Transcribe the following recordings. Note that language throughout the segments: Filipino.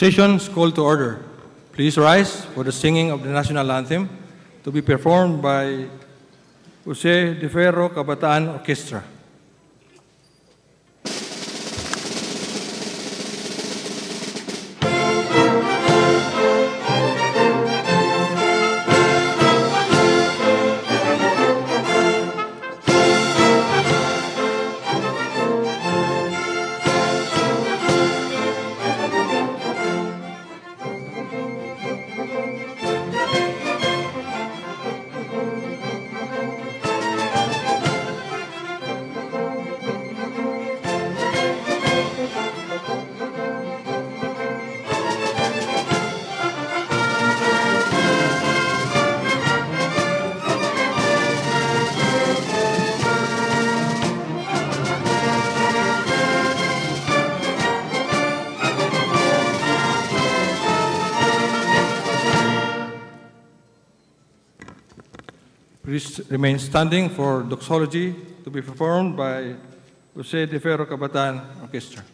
Sessions called to order. Please rise for the singing of the national anthem to be performed by Jose de Ferro Kabataan Orchestra. remain standing for doxology to be performed by Jose de Ferro Cabatan Orchestra.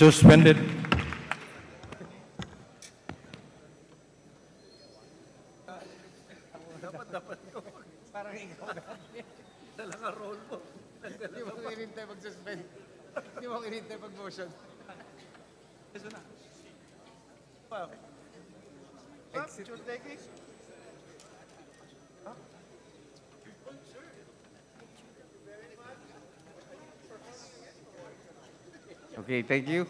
just spend it Thank you.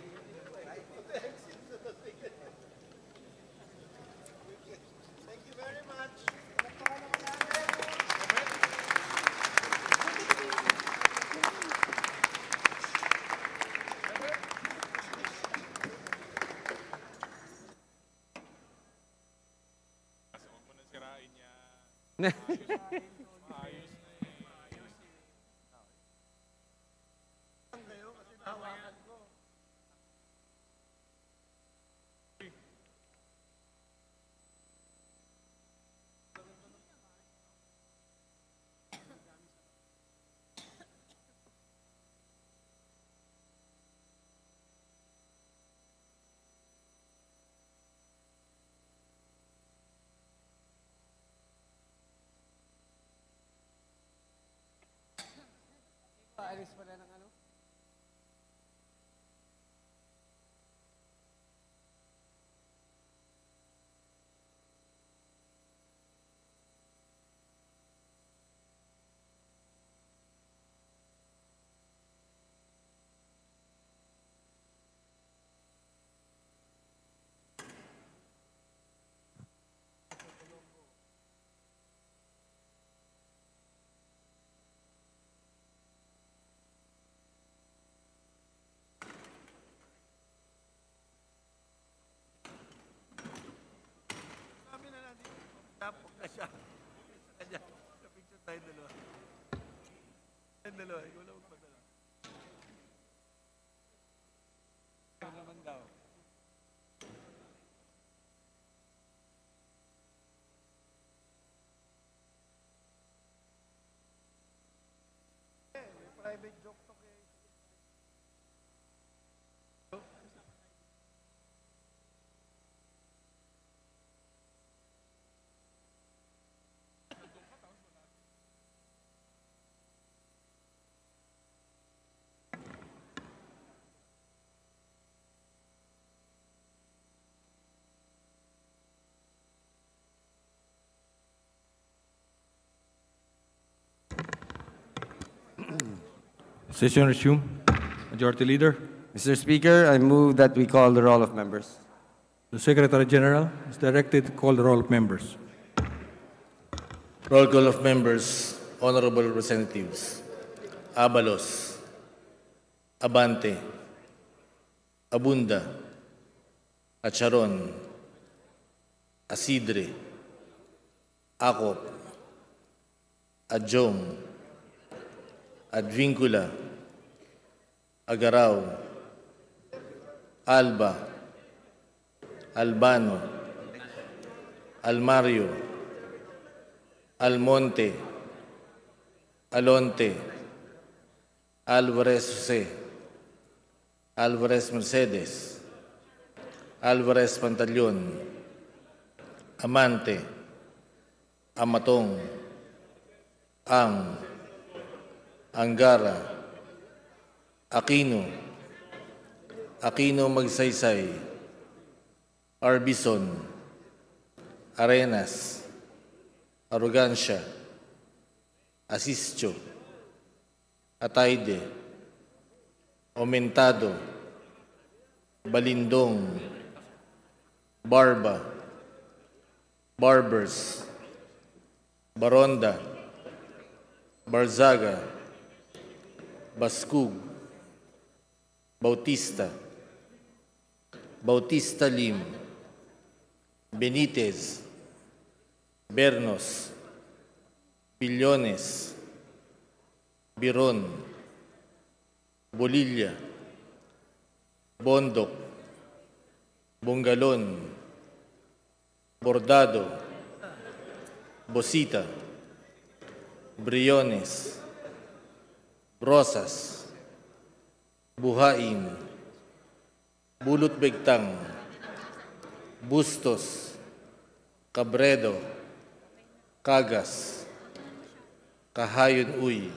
na siya. Sa kanya. Na-picture tayo dalawa. Tayo dalawa. Ikaw lang magpadala. Ikaw naman daw. private joke Session resumed. Majority Leader. Mr. Speaker, I move that we call the roll of members. The Secretary General is directed to call the roll of members. Roll call of members, Honorable Representatives. Abalos. Abante. Abunda. Acharon. Asidre. Akop. Adjom. Advincula, Agaraw, Alba, Albano, Almario, Almonte, Alonte, Alvarez Jose, Alvarez Mercedes, Alvarez Pantaleon, Amante, Amatong, Ang, Angara, Aquino, Aquino Magsaysay, Arbison, Arenas, Arrogancia, Asistio, Ataide, Omentado, Balindong, Barba, Barbers, Baronda, Barzaga, Bascug, Bautista, Bautista Lim, Benítez, Bernos, Billones, Birón, Bolilla, Bondoc, Bongalón, Bordado, Bosita, Briones, Rosas, Buhain, Bulot Bigtang, Bustos, Cabredo, Kagas, Kahayon Uy,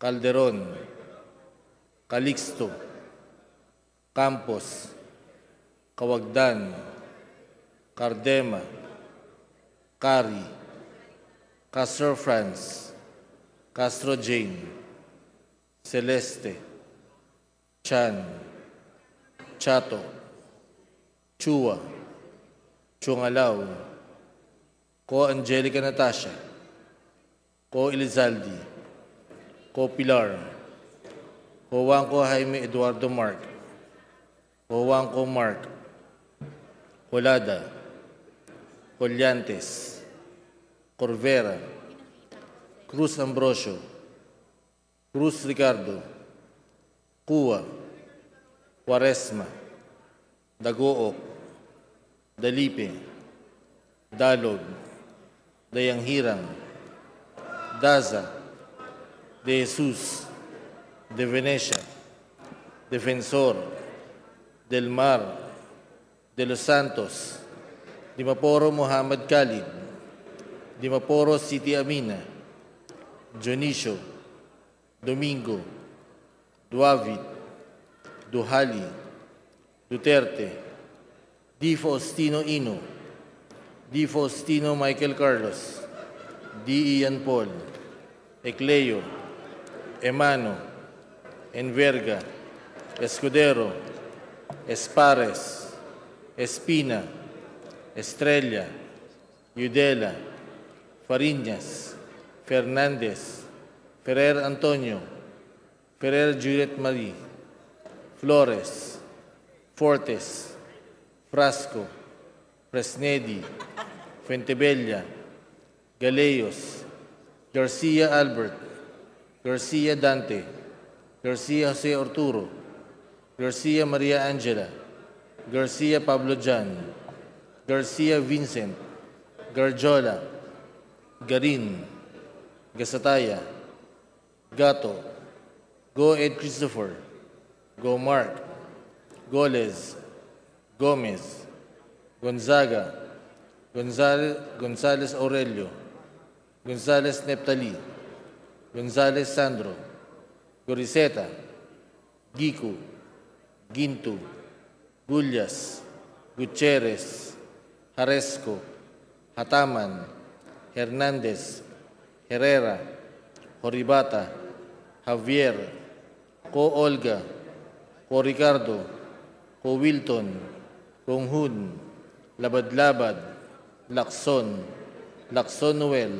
Calderon, Calixto, Campos, Kawagdan, kardema, Kari, Castro Franz, Castro Jane, Celeste, Chan, Chato, Chua, Chungalaw, Ko Angelica Natasha, Ko Elizaldi, Ko Pilar, Ko Wangko Jaime Eduardo Mark, Ko Wangko Mark, Colada, Collantes, Corvera, Cruz Ambrosio, Cruz Ricardo, Cuwa, Quaresma, Dagook, Dalipe, Dalog, Dayanghirang, Daza, De Jesus, De Venecia, Defensor, Del Mar, De Los Santos, Dimaporo Muhammad Khalid, Dimaporo City Amina, Dionisio, Domingo, Duavit, Duhali, Duterte, Di Faustino Ino, Di Faustino Michael Carlos, Di Ian Paul, Ecleo, Emano, Enverga, Escudero, Espares, Espina, Estrella, Yudela, Fariñas, Fernandez, Perer Antonio, Perer Juliet Marie, Flores, Fortes, Frasco, Fresnedi, Fuentebella, Galeos, Garcia Albert, Garcia Dante, Garcia Jose Arturo, Garcia Maria Angela, Garcia Pablo Jan, Garcia Vincent, Garjola, Garin, Gasataya, Gato, Go Ed Christopher, Go Mark, Goles, Gomez, Gonzaga, Gonzalez, Gonzales Aurelio, Gonzalez Neptali, Gonzalez Sandro, Goriseta, Giku, Gintu, Gulyas, Gutierrez, Haresco, Hataman, Hernández, Herrera, Horibata, Javier, ko Olga, ko Ricardo, ko Wilton, Konghun, Labad-Labad, Lakson, Lakson Noel,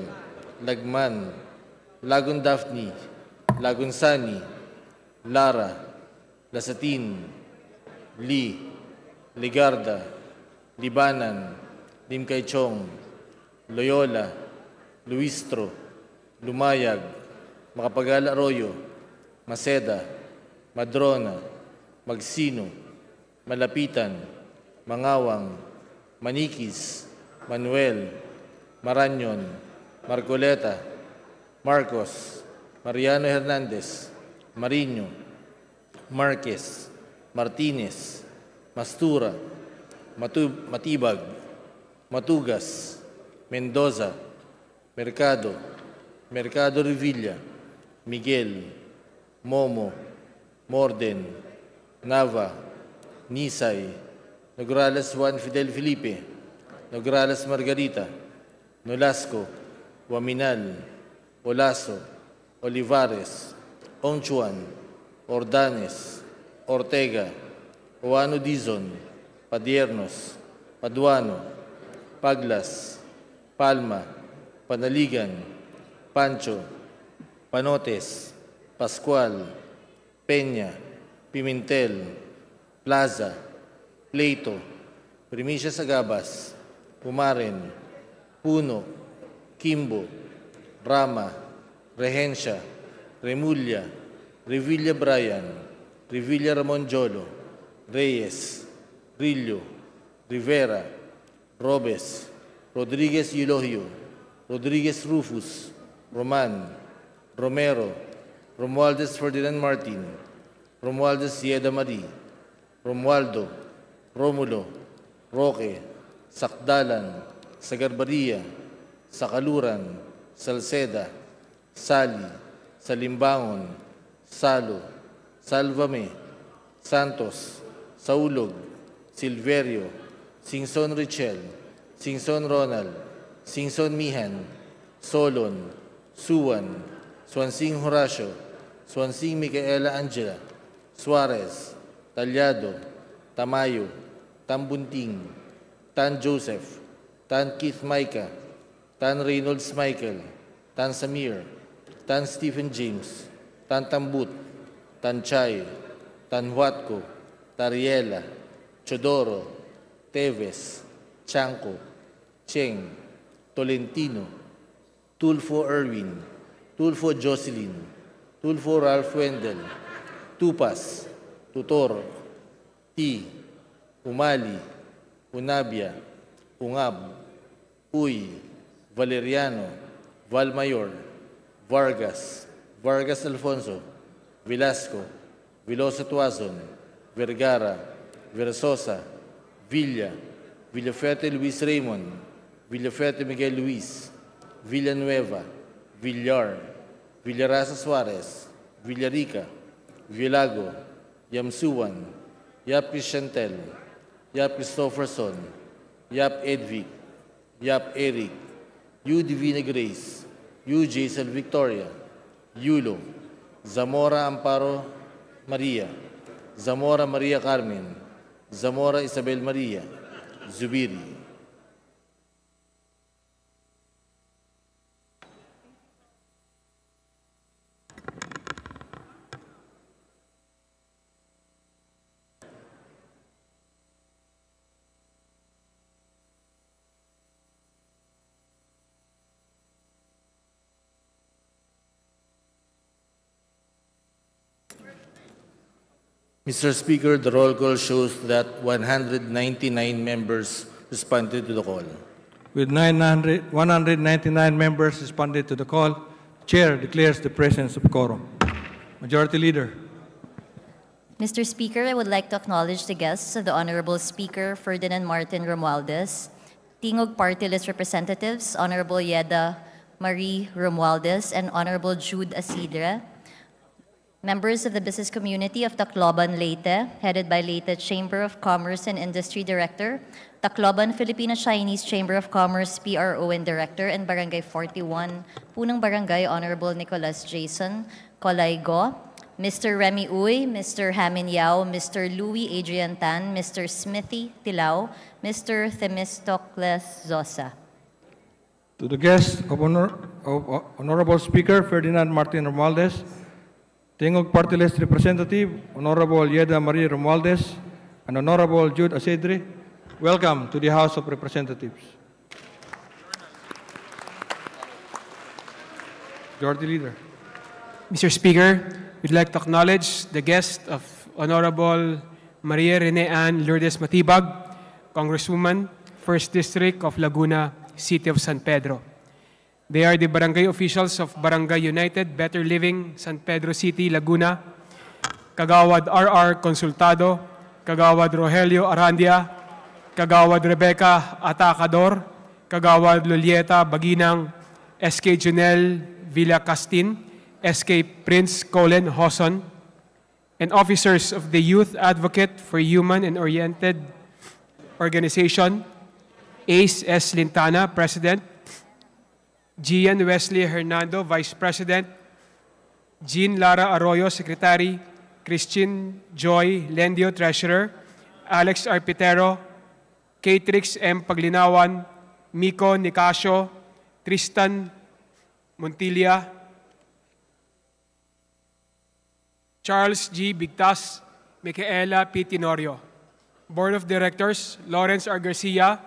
Lagman, Lagon Daphne, Lagon Sani, Lara, Lasatin, Lee, Ligarda, Libanan, Lim Chong, Loyola, Luistro, Lumayag, Makapagal Arroyo, Maseda, Madrona, Magsino, Malapitan, Mangawang, Manikis, Manuel, Maranyon, Marcoleta, Marcos, Mariano Hernandez, Marino, Marquez, Martinez, Mastura, Matub Matibag, Matugas, Mendoza, Mercado, Mercado Revilla, Miguel, Momo, Morden, Nava, Nisay, Nograles Juan Fidel Felipe, Nograles Margarita, Nolasco, Guaminal, Olaso, Olivares, Onchuan, Ordanes, Ortega, Oano Dizon, Padiernos, Paduano, Paglas, Palma, Panaligan, Pancho, Panotes, Pascual, Peña, Pimentel, Plaza, Pleito, Primícia Sagabas, Pumaren, Puno, Quimbo, Rama, Regência, Remulha, Rivilla Bryan, Ramon Ramonjolo, Reyes, Rilho, Rivera, Robes, Rodriguez Eulogio, Rodriguez Rufus, Román, Romero, Romualdez Ferdinand Martin, Romualdez Sieda Marie, Romualdo, Romulo, Roque, Sakdalan, Sagarbaria, Sakaluran, Salceda, Sali, Salimbangon, Salo, Salvame, Santos, Saulog, Silverio, Singson Richel, Singson Ronald, Singson Mihan, Solon, Suwan, Swansing Horacio, Swansea Micaela Angela, Suarez, Talyado, Tamayo, Tambunting, Tan Joseph, Tan Keith Micah, Tan Reynolds Michael, Tan Samir, Tan Stephen James, Tan Tambut, Tan Chay, Tan Huatco, Tariela, Chodoro, Teves, Chanco, Cheng, Tolentino, Tulfo Erwin, Tulfo Jocelyn, Tulfo Ralph Wendel, Tupas, Tutor, Ti, Umali, Unabia, Ungab, Uy, Valeriano, Valmayor, Vargas, Vargas Alfonso, Velasco, Veloso Tuazon, Vergara, Versosa, Villa, Villafete Luis Raymond, Villafete Miguel Luis, Villanueva, Villar, Villaraza Suarez, Villarica, Villago, Yamsuan, Yap Chantel, Yap Christopherson, Yap Edvig, Yap Eric, U. Divina Grace, U. Jason Victoria, Yulo, Zamora Amparo Maria, Zamora Maria Carmen, Zamora Isabel Maria, Zubiri. Mr. Speaker, the roll call shows that 199 members responded to the call. With 900, 199 members responded to the call, Chair declares the presence of quorum. Majority Leader. Mr. Speaker, I would like to acknowledge the guests of the Honorable Speaker Ferdinand Martin Romualdez, Tingog Party List Representatives, Honorable Yeda Marie Romualdez, and Honorable Jude Asidre, members of the business community of Tacloban, Leyte, headed by Leyte Chamber of Commerce and Industry Director, Tacloban Filipino-Chinese Chamber of Commerce PRO and Director, and Barangay 41, Punong Barangay Honorable Nicholas Jason Colaigo, Mr. Remy Uy, Mr. Hamin Yao, Mr. Louis Adrian Tan, Mr. Smithy Tilao, Mr. Themistocles Zosa. To the guests of, honor, of uh, Honorable Speaker Ferdinand Martin Romualdez, Tingog Party List Representative, Honorable Yeda Marie Romualdez and Honorable Jude Asedri, welcome to the House of Representatives. Majority Leader. Mr. Speaker, we'd like to acknowledge the guest of Honorable Maria Rene Ann Lourdes Matibag, Congresswoman, 1st District of Laguna, City of San Pedro. They are the barangay officials of Barangay United, Better Living, San Pedro City, Laguna, Kagawad RR Consultado, Kagawad Rogelio Arandia, Kagawad Rebecca Atacador, Kagawad Lolieta Baginang, SK Junel Villa Castin, SK Prince Colin Hoson, and officers of the Youth Advocate for Human and Oriented Organization, Ace S. Lintana, President, Gian Wesley Hernando, Vice President, Jean Lara Arroyo, Secretary, Christine Joy Lendio, Treasurer, Alex Arpitero, Catrix M. Paglinawan, Miko Nicasio, Tristan Montilla, Charles G. Bigtas, Micaela P. Tinorio, Board of Directors, Lawrence R. Garcia,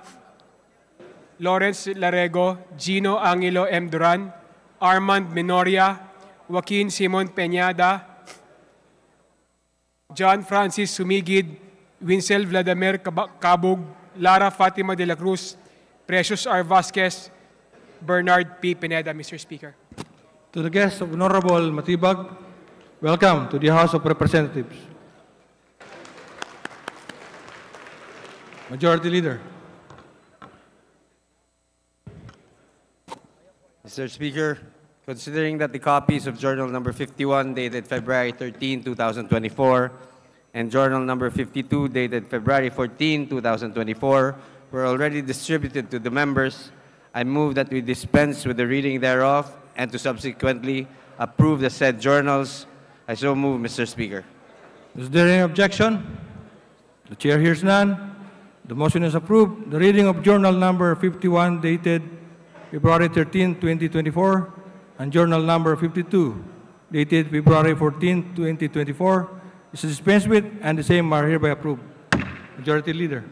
Lawrence Larego, Gino Angelo M. Duran, Armand Minoria, Joaquin Simon Peñada, John Francis Sumigid, Winsel Vladimir Kabog, Lara Fatima de la Cruz, Precious R. Vasquez, Bernard P. Pineda, Mr. Speaker. To the guests of Honorable Matibag, welcome to the House of Representatives. Majority Leader. Mr. Speaker, considering that the copies of Journal Number 51 dated February 13, 2024, and Journal Number 52 dated February 14, 2024, were already distributed to the members, I move that we dispense with the reading thereof and to subsequently approve the said journals. I so move, Mr. Speaker. Is there any objection? The chair hears none. The motion is approved. The reading of journal number 51 dated February 13, 2024, and Journal Number 52, dated February 14, 2024, is dispensed with and the same are hereby approved. Majority Leader.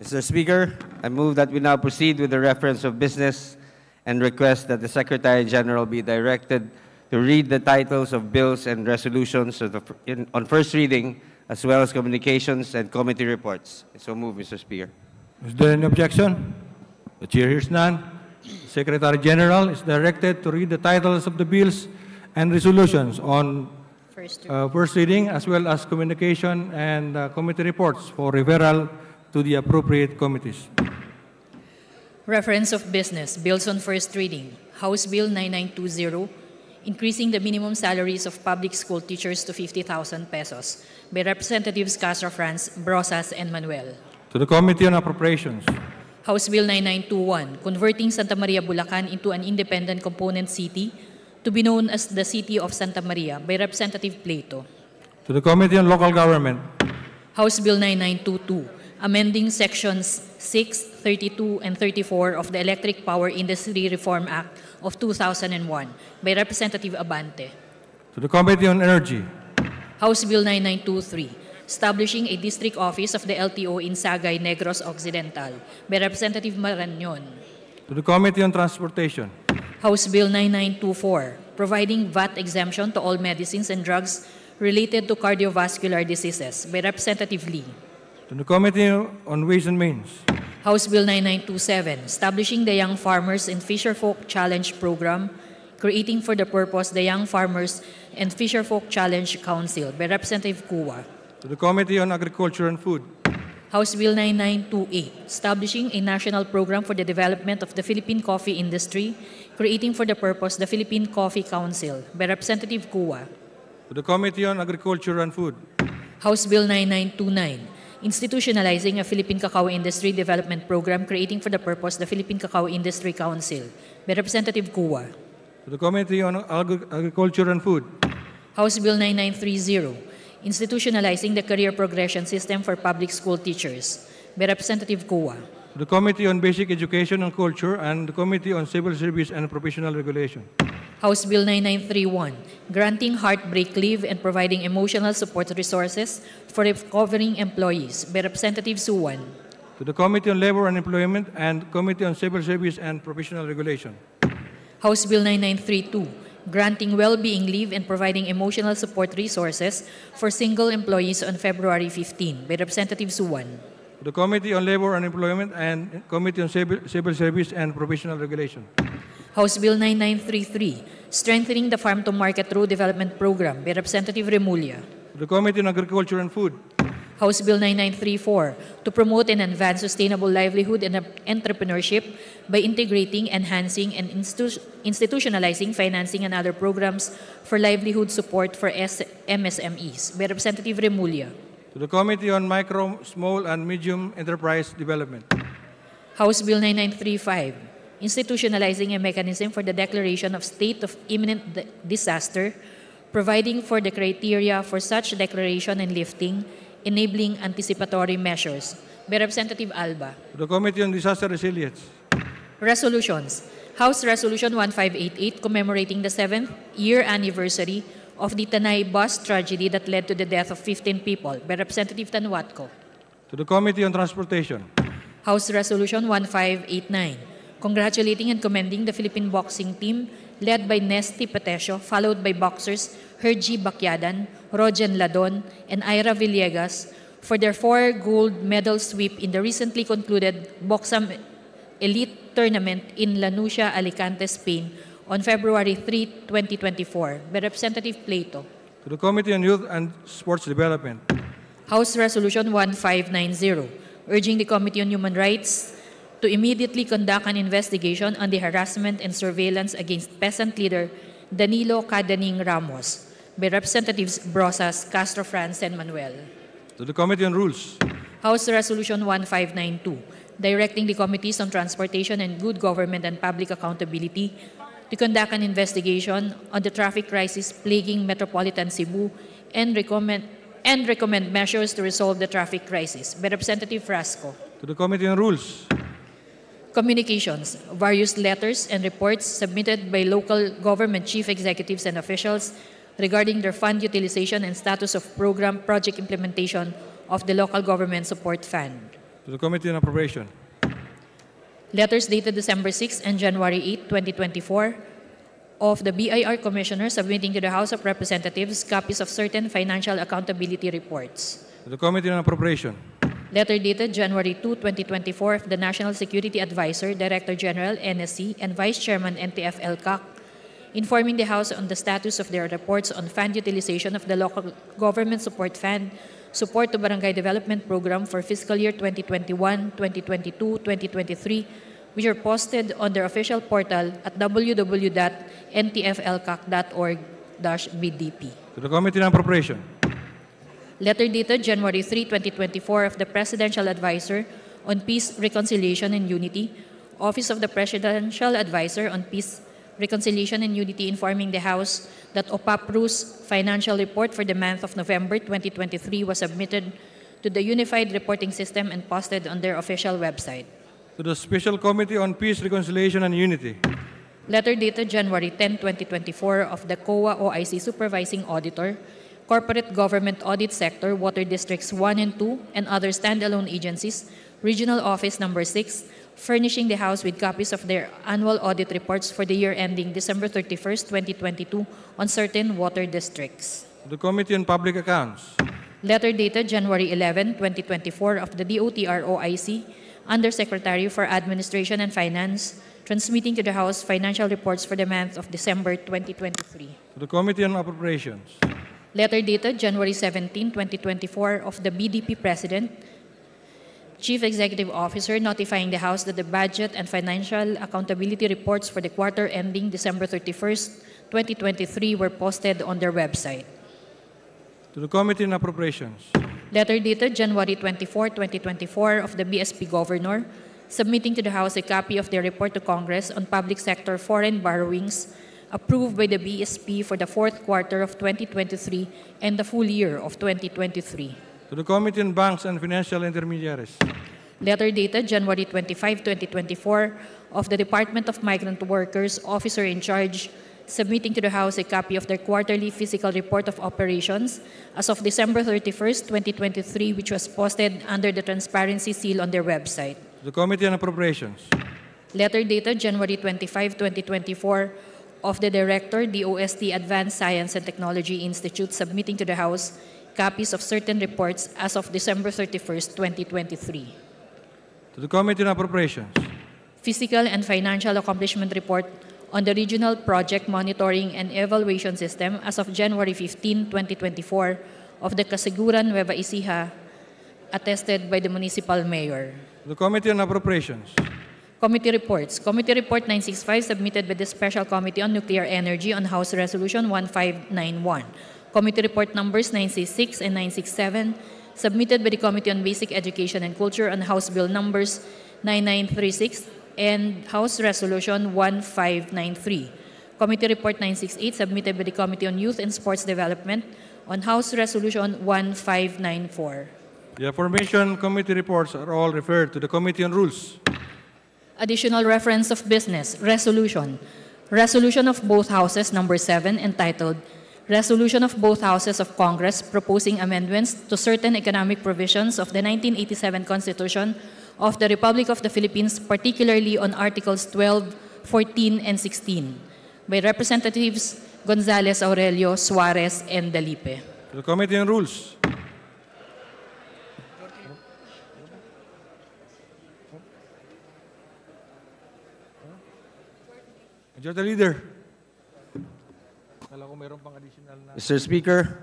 Mr. Speaker, I move that we now proceed with the reference of business and request that the Secretary General be directed to read the titles of bills and resolutions the, in, on first reading, as well as communications and committee reports. So move, Mr. Speaker. Is there any objection? The chair hears none. The Secretary General is directed to read the titles of the bills and resolutions on first, uh, first reading as well as communication and uh, committee reports for referral to the appropriate committees. Reference of business, bills on first reading. House Bill 9920, increasing the minimum salaries of public school teachers to 50,000 pesos by Representatives Castro Franz, Brosas, and Manuel. To the Committee on Appropriations. House Bill 9921, converting Santa Maria, Bulacan into an independent component city to be known as the City of Santa Maria by Representative Plato. To the Committee on Local Government. House Bill 9922, amending Sections 6, 32, and 34 of the Electric Power Industry Reform Act of 2001 by Representative Abante. To the Committee on Energy. House Bill 9923, establishing a district office of the LTO in Sagay, Negros Occidental by Representative Marañon. To the Committee on Transportation. House Bill 9924, providing VAT exemption to all medicines and drugs related to cardiovascular diseases by Representative Lee. To the Committee on Ways and Means. House Bill 9927, establishing the Young Farmers and Fisherfolk Challenge Program, creating for the purpose the Young Farmers and Fisherfolk Challenge Council by Representative Kuwa. To the Committee on Agriculture and Food. House Bill 9928, establishing a national program for the development of the Philippine coffee industry, creating for the purpose the Philippine Coffee Council by Representative Kua. To the Committee on Agriculture and Food. House Bill 9929, institutionalizing a Philippine cacao industry development program, creating for the purpose the Philippine Cacao Industry Council by Representative Kua. To the Committee on Agriculture and Food. House Bill 9930, Institutionalizing the Career Progression System for Public School Teachers by Representative Kua. The Committee on Basic Education and Culture and the Committee on Civil Service and Professional Regulation. House Bill 9931, granting heartbreak leave and providing emotional support resources for recovering employees by Representative Suwan. To the Committee on Labor and Employment and Committee on Civil Service and Professional Regulation. House Bill 9932, granting well-being leave and providing emotional support resources for single employees on February 15 by Representative Suwan. The Committee on Labor and Employment and Committee on Civil, Civil Service and Professional Regulation. House Bill 9933, Strengthening the Farm-to-Market Road Development Program by Representative Remulia. The Committee on Agriculture and Food. House Bill 9934, to promote and advance sustainable livelihood and entrepreneurship by integrating, enhancing, and institu institutionalizing financing and other programs for livelihood support for S MSMEs. By Representative Remulia. To the Committee on Micro, Small, and Medium Enterprise Development. House Bill 9935, institutionalizing a mechanism for the declaration of state of imminent disaster, providing for the criteria for such declaration and lifting, enabling anticipatory measures by Representative Alba. The Committee on Disaster Resilience. Resolutions. House Resolution 1588 commemorating the seventh year anniversary of the Tanay bus tragedy that led to the death of 15 people by Representative Tanwatko. To the Committee on Transportation. House Resolution 1589 congratulating and commending the Philippine boxing team led by Nesty Patesio, followed by boxers Herji Bakyadan, Rogen Ladon, and Ira Villegas for their four gold medal sweep in the recently concluded Boxam Elite Tournament in Lanusia, Alicante, Spain on February 3, 2024. By Representative Plato. To the Committee on Youth and Sports Development. House Resolution 1590, urging the Committee on Human Rights to immediately conduct an investigation on the harassment and surveillance against peasant leader Danilo Cadaning Ramos by Representatives Brosas, Castro Franz, and Manuel. To the Committee on Rules. House Resolution 1592, directing the Committees on Transportation and Good Government and Public Accountability to conduct an investigation on the traffic crisis plaguing metropolitan Cebu and recommend, and recommend measures to resolve the traffic crisis. By Representative Frasco. To the Committee on Rules. Communications, various letters and reports submitted by local government chief executives and officials regarding their fund utilization and status of program project implementation of the Local Government Support Fund. To the Committee on Appropriation. Letters dated December 6 and January 8, 2024 of the BIR Commissioner submitting to the House of Representatives copies of certain financial accountability reports. To the Committee on Appropriation. Letter dated January 2, 2024 of the National Security Advisor, Director General, NSC, and Vice Chairman NTF CAC informing the House on the status of their reports on fund utilization of the local government support fund, support to barangay development program for fiscal year 2021, 2022, 2023, which are posted on their official portal at www.ntflcac.org-bdp. To the Committee on Appropriation. Letter dated January 3, 2024 of the Presidential Advisor on Peace, Reconciliation, and Unity, Office of the Presidential Advisor on Peace, Reconciliation and Unity informing the House that OPAPRU's financial report for the month of November 2023 was submitted to the Unified Reporting System and posted on their official website. To the Special Committee on Peace, Reconciliation, and Unity. Letter dated January 10, 2024 of the COA OIC Supervising Auditor, Corporate Government Audit Sector, Water Districts 1 and 2, and other standalone agencies, Regional Office Number 6, furnishing the House with copies of their annual audit reports for the year ending December 31st, 2022 on certain water districts. The Committee on Public Accounts. Letter dated January 11, 2024 of the DOTROIC, Undersecretary for Administration and Finance, transmitting to the House financial reports for the month of December 2023. The Committee on Appropriations. Letter dated January 17, 2024 of the BDP President, Chief Executive Officer notifying the House that the budget and financial accountability reports for the quarter ending December 31st, 2023 were posted on their website. To the Committee on Appropriations. Letter dated January 24, 2024 of the BSP Governor, submitting to the House a copy of their report to Congress on public sector foreign borrowings approved by the BSP for the fourth quarter of 2023 and the full year of 2023. To the Committee on Banks and Financial Intermediaries. Letter dated January 25, 2024 of the Department of Migrant Workers Officer in Charge submitting to the House a copy of their quarterly physical report of operations as of December 31st, 2023, which was posted under the transparency seal on their website. The Committee on Appropriations. Letter dated January 25, 2024 of the Director, DOST Advanced Science and Technology Institute submitting to the House copies of certain reports as of December 31st, 2023. To the Committee on Appropriations. Physical and Financial Accomplishment Report on the Regional Project Monitoring and Evaluation System as of January 15, 2024 of the Kasiguran Nueva Ecija, attested by the Municipal Mayor. The Committee on Appropriations. Committee reports. Committee Report 965 submitted by the Special Committee on Nuclear Energy on House Resolution 1591 Committee Report Numbers 966 and 967, submitted by the Committee on Basic Education and Culture on House Bill Numbers 9936 and House Resolution 1593. Committee Report 968, submitted by the Committee on Youth and Sports Development on House Resolution 1594. The aforementioned committee reports are all referred to the Committee on Rules. Additional reference of business, resolution. Resolution of both houses, number 7, entitled resolution of both houses of Congress proposing amendments to certain economic provisions of the 1987 Constitution of the Republic of the Philippines, particularly on Articles 12, 14, and 16, by Representatives Gonzales Aurelio, Suarez, and Dalipe. the committee on rules. the Leader. Mr. Speaker,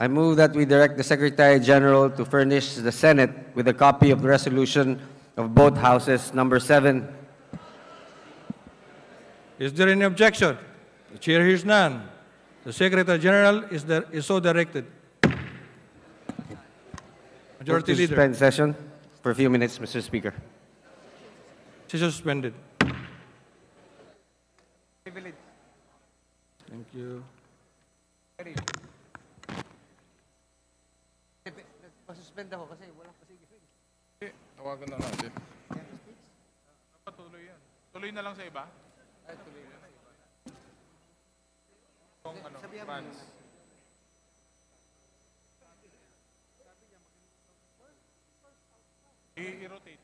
I move that we direct the Secretary General to furnish the Senate with a copy of the resolution of both houses, number seven. Is there any objection? The chair hears none. The Secretary General is, there, is so directed. Majority to Leader. Suspend session for a few minutes, Mr. Speaker. She suspended. Thank you. April. Masuspend ako kasi walang pasigiling. Hindi, tawagan na natin. Patuloy yan. Tuloy na lang sa iba? Ay, tuloy na sa iba. Kung ano, fans. I-rotate.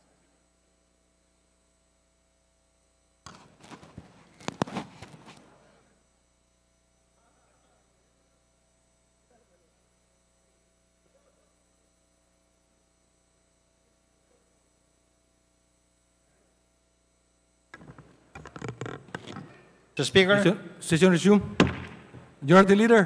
Mr. Speaker. Session resumed. You're the leader.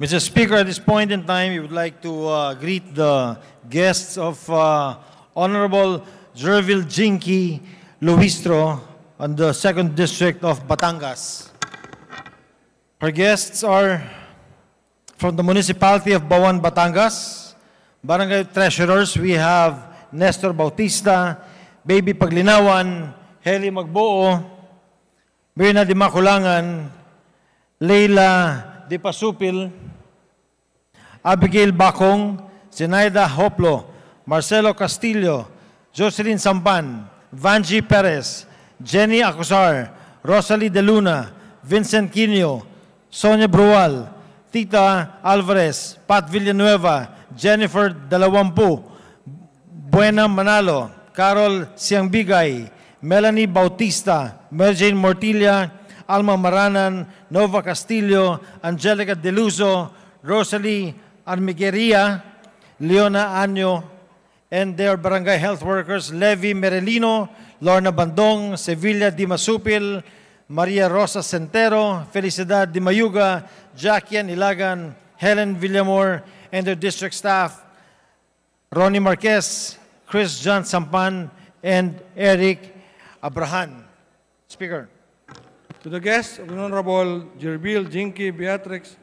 Mr. Speaker, at this point in time, we would like to uh, greet the guests of uh, Honorable Jervil Jinky Luistro on the 2nd District of Batangas. Our guests are from the municipality of Bawan, Batangas. Barangay treasurers, we have Nestor Bautista, Baby Paglinawan, Heli Magbuo, Mirna de Makulangan, Leila de Pasupil, Abigail Bakong, Zenaida Hoplo, Marcelo Castillo, Jocelyn Sampan, Vanji Perez, Jenny Acusar, Rosalie De Luna, Vincent Quino, Sonia Brual, Tita Alvarez, Pat Villanueva, Jennifer Dalawampu, Buena Manalo, Carol Siangbigay, Melanie Bautista, Merjane Mortilia, Alma Maranan, Nova Castillo, Angelica Deluso, Rosalie Armigueria, Leona Año, and their barangay health workers, Levi Merelino, Lorna Bandong, Sevilla Dimasupil, Maria Rosa Centero, Felicidad Dimayuga, Jackie Ilagan, Helen Villamor, and their district staff, Ronnie Marquez, Chris John Sampan, and Eric Abrahan. Speaker. To the guests of the Honorable Jerbil Jinky Beatrix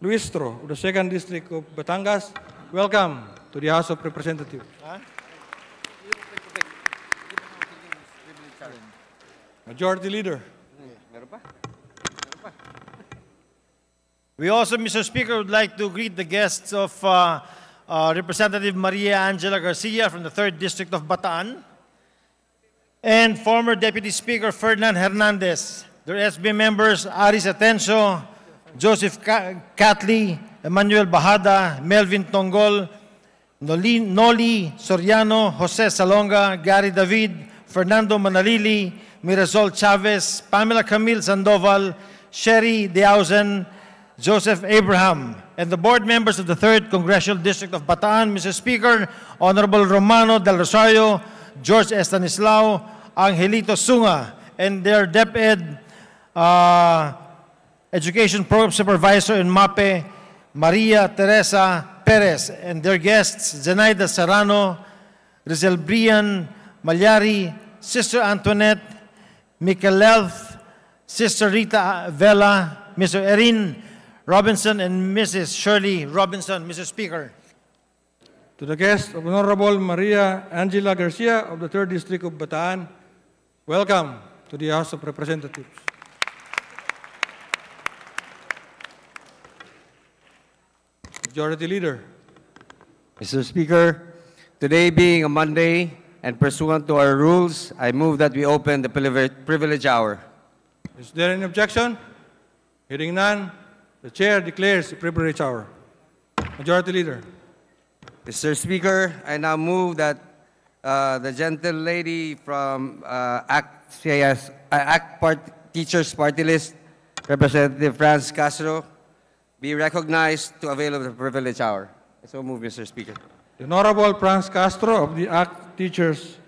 Luistro of the 2nd District of Batangas, welcome to the House of Representatives. Majority Leader. We also, Mr. Speaker, would like to greet the guests of uh, uh, Representative Maria Angela Garcia from the 3rd District of Bataan and former Deputy Speaker Ferdinand Hernandez. Their SB members, Aris Atencio, Joseph Catley, Emmanuel Bahada, Melvin Tongol, Noli, Noli Soriano, Jose Salonga, Gary David, Fernando Manalili, Mirasol Chavez, Pamela Camille Sandoval, Sherry Deausen, Joseph Abraham, and the board members of the 3rd Congressional District of Bataan, Mr. Speaker, Honorable Romano Del Rosario, George Estanislao, Angelito Sunga, and their DepEd uh, Education Program Supervisor in MAPE, Maria Teresa Perez, and their guests, Zenaida Serrano, Rizal Brian Malyari, Sister Antoinette, Elf, Sister Rita Vela, Mr. Erin Robinson, and Mrs. Shirley Robinson, Mr. Speaker to the guest of Honorable Maria Angela Garcia of the 3rd District of Bataan, welcome to the House of Representatives. Majority Leader. Mr. Speaker, today being a Monday and pursuant to our rules, I move that we open the privilege hour. Is there any objection? Hearing none, the Chair declares the privilege hour. Majority Leader. Mr. Speaker, I now move that uh, the gentle lady from uh, ACT, CIS, uh, ACT part, Teachers Party List, Representative Franz Castro, be recognized to avail of the privilege hour. I so move, Mr. Speaker. The Honorable Franz Castro of the ACT Teachers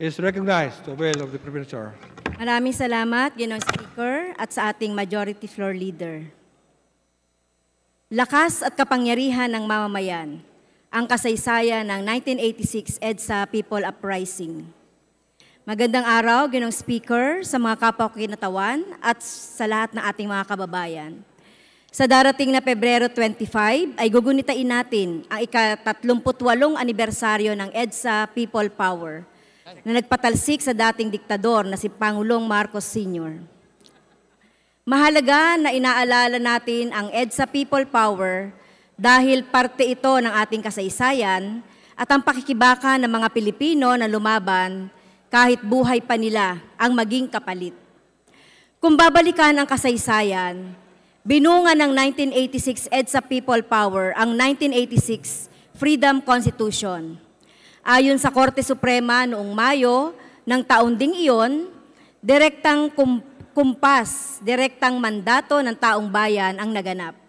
is recognized to avail of the privilege hour. Maraming salamat, Ginoong Speaker, at sa ating Majority Floor Leader. Lakas at kapangyarihan ng mamamayan ang kasaysayan ng 1986 EDSA People Uprising. Magandang araw, ginong speaker, sa mga kapwa ko kinatawan at sa lahat ng ating mga kababayan. Sa darating na Pebrero 25 ay gugunitain natin ang ika-38 anibersaryo ng EDSA People Power na nagpatalsik sa dating diktador na si Pangulong Marcos Sr. Mahalaga na inaalala natin ang EDSA People Power dahil parte ito ng ating kasaysayan at ang pakikibaka ng mga Pilipino na lumaban kahit buhay pa nila ang maging kapalit. Kung babalikan ang kasaysayan, binunga ng 1986 EDSA People Power ang 1986 Freedom Constitution. Ayon sa Korte Suprema noong Mayo ng taon ding iyon, direktang kumpas, direktang mandato ng taong bayan ang naganap.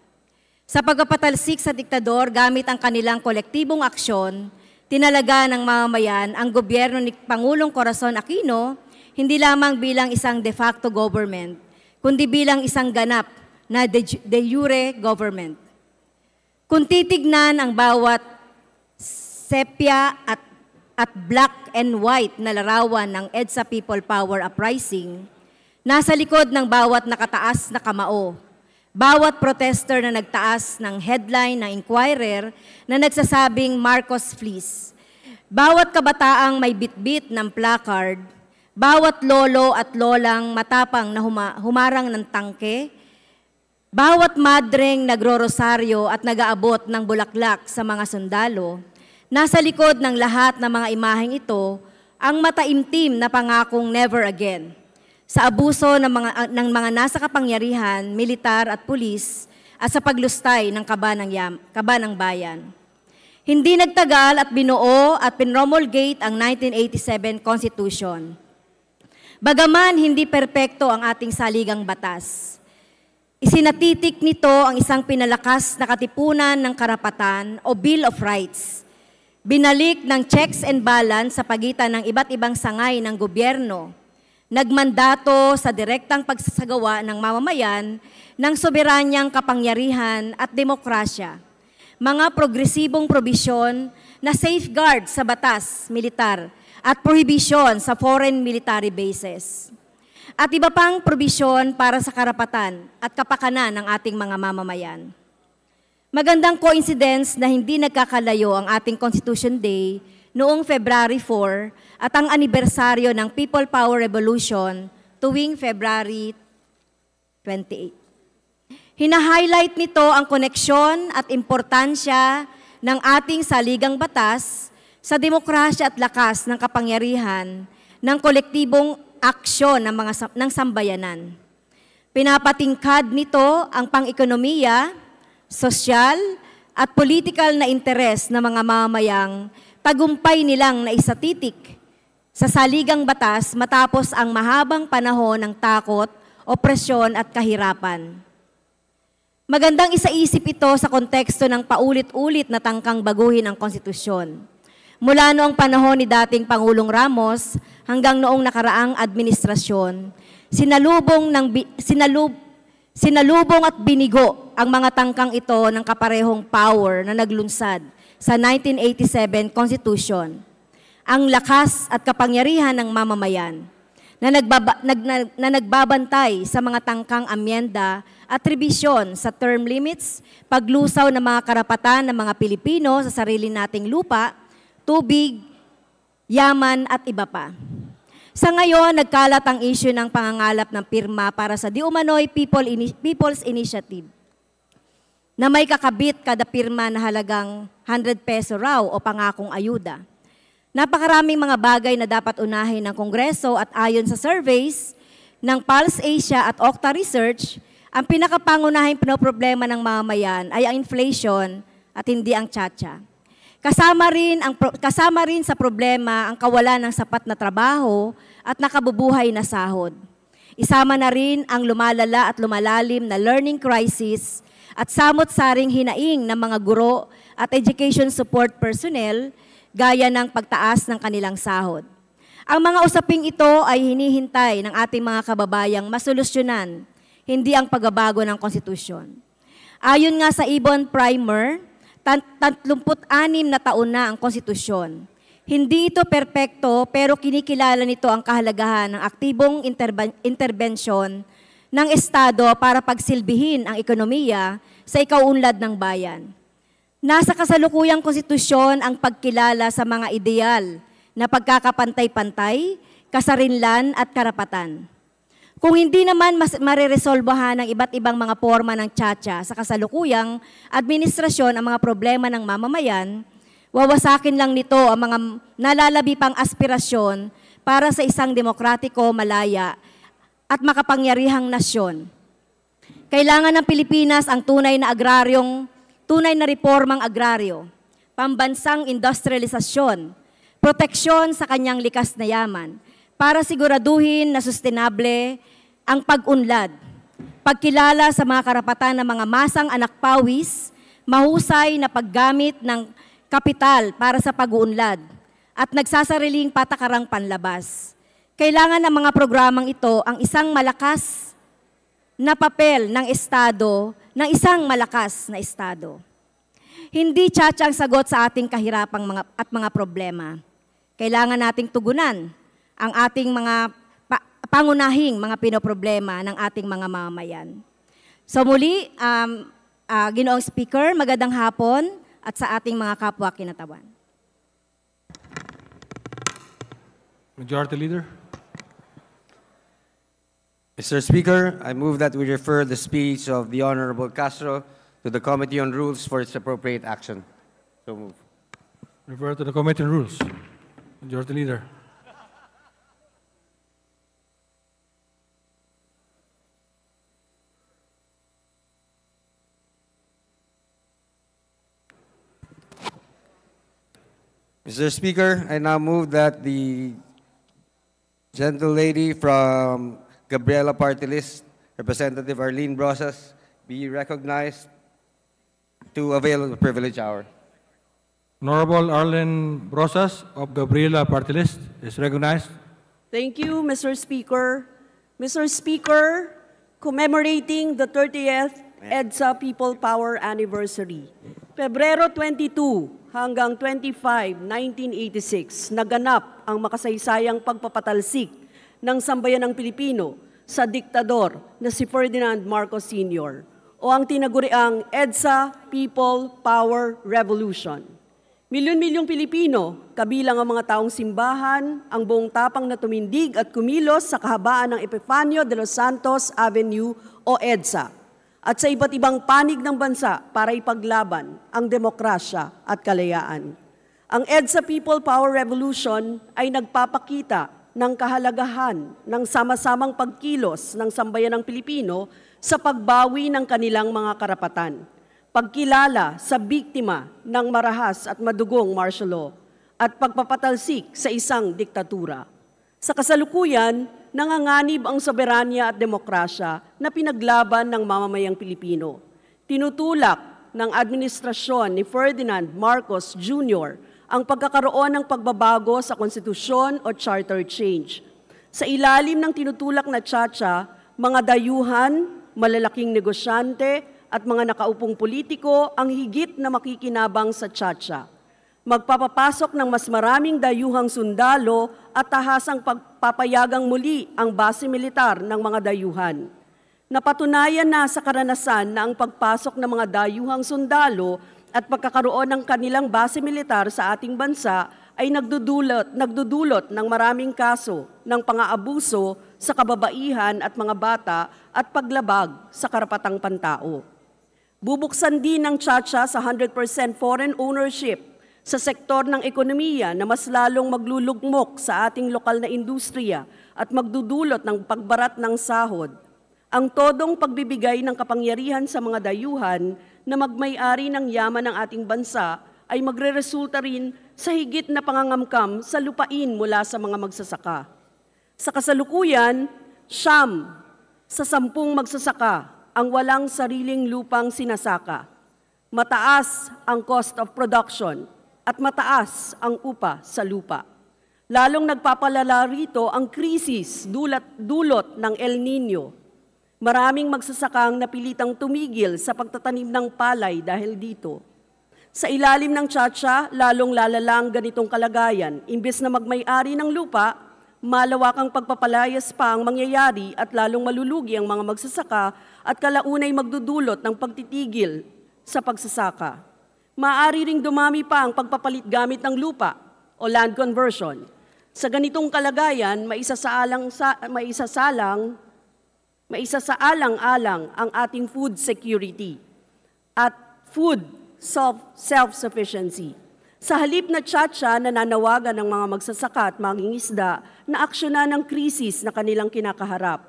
Sa pagpapatalsik sa diktador gamit ang kanilang kolektibong aksyon, tinalaga ng mamamayan ang gobyerno ni Pangulong Corazon Aquino hindi lamang bilang isang de facto government, kundi bilang isang ganap na de, jure government. Kung titignan ang bawat sepia at, at black and white na larawan ng EDSA People Power Uprising, nasa likod ng bawat nakataas na kamao bawat protester na nagtaas ng headline ng Inquirer na nagsasabing Marcos Fleece. Bawat kabataang may bitbit ng placard. Bawat lolo at lolang matapang na huma humarang ng tangke. Bawat madreng nagro-rosaryo at nagaabot ng bulaklak sa mga sundalo, nasa likod ng lahat ng mga imaheng ito, ang mataimtim na pangakong never again sa abuso ng mga, ah, ng mga nasa kapangyarihan, militar at pulis, at sa paglustay ng kaba ng, yam, kaba ng bayan. Hindi nagtagal at binuo at pinromulgate ang 1987 Constitution. Bagaman hindi perpekto ang ating saligang batas, isinatitik nito ang isang pinalakas na katipunan ng karapatan o Bill of Rights. Binalik ng checks and balance sa pagitan ng iba't ibang sangay ng gobyerno nagmandato sa direktang pagsasagawa ng mamamayan ng soberanyang kapangyarihan at demokrasya, mga progresibong probisyon na safeguard sa batas militar at prohibisyon sa foreign military bases, at iba pang probisyon para sa karapatan at kapakanan ng ating mga mamamayan. Magandang coincidence na hindi nagkakalayo ang ating Constitution Day noong February 4 at ang anibersaryo ng People Power Revolution tuwing February 28. Hina-highlight nito ang koneksyon at importansya ng ating saligang batas sa demokrasya at lakas ng kapangyarihan ng kolektibong aksyon ng mga ng sambayanan. Pinapatingkad nito ang pang-ekonomiya, sosyal at political na interes ng mga mamayang tagumpay nilang naisatitik sa saligang batas matapos ang mahabang panahon ng takot, opresyon at kahirapan. Magandang isaisip ito sa konteksto ng paulit-ulit na tangkang baguhin ang konstitusyon. Mula noong panahon ni dating Pangulong Ramos hanggang noong nakaraang administrasyon, sinalubong, ng, sinalub, sinalubong at binigo ang mga tangkang ito ng kaparehong power na naglunsad sa 1987 Constitution ang lakas at kapangyarihan ng mamamayan na, nagbaba, nag, na, na nagbabantay sa mga tangkang amyenda at rebisyon sa term limits, paglusaw ng mga karapatan ng mga Pilipino sa sarili nating lupa, tubig, yaman at iba pa. Sa ngayon, nagkalat ang issue ng pangangalap ng pirma para sa Diumanoy People Ini- People's Initiative na may kakabit kada pirma na halagang 100 peso raw o pangakong ayuda. Napakaraming mga bagay na dapat unahin ng Kongreso at ayon sa surveys ng Pulse Asia at Okta Research, ang pinakapangunahing problema ng mamayan ay ang inflation at hindi ang tsatsa. Kasama rin, ang, kasama rin sa problema ang kawalan ng sapat na trabaho at nakabubuhay na sahod. Isama na rin ang lumalala at lumalalim na learning crisis at samot-saring hinaing ng mga guro at education support personnel gaya ng pagtaas ng kanilang sahod. Ang mga usaping ito ay hinihintay ng ating mga kababayang masolusyonan, hindi ang pagbabago ng konstitusyon. Ayon nga sa Ibon Primer, 36 na taon na ang konstitusyon. Hindi ito perpekto pero kinikilala nito ang kahalagahan ng aktibong interben- intervention ng Estado para pagsilbihin ang ekonomiya sa ikaunlad ng bayan. Nasa kasalukuyang konstitusyon ang pagkilala sa mga ideal na pagkakapantay-pantay, kasarinlan at karapatan. Kung hindi naman mas mareresolbahan ng iba't ibang mga forma ng tsatsya sa kasalukuyang administrasyon ang mga problema ng mamamayan, wawasakin lang nito ang mga nalalabi pang aspirasyon para sa isang demokratiko, malaya at makapangyarihang nasyon. Kailangan ng Pilipinas ang tunay na agraryong tunay na reformang agraryo, pambansang industrialisasyon, proteksyon sa kanyang likas na yaman, para siguraduhin na sustainable ang pag-unlad, pagkilala sa mga karapatan ng mga masang anak pawis, mahusay na paggamit ng kapital para sa pag-uunlad, at nagsasariling patakarang panlabas. Kailangan ng mga programang ito ang isang malakas na papel ng Estado ng isang malakas na Estado. Hindi tsatsa ang sagot sa ating kahirapang mga, at mga problema. Kailangan nating tugunan ang ating mga pa, pangunahing mga pinoproblema ng ating mga mamayan. So muli, um, uh, ginoong speaker, magandang hapon at sa ating mga kapwa kinatawan. Majority Leader. Mr. Speaker, I move that we refer the speech of the Honorable Castro to the Committee on Rules for its appropriate action. So move. Refer to the Committee on Rules. You're the leader. Mr. Speaker, I now move that the gentle lady from Gabriela Partilis, Representative Arlene Brosas, be recognized to avail of the privilege hour. Honorable Arlene Brosas of Gabriela Partilis is recognized. Thank you, Mr. Speaker. Mr. Speaker, commemorating the 30th EDSA People Power Anniversary, Pebrero 22 hanggang 25, 1986, naganap ang makasaysayang pagpapatalsik ng sambayanang Pilipino sa diktador na si Ferdinand Marcos Sr. o ang tinaguriang EDSA People Power Revolution. Milyon-milyong Pilipino, kabilang ang mga taong simbahan, ang buong tapang na tumindig at kumilos sa kahabaan ng Epifanio de los Santos Avenue o EDSA at sa iba't ibang panig ng bansa para ipaglaban ang demokrasya at kalayaan. Ang EDSA People Power Revolution ay nagpapakita ng kahalagahan ng sama-samang pagkilos ng sambayanang Pilipino sa pagbawi ng kanilang mga karapatan, pagkilala sa biktima ng marahas at madugong martial law, at pagpapatalsik sa isang diktatura. Sa kasalukuyan, nanganganib ang soberanya at demokrasya na pinaglaban ng mamamayang Pilipino. Tinutulak ng administrasyon ni Ferdinand Marcos Jr ang pagkakaroon ng pagbabago sa konstitusyon o charter change. Sa ilalim ng tinutulak na tsa mga dayuhan, malalaking negosyante at mga nakaupong politiko ang higit na makikinabang sa tsa Magpapapasok ng mas maraming dayuhang sundalo at tahasang pagpapayagang muli ang base militar ng mga dayuhan. Napatunayan na sa karanasan na ang pagpasok ng mga dayuhang sundalo at pagkakaroon ng kanilang base militar sa ating bansa ay nagdudulot, nagdudulot ng maraming kaso ng pangaabuso sa kababaihan at mga bata at paglabag sa karapatang pantao. Bubuksan din ng tsatsya sa 100% foreign ownership sa sektor ng ekonomiya na mas lalong maglulugmok sa ating lokal na industriya at magdudulot ng pagbarat ng sahod ang todong pagbibigay ng kapangyarihan sa mga dayuhan na magmay-ari ng yaman ng ating bansa ay magreresulta rin sa higit na pangangamkam sa lupain mula sa mga magsasaka. Sa kasalukuyan, siyam sa sampung magsasaka ang walang sariling lupang sinasaka. Mataas ang cost of production at mataas ang upa sa lupa. Lalong nagpapalala rito ang krisis dulot, dulot ng El Nino Maraming magsasakang napilitang tumigil sa pagtatanim ng palay dahil dito. Sa ilalim ng tsatsa, lalong lalala ang ganitong kalagayan. Imbes na magmay-ari ng lupa, malawakang pagpapalayas pa ang mangyayari at lalong malulugi ang mga magsasaka at kalaunay magdudulot ng pagtitigil sa pagsasaka. Maaari ring dumami pa ang pagpapalit gamit ng lupa o land conversion. Sa ganitong kalagayan, maisasalang, maisasalang maisa sa alang-alang ang ating food security at food self-sufficiency. Sa halip na tsatsa, nananawagan ng mga magsasaka at mangingisda na aksyonan ng krisis na kanilang kinakaharap.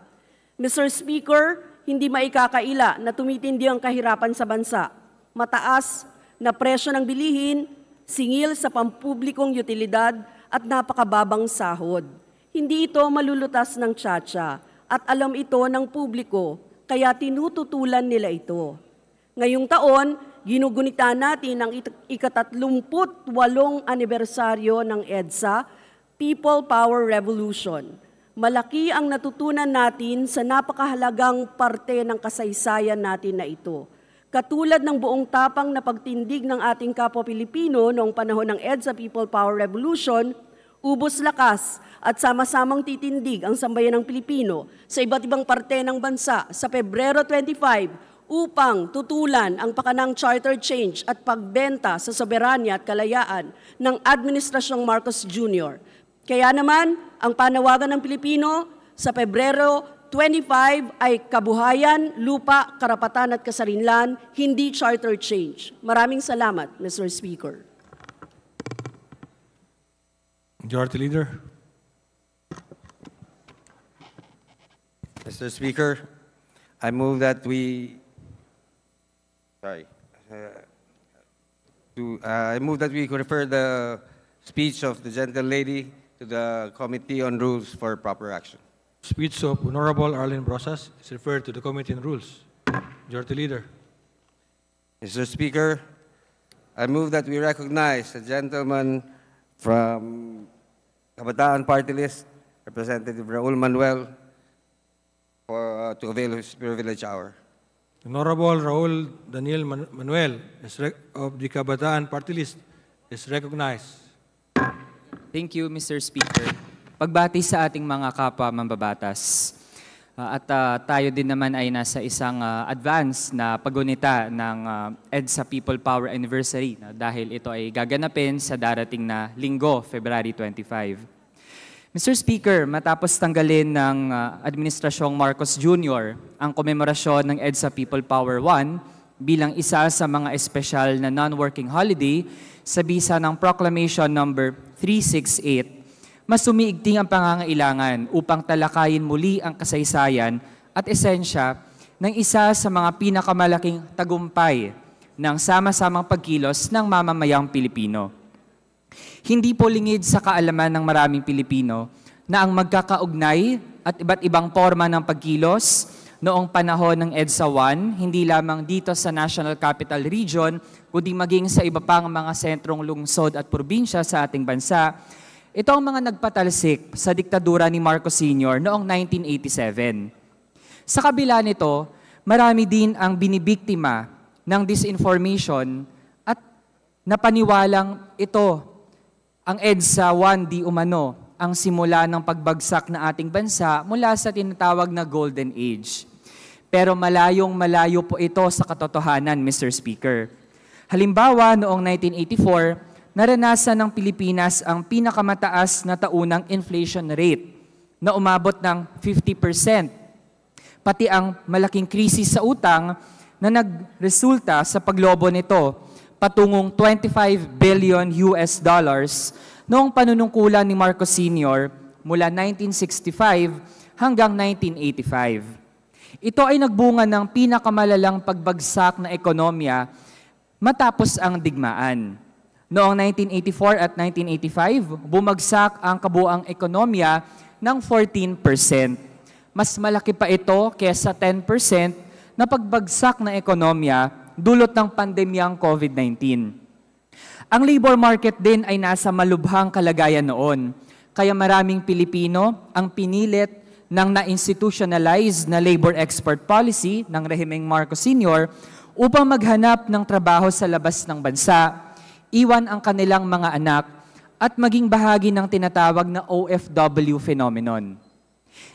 Mr. Speaker, hindi maikakaila na tumitindi ang kahirapan sa bansa. Mataas na presyo ng bilihin, singil sa pampublikong utilidad at napakababang sahod. Hindi ito malulutas ng tsatsa at alam ito ng publiko kaya tinututulan nila ito. Ngayong taon, ginugunita natin ang ikatatlumput walong anibersaryo ng EDSA, People Power Revolution. Malaki ang natutunan natin sa napakahalagang parte ng kasaysayan natin na ito. Katulad ng buong tapang na pagtindig ng ating kapwa Pilipino noong panahon ng EDSA People Power Revolution, Ubos lakas at sama-samang titindig ang sambayan ng Pilipino sa iba't ibang parte ng bansa sa Pebrero 25 upang tutulan ang pakanang charter change at pagbenta sa soberanya at kalayaan ng Administrasyong Marcos Jr. Kaya naman, ang panawagan ng Pilipino sa Pebrero 25 ay kabuhayan, lupa, karapatan at kasarinlan, hindi charter change. Maraming salamat, Mr. Speaker. You are the leader. Mr. Speaker, I move that we, sorry, uh, to, uh, I move that we refer the speech of the gentle lady to the Committee on Rules for proper action. Speech of Honorable Arlene Brosas is referred to the Committee on Rules. You are the leader. Mr. Speaker, I move that we recognize a gentleman from Kabataan Party List, Representative Raul Manuel, for, uh, to avail his privilege hour. Honorable Raul Daniel Manuel of the Kabataan Party List is recognized. Thank you, Mr. Speaker. Pagbati sa ating mga kapwa mambabatas. Uh, at uh, tayo din naman ay nasa isang uh, advance na pagunita ng uh, EDSA People Power Anniversary na dahil ito ay gaganapin sa darating na linggo, February 25. Mr. Speaker, matapos tanggalin ng uh, Administrasyong Marcos Jr. ang komemorasyon ng EDSA People Power 1 bilang isa sa mga espesyal na non-working holiday sa bisa ng Proclamation number 368 mas umiigting ang pangangailangan upang talakayin muli ang kasaysayan at esensya ng isa sa mga pinakamalaking tagumpay ng sama-samang pagkilos ng mamamayang Pilipino. Hindi po lingid sa kaalaman ng maraming Pilipino na ang magkakaugnay at iba't ibang forma ng pagkilos noong panahon ng EDSA 1, hindi lamang dito sa National Capital Region, kundi maging sa iba pang mga sentrong lungsod at probinsya sa ating bansa, ito ang mga nagpatalsik sa diktadura ni Marcos Sr. noong 1987. Sa kabila nito, marami din ang binibiktima ng disinformation at napaniwalang ito ang EDSA 1D umano ang simula ng pagbagsak na ating bansa mula sa tinatawag na Golden Age. Pero malayong malayo po ito sa katotohanan, Mr. Speaker. Halimbawa, noong 1984, naranasan ng Pilipinas ang pinakamataas na taunang inflation rate na umabot ng 50%. Pati ang malaking krisis sa utang na nagresulta sa paglobo nito patungong 25 billion US dollars noong panunungkulan ni Marcos Sr. mula 1965 hanggang 1985. Ito ay nagbunga ng pinakamalalang pagbagsak na ekonomiya matapos ang digmaan. Noong 1984 at 1985, bumagsak ang kabuang ekonomiya ng 14%. Mas malaki pa ito kaysa 10% na pagbagsak ng ekonomiya dulot ng pandemyang COVID-19. Ang labor market din ay nasa malubhang kalagayan noon, kaya maraming Pilipino ang pinilit ng na-institutionalized na labor export policy ng rehimeng Marcos Sr. upang maghanap ng trabaho sa labas ng bansa iwan ang kanilang mga anak at maging bahagi ng tinatawag na OFW phenomenon.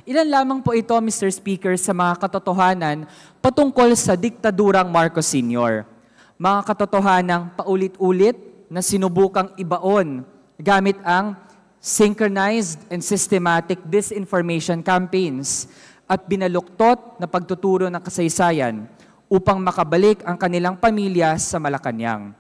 Ilan lamang po ito, Mr. Speaker, sa mga katotohanan patungkol sa diktadurang Marcos Sr. Mga katotohanang paulit-ulit na sinubukang ibaon gamit ang synchronized and systematic disinformation campaigns at binaluktot na pagtuturo ng kasaysayan upang makabalik ang kanilang pamilya sa Malacanang.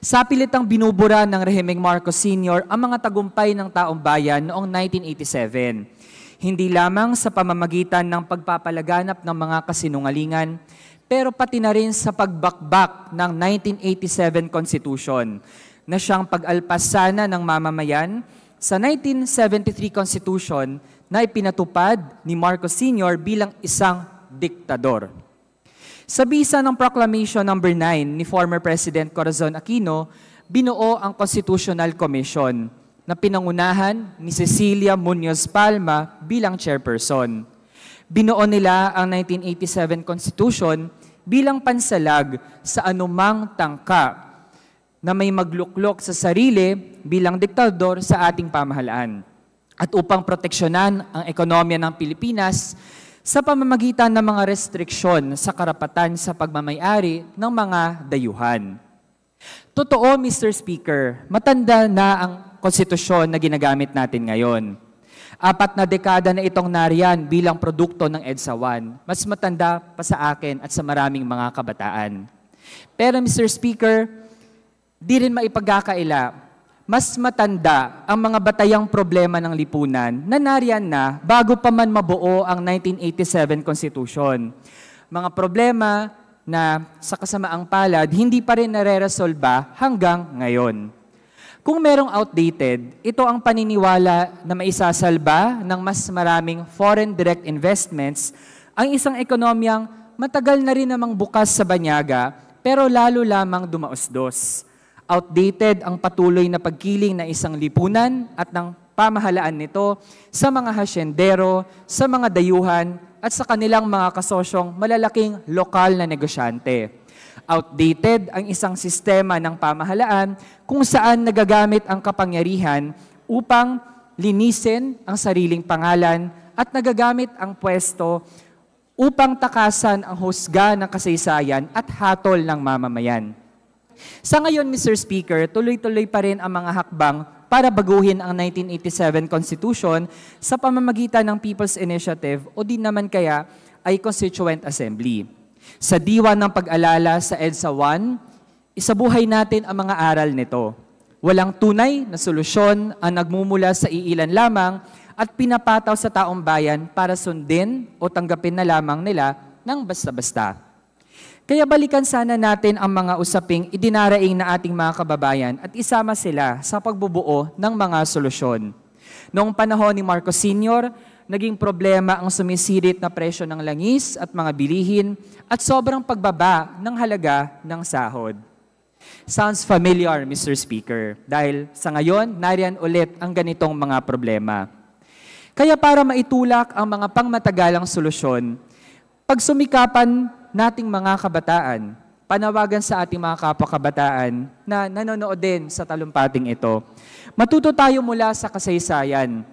Sa pilitang binubura ng rehimeng Marcos Sr. ang mga tagumpay ng taong bayan noong 1987. Hindi lamang sa pamamagitan ng pagpapalaganap ng mga kasinungalingan, pero pati na rin sa pagbakbak ng 1987 Constitution na siyang pag alpas sana ng mamamayan sa 1973 Constitution na ipinatupad ni Marcos Sr. bilang isang diktador. Sa bisa ng Proclamation number no. 9 ni former President Corazon Aquino, binuo ang Constitutional Commission na pinangunahan ni Cecilia Munoz Palma bilang chairperson. Binuo nila ang 1987 Constitution bilang pansalag sa anumang tangka na may magluklok sa sarili bilang diktador sa ating pamahalaan. At upang proteksyonan ang ekonomiya ng Pilipinas, sa pamamagitan ng mga restriksyon sa karapatan sa pagmamayari ng mga dayuhan. Totoo, Mr. Speaker, matanda na ang konstitusyon na ginagamit natin ngayon. Apat na dekada na itong nariyan bilang produkto ng EDSA 1. Mas matanda pa sa akin at sa maraming mga kabataan. Pero Mr. Speaker, di rin maipagkakaila mas matanda ang mga batayang problema ng lipunan na nariyan na bago pa man mabuo ang 1987 Constitution. Mga problema na sa kasamaang palad, hindi pa rin nare hanggang ngayon. Kung merong outdated, ito ang paniniwala na maisasalba ng mas maraming foreign direct investments ang isang ekonomiyang matagal na rin namang bukas sa banyaga pero lalo lamang dumausdos. dos Outdated ang patuloy na pagkiling na isang lipunan at ng pamahalaan nito sa mga hasyendero, sa mga dayuhan, at sa kanilang mga kasosyong malalaking lokal na negosyante. Outdated ang isang sistema ng pamahalaan kung saan nagagamit ang kapangyarihan upang linisin ang sariling pangalan at nagagamit ang pwesto upang takasan ang husga ng kasaysayan at hatol ng mamamayan. Sa ngayon, Mr. Speaker, tuloy-tuloy pa rin ang mga hakbang para baguhin ang 1987 Constitution sa pamamagitan ng People's Initiative o din naman kaya ay Constituent Assembly. Sa diwa ng pag-alala sa EDSA 1, isabuhay natin ang mga aral nito. Walang tunay na solusyon ang nagmumula sa iilan lamang at pinapataw sa taong bayan para sundin o tanggapin na lamang nila ng basta-basta. Kaya balikan sana natin ang mga usaping idinaraing na ating mga kababayan at isama sila sa pagbubuo ng mga solusyon. Noong panahon ni Marcos Sr., naging problema ang sumisirit na presyo ng langis at mga bilihin at sobrang pagbaba ng halaga ng sahod. Sounds familiar, Mr. Speaker, dahil sa ngayon, nariyan ulit ang ganitong mga problema. Kaya para maitulak ang mga pangmatagalang solusyon, pagsumikapan nating mga kabataan, panawagan sa ating mga kapakabataan na nanonood din sa talumpating ito. Matuto tayo mula sa kasaysayan.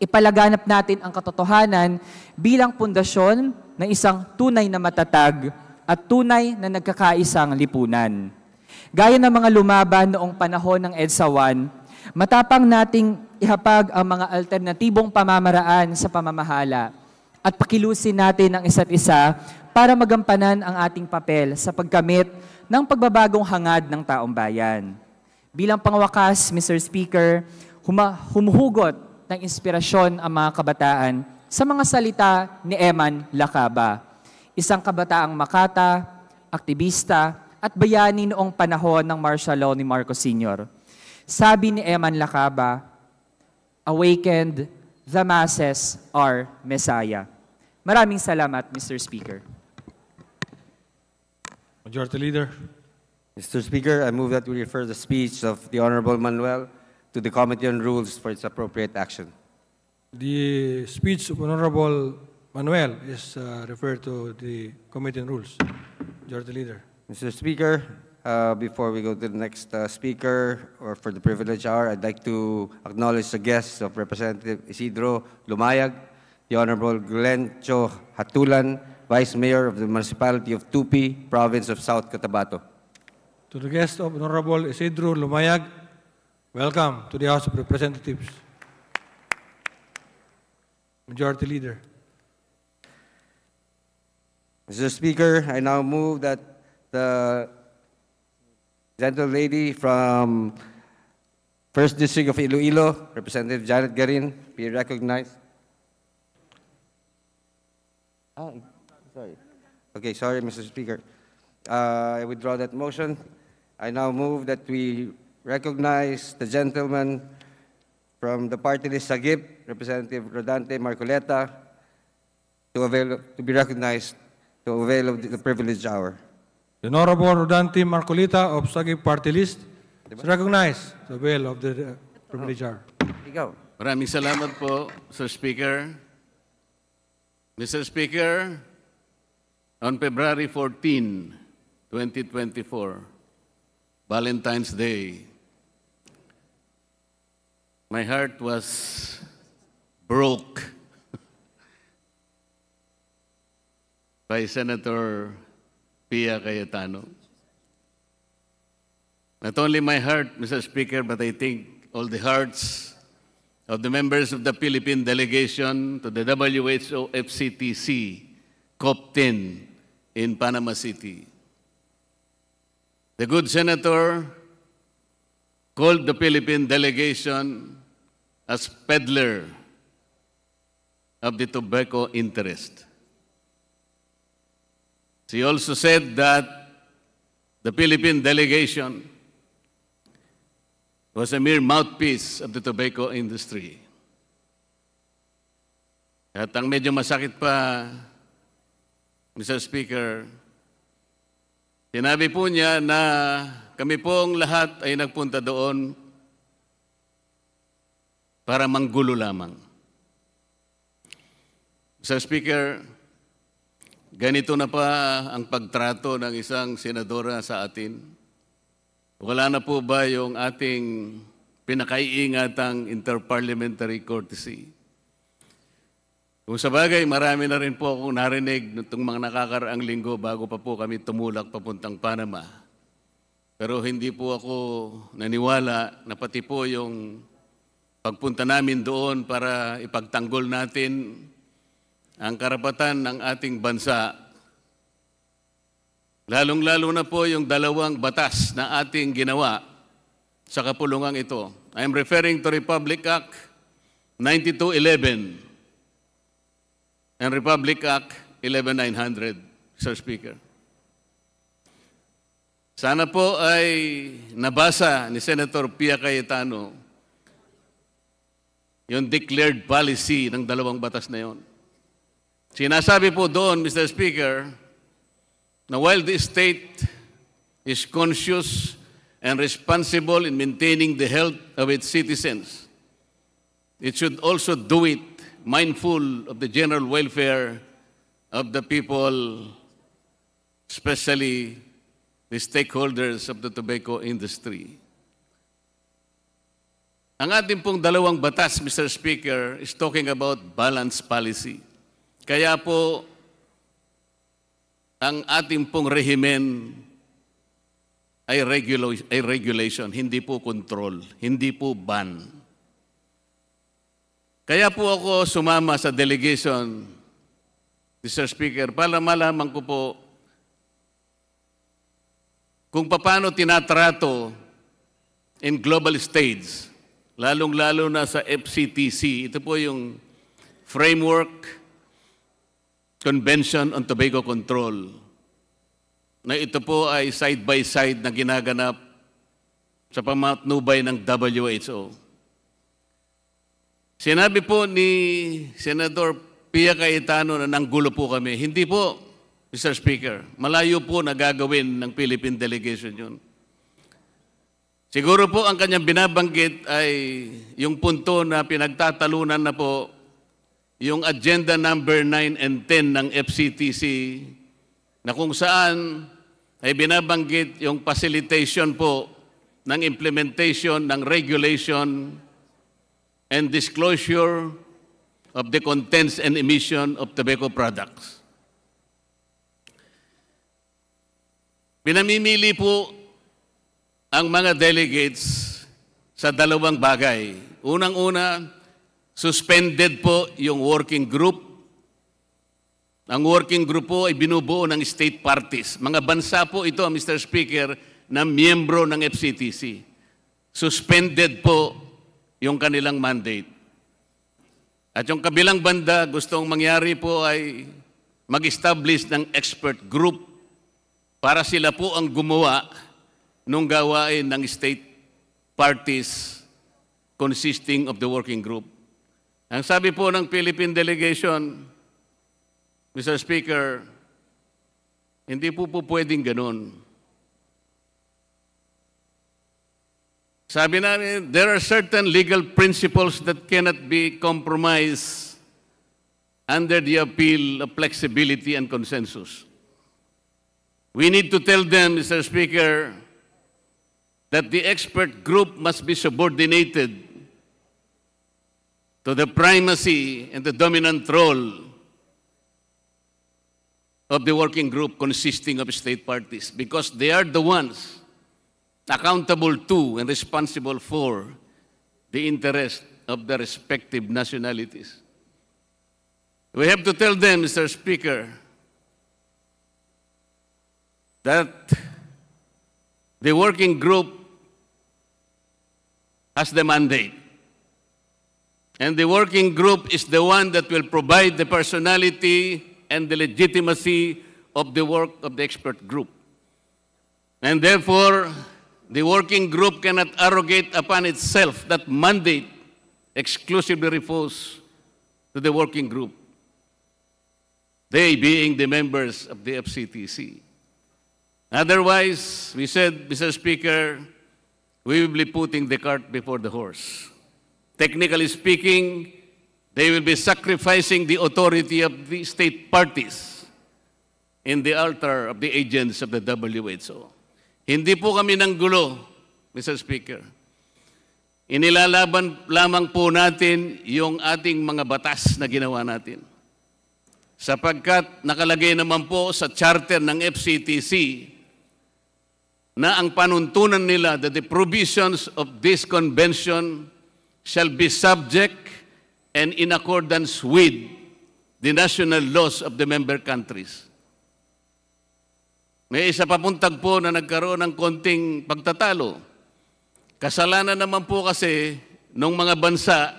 Ipalaganap natin ang katotohanan bilang pundasyon ng isang tunay na matatag at tunay na nagkakaisang lipunan. Gaya ng mga lumaban noong panahon ng EDSA 1, matapang nating ihapag ang mga alternatibong pamamaraan sa pamamahala at pakilusin natin ang isa't isa para magampanan ang ating papel sa pagkamit ng pagbabagong hangad ng taong bayan. Bilang pangwakas, Mr. Speaker, huma- humuhugot ng inspirasyon ang mga kabataan sa mga salita ni Eman Lakaba, isang kabataang Makata, aktivista, at bayani noong panahon ng martial law ni Marcos Sr. Sabi ni Eman Lakaba, Awakened, the masses are Messiah. Maraming salamat, Mr. Speaker. Majority Leader. Mr. Speaker, I move that we refer the speech of the Honorable Manuel to the Committee on Rules for its appropriate action. The speech of Honorable Manuel is uh, referred to the Committee on Rules. Majority Leader. Mr. Speaker, uh, before we go to the next uh, speaker or for the privilege hour, I'd like to acknowledge the guests of Representative Isidro Lumayag, the Honorable Glencho Hatulan, Vice Mayor of the Municipality of Tupi, Province of South Cotabato. To the guest of Honorable Isidro Lumayag, welcome to the House of Representatives. Majority Leader. Mr. Speaker, I now move that the gentle lady from 1st District of Iloilo, Representative Janet Garin, be recognized. Sorry. Okay, sorry, Mr. Speaker. Uh, I withdraw that motion. I now move that we recognize the gentleman from the party list Sagip, Representative Rodante Marcoleta, to, avail, to be recognized to avail of the, the privilege hour. The Honorable Rodante Marcoleta of Sagip Party List is recognized to avail of the uh, privilege hour. Maraming salamat po, Sir Speaker. Mr. Speaker, On February 14, 2024, Valentine's Day, my heart was broke by Senator Pia Cayetano. Not only my heart, Mr. Speaker, but I think all the hearts of the members of the Philippine delegation to the WHO FCTC, COP10, in Panama City. The good senator called the Philippine delegation as peddler of the tobacco interest. She also said that the Philippine delegation was a mere mouthpiece of the tobacco industry. At ang medyo masakit pa Mr. Speaker, sinabi po niya na kami pong lahat ay nagpunta doon para manggulo lamang. Mr. Speaker, ganito na pa ang pagtrato ng isang senadora sa atin. Wala na po ba yung ating pinakaiingatang interparliamentary courtesy? Kung sa bagay, marami na rin po akong narinig nitong mga nakakaraang linggo bago pa po kami tumulak papuntang Panama. Pero hindi po ako naniwala na pati po yung pagpunta namin doon para ipagtanggol natin ang karapatan ng ating bansa. Lalong-lalo na po yung dalawang batas na ating ginawa sa kapulungang ito. I am referring to Republic Act 9211 and Republic Act 11900, Sir Speaker. Sana po ay nabasa ni Senator Pia Cayetano yung declared policy ng dalawang batas na yon. Sinasabi po doon, Mr. Speaker, na while the state is conscious and responsible in maintaining the health of its citizens, it should also do it mindful of the general welfare of the people, especially the stakeholders of the tobacco industry. Ang ating pong dalawang batas, Mr. Speaker, is talking about balance policy. Kaya po, ang ating pong rehimen ay, regula- ay regulation, hindi po control, hindi po ban. Kaya po ako sumama sa delegation, Mr. Speaker, para malaman ko po kung paano tinatrato in global stage, lalong-lalo na sa FCTC. Ito po yung Framework Convention on Tobacco Control na ito po ay side-by-side -side na ginaganap sa pamatnubay ng WHO. Sinabi po ni Senator Pia Cayetano na nanggulo po kami. Hindi po, Mr. Speaker. Malayo po na gagawin ng Philippine delegation yun. Siguro po ang kanyang binabanggit ay yung punto na pinagtatalunan na po yung agenda number 9 and 10 ng FCTC na kung saan ay binabanggit yung facilitation po ng implementation ng regulation and disclosure of the contents and emission of tobacco products. Pinamimili po ang mga delegates sa dalawang bagay. Unang-una, suspended po yung working group. Ang working group po ay binubuo ng state parties. Mga bansa po ito, Mr. Speaker, na miyembro ng FCTC. Suspended po yung kanilang mandate. At yung kabilang banda, gustong mangyari po ay mag-establish ng expert group para sila po ang gumawa nung gawain ng state parties consisting of the working group. Ang sabi po ng Philippine delegation, Mr. Speaker, hindi po po pwedeng ganun. Sabi namin, there are certain legal principles that cannot be compromised under the appeal of flexibility and consensus. We need to tell them, Mr. Speaker, that the expert group must be subordinated to the primacy and the dominant role of the working group consisting of state parties because they are the ones accountable to and responsible for the interest of their respective nationalities. We have to tell them, Mr. Speaker, that the working group has the mandate. And the working group is the one that will provide the personality and the legitimacy of the work of the expert group. And therefore, The working group cannot arrogate upon itself that mandate exclusively refers to the working group, they being the members of the FCTC. Otherwise, we said, Mr. Speaker, we will be putting the cart before the horse. Technically speaking, they will be sacrificing the authority of the state parties in the altar of the agents of the WHO. Hindi po kami ng gulo, Mr. Speaker. Inilalaban lamang po natin yung ating mga batas na ginawa natin. Sapagkat nakalagay naman po sa charter ng FCTC na ang panuntunan nila that the provisions of this convention shall be subject and in accordance with the national laws of the member countries. May isa pa pong tagpo na nagkaroon ng konting pagtatalo. Kasalanan naman po kasi nung mga bansa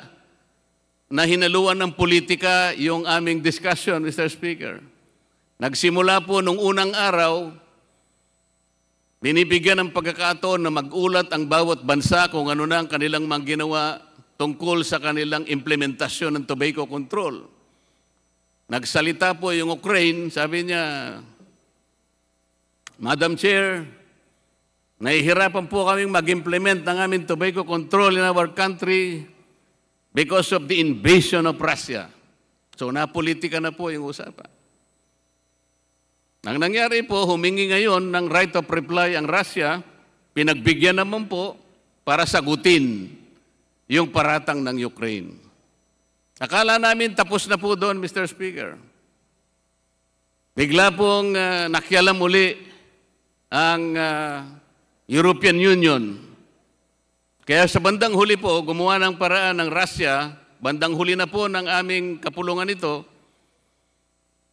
na hinaluan ng politika yung aming discussion, Mr. Speaker. Nagsimula po nung unang araw, binibigyan ng pagkakataon na magulat ang bawat bansa kung ano na ang kanilang mga ginawa tungkol sa kanilang implementasyon ng tobacco control. Nagsalita po yung Ukraine, sabi niya, Madam Chair, nahihirapan po kaming mag-implement ng aming tobacco control in our country because of the invasion of Russia. So, napolitika na po yung usapan. Ang nangyari po, humingi ngayon ng right of reply ang Russia, pinagbigyan naman po para sagutin yung paratang ng Ukraine. Akala namin tapos na po doon, Mr. Speaker. Bigla pong uh, ah, nakialam muli ang uh, European Union. Kaya sa bandang huli po, gumawa ng paraan ng Russia, bandang huli na po ng aming kapulungan ito,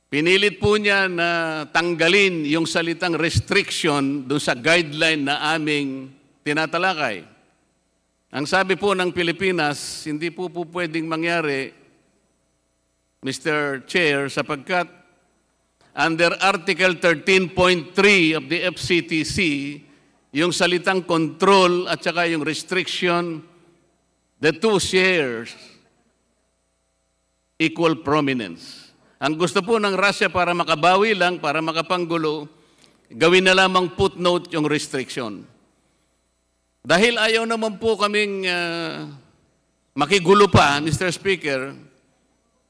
Pinilit po niya na tanggalin yung salitang restriction doon sa guideline na aming tinatalakay. Ang sabi po ng Pilipinas, hindi po po pwedeng mangyari, Mr. Chair, sapagkat under Article 13.3 of the FCTC, yung salitang control at saka yung restriction, the two shares equal prominence. Ang gusto po ng Russia para makabawi lang, para makapanggulo, gawin na lamang footnote yung restriction. Dahil ayaw naman po kaming uh, makigulo pa, Mr. Speaker,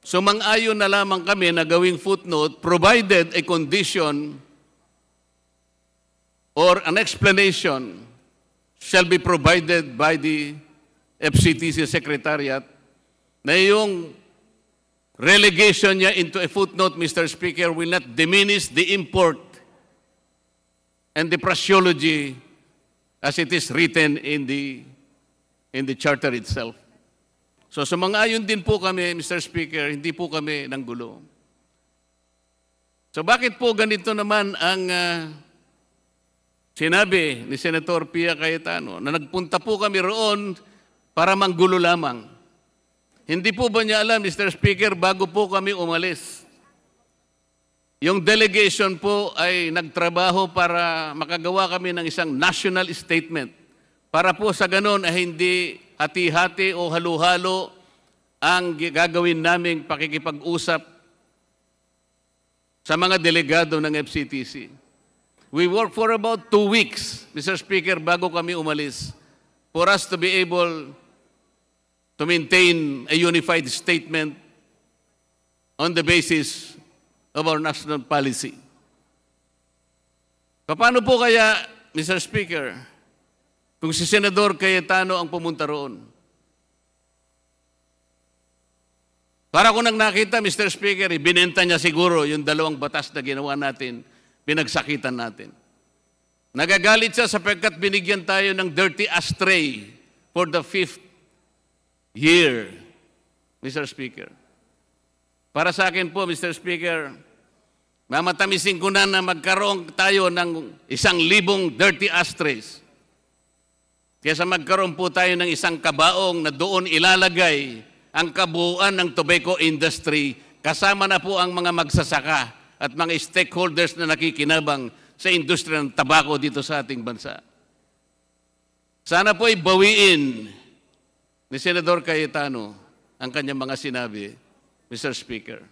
Sumang-ayon na lamang kami na gawing footnote provided a condition or an explanation shall be provided by the FCTC Secretariat na yung relegation niya into a footnote, Mr. Speaker, will not diminish the import and the phraseology as it is written in the, in the Charter itself. So sumang-ayon din po kami, Mr. Speaker, hindi po kami ng gulo. So bakit po ganito naman ang uh, sinabi ni Senator Pia Cayetano na nagpunta po kami roon para manggulo lamang? Hindi po ba niya alam, Mr. Speaker, bago po kami umalis? Yung delegation po ay nagtrabaho para makagawa kami ng isang national statement para po sa ganun ay hindi hati-hati o haluhalo ang gagawin naming pakikipag-usap sa mga delegado ng FCTC. We work for about two weeks, Mr. Speaker, bago kami umalis for us to be able to maintain a unified statement on the basis of our national policy. Paano po kaya, Mr. Speaker, kung si Senador Cayetano ang pumunta roon. Para ko nang nakita, Mr. Speaker, binenta niya siguro yung dalawang batas na ginawa natin, pinagsakitan natin. Nagagalit siya sapagkat binigyan tayo ng dirty ashtray for the fifth year, Mr. Speaker. Para sa akin po, Mr. Speaker, mamatamisin ko na na magkaroon tayo ng isang libong dirty ashtrays. Kesa magkaroon po tayo ng isang kabaong na doon ilalagay ang kabuuan ng tobacco industry, kasama na po ang mga magsasaka at mga stakeholders na nakikinabang sa industriya ng tabako dito sa ating bansa. Sana po ay bawiin ni Senador Cayetano ang kanyang mga sinabi, Mr. Speaker.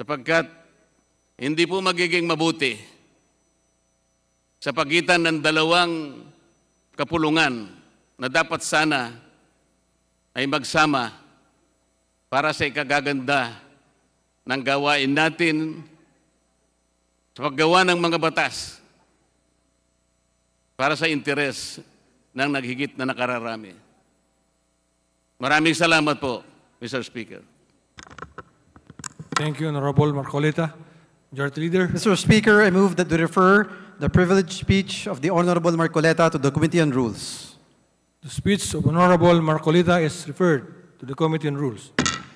Sapagkat hindi po magiging mabuti sa pagitan ng dalawang kapulungan na dapat sana ay magsama para sa ikagaganda ng gawain natin sa paggawa ng mga batas para sa interes ng naghigit na nakararami. Maraming salamat po, Mr. Speaker. Thank you, Honorable Marcoleta. Majority Leader. Mr. Speaker, I move that to refer the privileged speech of the Honorable Marcoleta to the Committee on Rules. The speech of Honorable Marcoleta is referred to the Committee on Rules.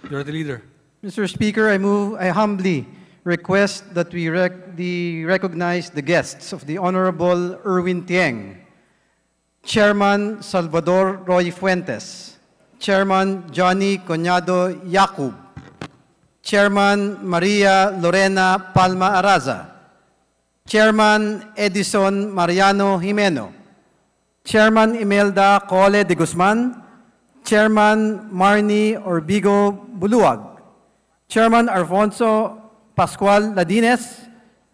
the Leader. Mr. Speaker, I move, I humbly request that we rec the recognize the guests of the Honorable Erwin Tieng, Chairman Salvador Roy Fuentes, Chairman Johnny Coñado Yakub, Chairman Maria Lorena Palma Araza, Chairman Edison Mariano Jimeno, Chairman Imelda Cole de Guzman, Chairman Marnie Orbigo Buluag, Chairman Alfonso Pascual Ladines,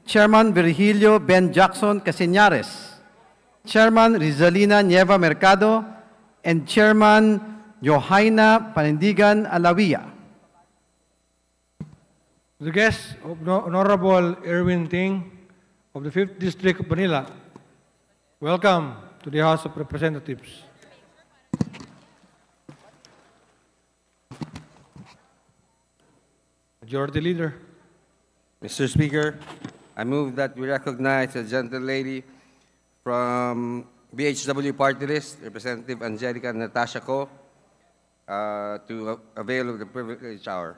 Chairman Virgilio Ben Jackson Caseñares, Chairman Rizalina Nieva Mercado, and Chairman Johaina Panindigan Alawia. The guest, Honorable Erwin Ting, of the 5th District of Manila. Welcome to the House of Representatives. Majority Leader. Mr. Speaker, I move that we recognize a gentle lady from BHW party list, Representative Angelica Natasha Ko, uh, to avail of the privilege hour.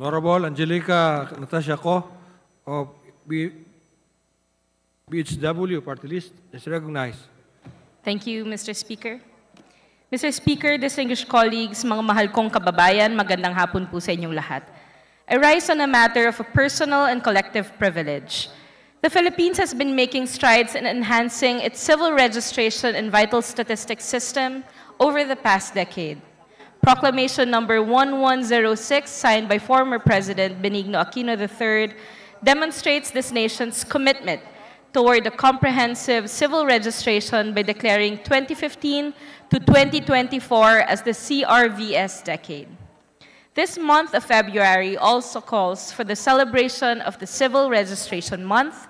Honorable Angelica Natasha Ko of B party list recognized. Thank you, Mr. Speaker. Mr. Speaker, distinguished colleagues, mga mahal kong kababayan, magandang hapon po sa inyong lahat. I rise on a matter of a personal and collective privilege. The Philippines has been making strides in enhancing its civil registration and vital statistics system over the past decade. Proclamation number 1106, signed by former President Benigno Aquino III, demonstrates this nation's commitment toward a comprehensive civil registration by declaring 2015 to 2024 as the CRVS decade. This month of February also calls for the celebration of the Civil Registration Month,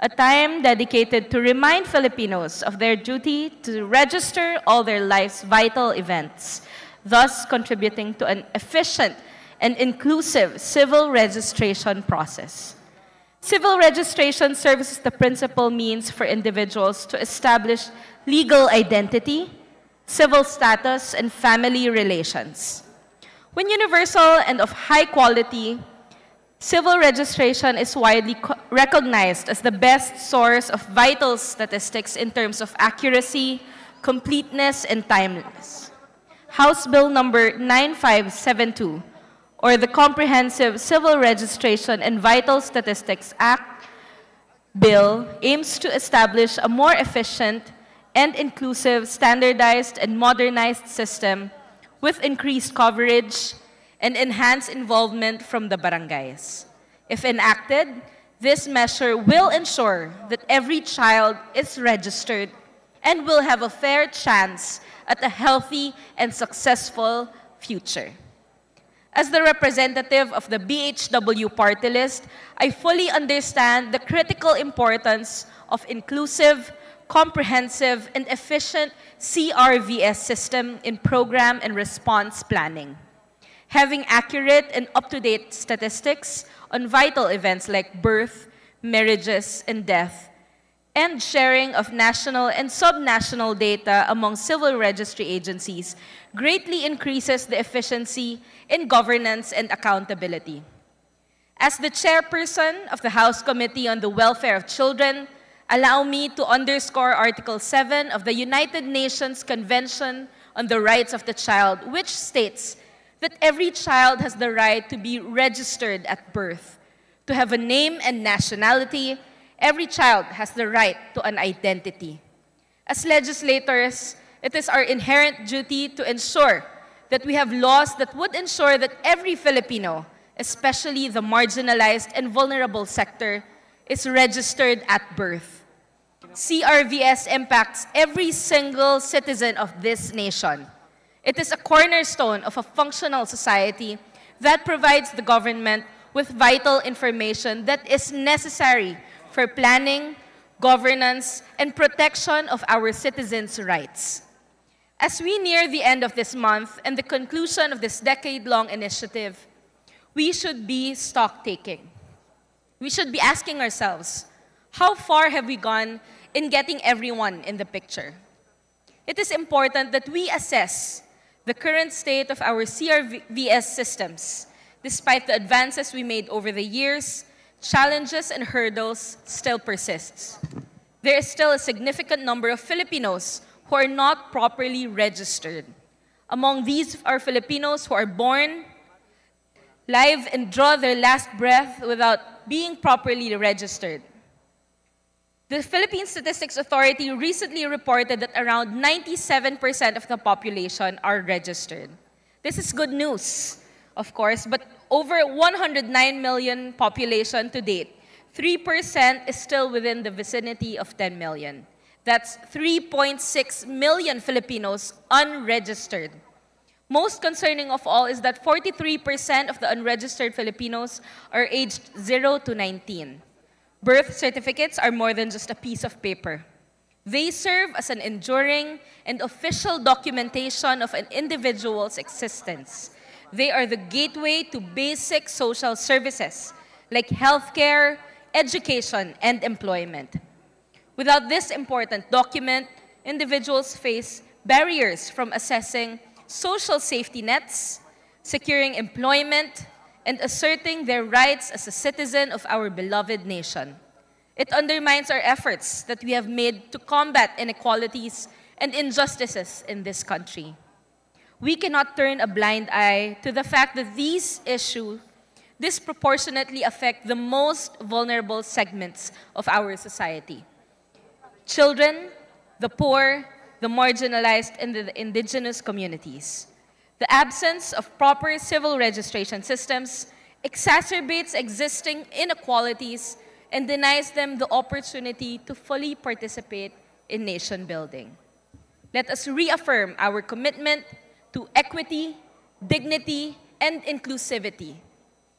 a time dedicated to remind Filipinos of their duty to register all their life's vital events, thus contributing to an efficient and inclusive civil registration process. Civil registration serves as the principal means for individuals to establish legal identity, civil status, and family relations. When universal and of high quality, civil registration is widely recognized as the best source of vital statistics in terms of accuracy, completeness, and timeliness. House Bill number 9572 or the Comprehensive Civil Registration and Vital Statistics Act bill aims to establish a more efficient and inclusive, standardized, and modernized system with increased coverage and enhanced involvement from the barangays. If enacted, this measure will ensure that every child is registered and will have a fair chance at a healthy and successful future. As the representative of the BHW party list, I fully understand the critical importance of inclusive, comprehensive, and efficient CRVS system in program and response planning. Having accurate and up-to-date statistics on vital events like birth, marriages, and death and sharing of national and subnational data among civil registry agencies greatly increases the efficiency in governance and accountability. As the chairperson of the House Committee on the Welfare of Children, allow me to underscore Article 7 of the United Nations Convention on the Rights of the Child, which states that every child has the right to be registered at birth, to have a name and nationality, Every child has the right to an identity. As legislators, it is our inherent duty to ensure that we have laws that would ensure that every Filipino, especially the marginalized and vulnerable sector, is registered at birth. CRVS impacts every single citizen of this nation. It is a cornerstone of a functional society that provides the government with vital information that is necessary for planning, governance, and protection of our citizens' rights. As we near the end of this month and the conclusion of this decade-long initiative, we should be stock-taking. We should be asking ourselves, how far have we gone in getting everyone in the picture? It is important that we assess the current state of our CRVS systems, despite the advances we made over the years challenges and hurdles still persists. There is still a significant number of Filipinos who are not properly registered. Among these are Filipinos who are born, live, and draw their last breath without being properly registered. The Philippine Statistics Authority recently reported that around 97% of the population are registered. This is good news, of course, but over 109 million population to date, 3% is still within the vicinity of 10 million. That's 3.6 million Filipinos unregistered. Most concerning of all is that 43% of the unregistered Filipinos are aged 0 to 19. Birth certificates are more than just a piece of paper. They serve as an enduring and official documentation of an individual's existence they are the gateway to basic social services like healthcare, education, and employment. Without this important document, individuals face barriers from assessing social safety nets, securing employment, and asserting their rights as a citizen of our beloved nation. It undermines our efforts that we have made to combat inequalities and injustices in this country we cannot turn a blind eye to the fact that these issues disproportionately affect the most vulnerable segments of our society. Children, the poor, the marginalized, and the indigenous communities. The absence of proper civil registration systems exacerbates existing inequalities and denies them the opportunity to fully participate in nation building. Let us reaffirm our commitment to equity, dignity, and inclusivity.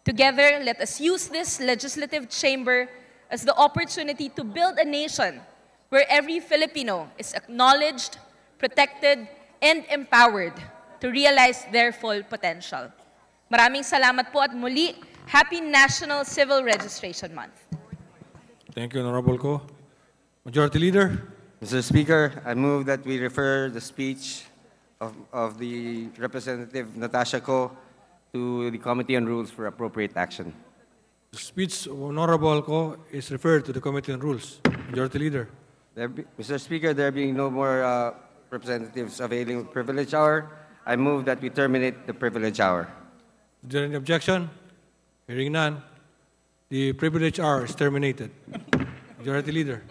Together, let us use this legislative chamber as the opportunity to build a nation where every Filipino is acknowledged, protected, and empowered to realize their full potential. Maraming salamat po at muli, Happy National Civil Registration Month. Thank you, Honorable Co. Majority Leader. Mr. Speaker, I move that we refer the speech of, of the Representative Natasha Ko to the Committee on Rules for appropriate action. The speech of Honorable Ko is referred to the Committee on Rules. Majority Leader. Be, Mr. Speaker, there being no more uh, representatives availing privilege hour, I move that we terminate the privilege hour. Is there any objection? Hearing none, the privilege hour is terminated. Majority Leader.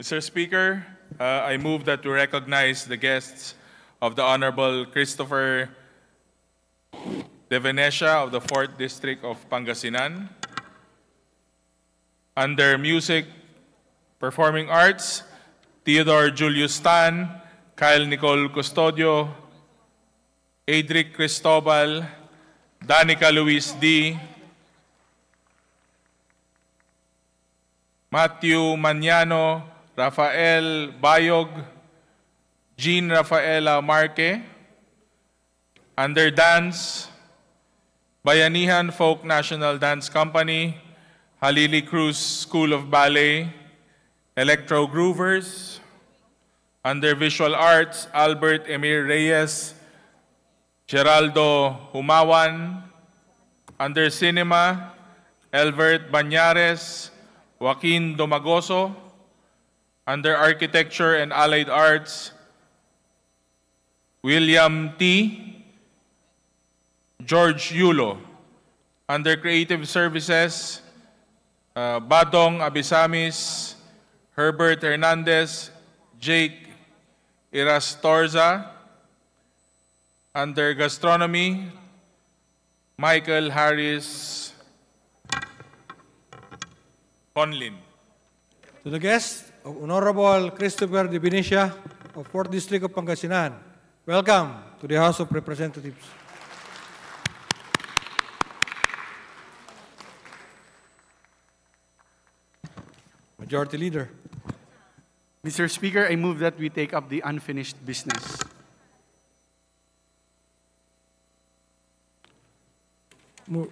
Mr. Speaker, Uh, I move that we recognize the guests of the Honorable Christopher De Venecia of the 4th District of Pangasinan. Under Music, Performing Arts, Theodore Julius Tan, Kyle Nicole Custodio, Adric Cristobal, Danica Luis D., Matthew Maniano, Rafael Bayog, Jean Rafaela Marque, Under Dance, Bayanihan Folk National Dance Company, Halili Cruz School of Ballet, Electro Groovers, under Visual Arts, Albert Emir Reyes, Geraldo Humawan, under Cinema, Elbert Banyares, Joaquin Domagoso, under Architecture and Allied Arts, William T. George Yulo. Under Creative Services, uh, Badong Abisamis, Herbert Hernandez, Jake Irastorza. Under Gastronomy, Michael Harris Conlin. To the guests, of Honorable Christopher de Benicia of 4th District of Pangasinan. Welcome to the House of Representatives. Majority Leader. Mr. Speaker, I move that we take up the unfinished business. Move.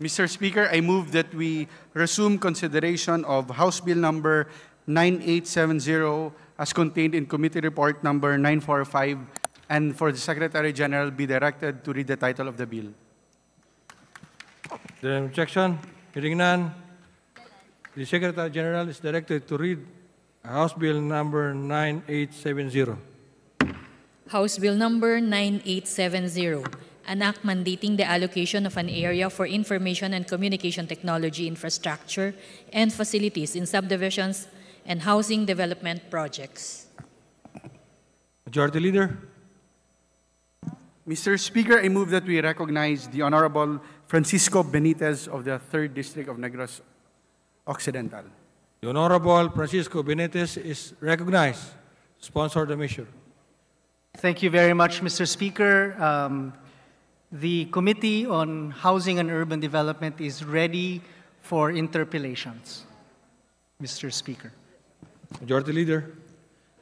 Mr. Speaker, I move that we resume consideration of House Bill number 9870 as contained in committee report number 945 and for the Secretary General be directed to read the title of the bill. The objection? Hearing none. The Secretary General is directed to read House Bill number 9870. House Bill number 9870 an act mandating the allocation of an area for information and communication technology infrastructure and facilities in subdivisions and housing development projects. Majority Leader. Mr. Speaker, I move that we recognize the Honorable Francisco Benitez of the 3rd District of Negros Occidental. The Honorable Francisco Benitez is recognized. Sponsor the measure. Thank you very much, Mr. Speaker. Um, the Committee on Housing and Urban Development is ready for interpellations. Mr. Speaker. Majority Leader.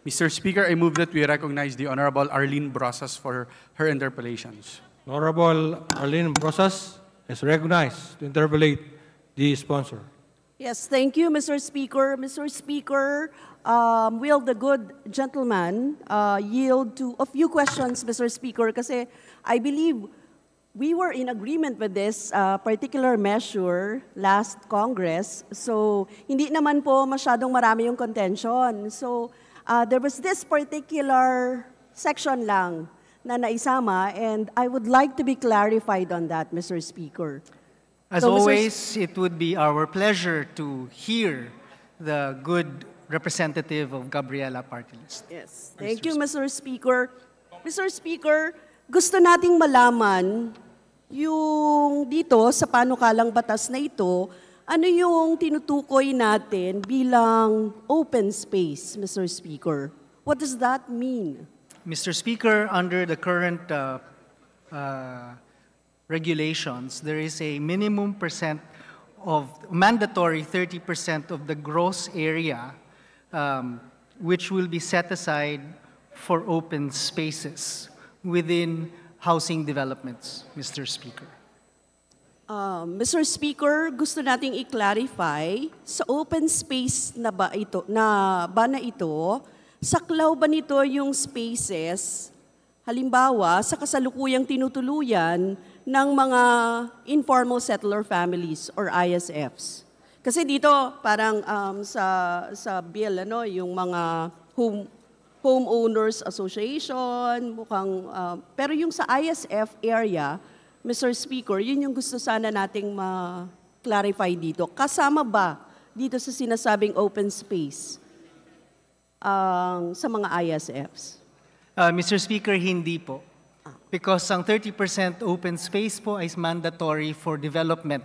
Mr. Speaker, I move that we recognize the Honorable Arlene Brosas for her, interpellations. Honorable Arlene Brosas is recognized to interpellate the sponsor. Yes, thank you, Mr. Speaker. Mr. Speaker, um, will the good gentleman uh, yield to a few questions, Mr. Speaker, Because I believe we were in agreement with this uh, particular measure last Congress. So, hindi naman po masyadong marami yung contention. So, uh, there was this particular section lang na naisama and I would like to be clarified on that, Mr. Speaker. As so, always, Sp it would be our pleasure to hear the good representative of Gabriela Party List. Yes. Thank Mr. you, Mr. Speaker. Mr. Speaker, gusto nating malaman yung dito sa panukalang batas na ito, ano yung tinutukoy natin bilang open space, Mr. Speaker? What does that mean? Mr. Speaker, under the current uh, uh, regulations, there is a minimum percent of mandatory 30% of the gross area um, which will be set aside for open spaces within housing developments, Mr. Speaker? Uh, um, Mr. Speaker, gusto nating i-clarify sa open space na ba ito na ba na ito saklaw ba nito yung spaces halimbawa sa kasalukuyang tinutuluyan ng mga informal settler families or ISFs. Kasi dito parang um, sa sa bill ano yung mga home Homeowners Association, mukhang, uh, pero yung sa ISF area, Mr. Speaker, yun yung gusto sana nating ma-clarify dito. Kasama ba dito sa sinasabing open space uh, sa mga ISFs? Uh, ah, Mr. Speaker, hindi po. Because ang 30% open space po is mandatory for development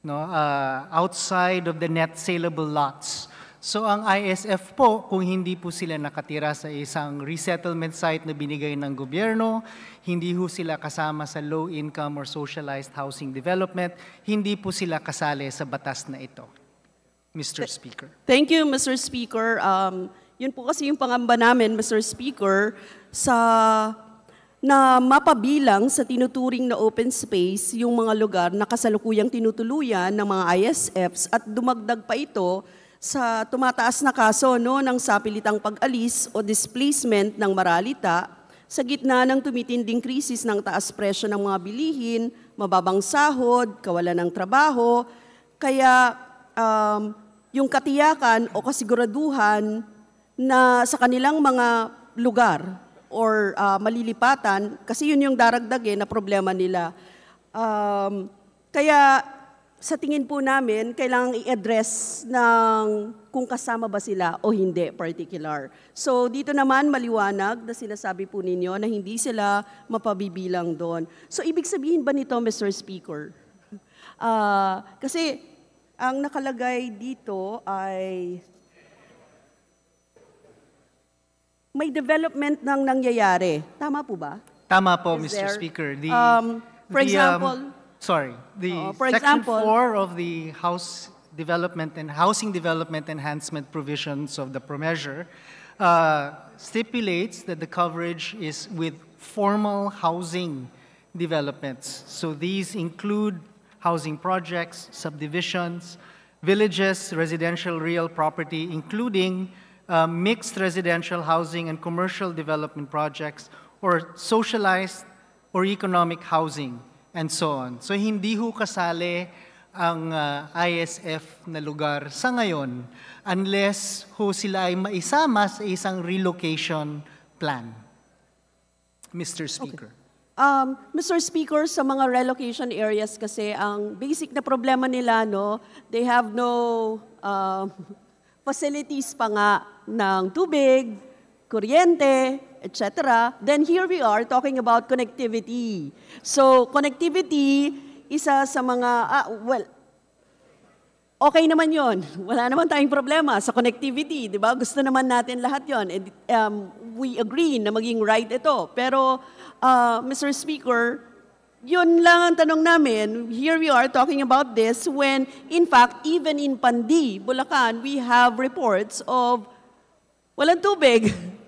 no, uh, outside of the net saleable lots. So ang ISF po, kung hindi po sila nakatira sa isang resettlement site na binigay ng gobyerno, hindi po sila kasama sa low income or socialized housing development, hindi po sila kasali sa batas na ito. Mr. Th Speaker. Thank you, Mr. Speaker. Um, yun po kasi yung pangamba namin, Mr. Speaker, sa na mapabilang sa tinuturing na open space yung mga lugar na kasalukuyang tinutuluyan ng mga ISFs at dumagdag pa ito sa tumataas na kaso no, ng sapilitang pag-alis o displacement ng maralita sa gitna ng tumitinding krisis ng taas presyo ng mga bilihin, mababang sahod, kawalan ng trabaho, kaya um, yung katiyakan o kasiguraduhan na sa kanilang mga lugar or uh, malilipatan, kasi yun yung daragdag eh, na problema nila. Um, kaya sa tingin po namin, kailangang i-address ng kung kasama ba sila o hindi particular. So dito naman maliwanag na sinasabi po ninyo na hindi sila mapabibilang doon. So ibig sabihin ba nito, Mr. Speaker? Uh, kasi ang nakalagay dito ay may development ng nangyayari. Tama po ba? Tama po, Is Mr. There, Speaker. The, um, for the, um, example, um, sorry, the uh, for section example, 4 of the House Development and Housing Development Enhancement provisions of the measure uh, stipulates that the coverage is with formal housing developments. So these include housing projects, subdivisions, villages, residential real property, including uh, mixed residential housing and commercial development projects, or socialized or economic housing. and so on. So hindi ho kasali ang uh, ah, ISF na lugar sa ngayon unless ho sila ay maisama sa isang relocation plan. Mr. Speaker. Okay. Um, Mr. Speaker, sa mga relocation areas kasi ang basic na problema nila, no, they have no um, facilities pa nga ng tubig, kuryente, etc. Then here we are talking about connectivity. So connectivity, isa sa mga, ah, well, okay naman yon. Wala naman tayong problema sa connectivity, di ba? Gusto naman natin lahat yon. Um, we agree na maging right ito. Pero, uh, ah, Mr. Speaker, yun lang ang tanong namin. Here we are talking about this when, in fact, even in Pandi, Bulacan, we have reports of walang tubig.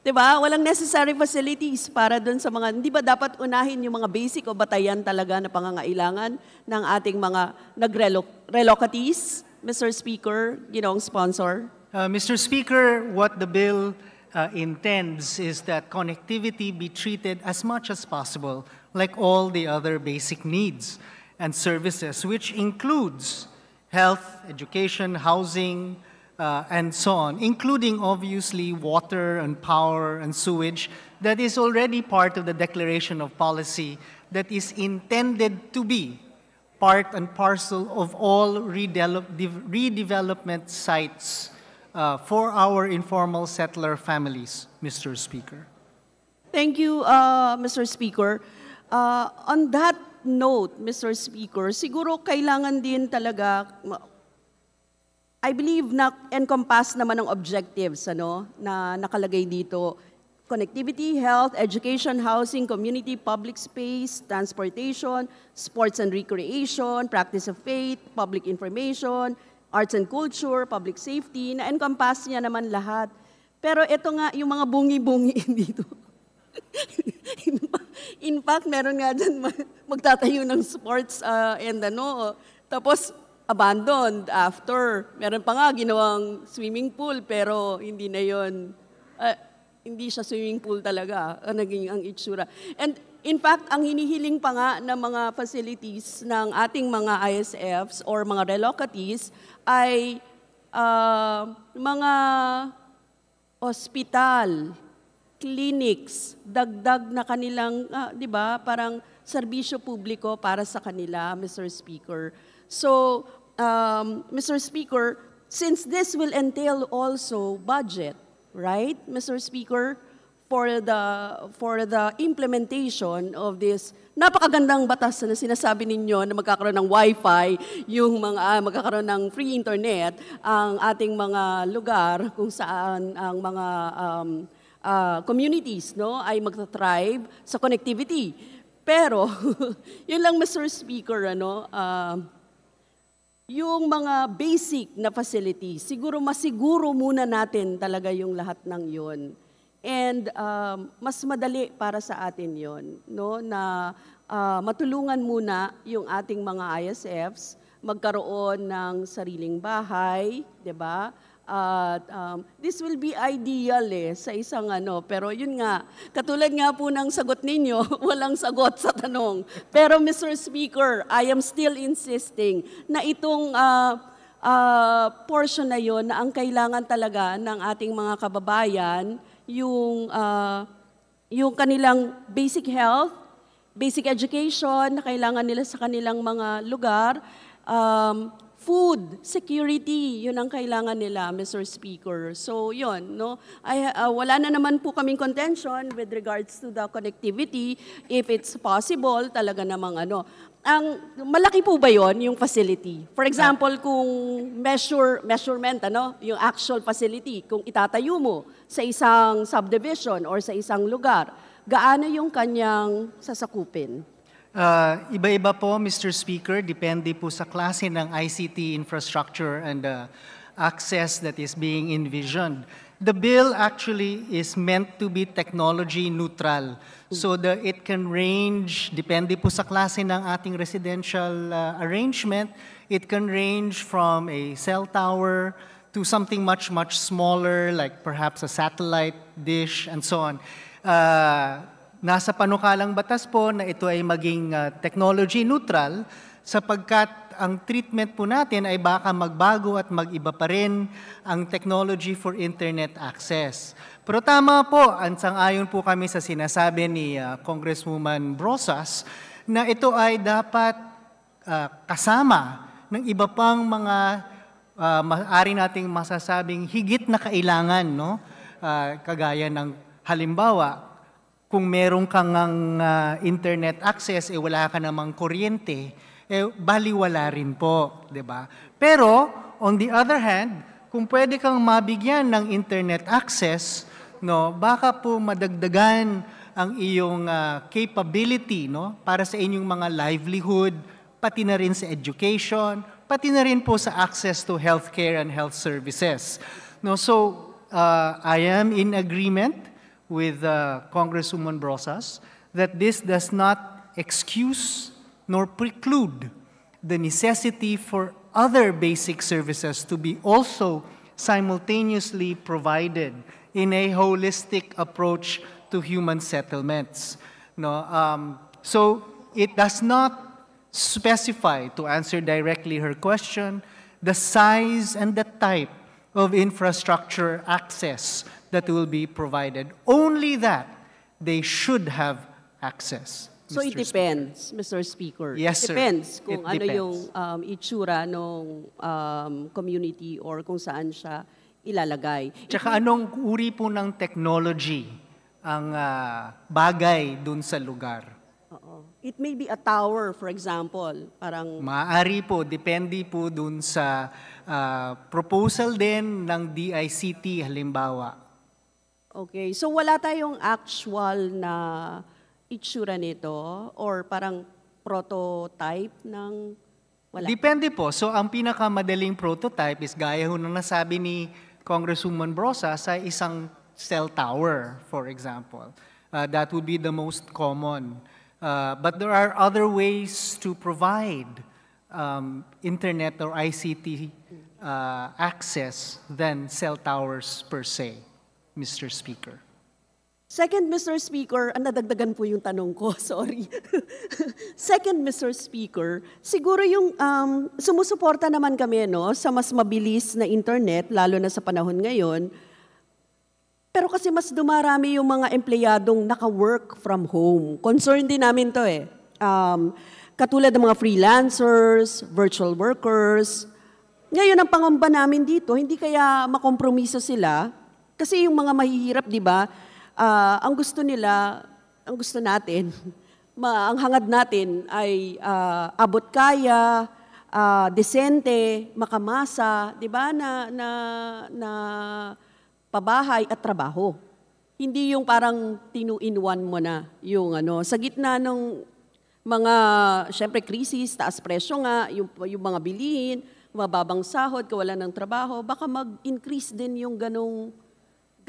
'Di ba? Walang necessary facilities para doon sa mga, hindi ba dapat unahin yung mga basic o batayan talaga na pangangailangan ng ating mga nagrelocatees, Mr. Speaker, you know, sponsor? Uh, Mr. Speaker, what the bill uh, intends is that connectivity be treated as much as possible like all the other basic needs and services, which includes health, education, housing, uh, and so on, including obviously water and power and sewage that is already part of the declaration of policy that is intended to be part and parcel of all redevelop redevelopment sites uh, for our informal settler families, Mr. Speaker. Thank you, uh, Mr. Speaker. Uh, on that note, Mr. Speaker, siguro kailangan din talaga I believe na encompass naman ng objectives ano, na nakalagay dito. Connectivity, health, education, housing, community, public space, transportation, sports and recreation, practice of faith, public information, arts and culture, public safety, na-encompass niya naman lahat. Pero ito nga, yung mga bungi-bungi dito. In fact, meron nga dyan magtatayo ng sports uh, and ano. Oh. Tapos, abandoned after. Meron pa nga ginawang swimming pool pero hindi na yon uh, ah, hindi siya swimming pool talaga ang naging ang itsura. And in fact, ang hinihiling pa nga ng mga facilities ng ating mga ISFs or mga relocatees ay uh, mga ospital, clinics, dagdag na kanilang, ah, di ba, parang serbisyo publiko para sa kanila, Mr. Speaker. So, um, Mr. Speaker, since this will entail also budget, right, Mr. Speaker, for the, for the implementation of this napakagandang batas na sinasabi ninyo na magkakaroon ng wifi, yung mga uh, magkakaroon ng free internet ang ating mga lugar kung saan ang mga um, uh, communities no ay magta-thrive sa connectivity. Pero yun lang Mr. Speaker ano uh, yung mga basic na facility, Siguro masiguro muna natin talaga yung lahat ng yon. And um, mas madali para sa atin yon, no? na uh, matulungan muna yung ating mga ISFs magkaroon ng sariling bahay, 'di ba? uh, um, this will be ideal eh, sa isang ano. Pero yun nga, katulad nga po ng sagot ninyo, walang sagot sa tanong. Pero Mr. Speaker, I am still insisting na itong uh, uh, portion na yon na ang kailangan talaga ng ating mga kababayan, yung, uh, yung kanilang basic health, basic education na kailangan nila sa kanilang mga lugar, um, Food, security, yun ang kailangan nila, Mr. Speaker. So yun, no? I, uh, wala na naman po kaming contention with regards to the connectivity. If it's possible, talaga namang ano. Ang malaki po ba yon yung facility? For example, kung measure measurement ano, yung actual facility kung itatayo mo sa isang subdivision or sa isang lugar, gaano yung kanyang sasakupin? Uh, iba po, Mr. Speaker, depende po sa klase ng ICT infrastructure and uh, access that is being envisioned. The bill actually is meant to be technology neutral so that it can range, depende po sa klase ng ating residential uh, arrangement, it can range from a cell tower to something much, much smaller, like perhaps a satellite dish and so on. Uh, Nasa panukalang batas po na ito ay maging uh, technology neutral sapagkat ang treatment po natin ay baka magbago at magiba pa rin ang technology for internet access. Pero tama po, ansang-ayon po kami sa sinasabi ni uh, Congresswoman Brosas na ito ay dapat uh, kasama ng iba pang mga uh, maaari nating masasabing higit na kailangan, no? Uh, kagaya ng halimbawa, kung meron kang uh, internet access, eh wala ka namang kuryente, eh baliwala rin po, di ba? Pero, on the other hand, kung pwede kang mabigyan ng internet access, no, baka po madagdagan ang iyong uh, capability no, para sa inyong mga livelihood, pati na rin sa education, pati na rin po sa access to healthcare and health services. No, so, uh, I am in agreement with uh, Congresswoman Brosas that this does not excuse nor preclude the necessity for other basic services to be also simultaneously provided in a holistic approach to human settlements. No, um, so it does not specify, to answer directly her question, the size and the type of infrastructure access that will be provided. Only that they should have access. Mr. So it depends, Speaker. Mr. Speaker. Yes, sir. Depends kung it ano depends. ano yung um, itsura ng um, community or kung saan siya ilalagay. Tsaka anong uri po ng technology ang uh, bagay dun sa lugar? Oo. It may be a tower, for example. Parang... Maari po, depende po dun sa uh, proposal din ng DICT halimbawa. Okay, so wala tayong actual na itsura nito or parang prototype ng wala. Depende po. So ang pinakamadaling prototype is gaya ho nang nasabi ni Congresswoman Brosa sa isang cell tower, for example. Uh, that would be the most common. Uh, but there are other ways to provide um, internet or ICT uh, access than cell towers per se. Mr. Speaker. Second, Mr. Speaker, ah, nadagdagan po yung tanong ko, sorry. Second, Mr. Speaker, siguro yung um, sumusuporta naman kami no, sa mas mabilis na internet, lalo na sa panahon ngayon, pero kasi mas dumarami yung mga empleyadong naka-work from home. Concern din namin to eh. Um, katulad ng mga freelancers, virtual workers. Ngayon, ang pangamba namin dito, hindi kaya makompromiso sila kasi yung mga mahihirap, di ba, uh, ang gusto nila, ang gusto natin, ma, ang hangad natin ay uh, abot kaya, uh, ah, desente, makamasa, di ba, na, na, na pabahay at trabaho. Hindi yung parang tinuinuan mo na yung ano, sa gitna ng mga, syempre, krisis, taas presyo nga, yung, yung mga bilihin, mababang sahod, kawalan ng trabaho, baka mag-increase din yung ganong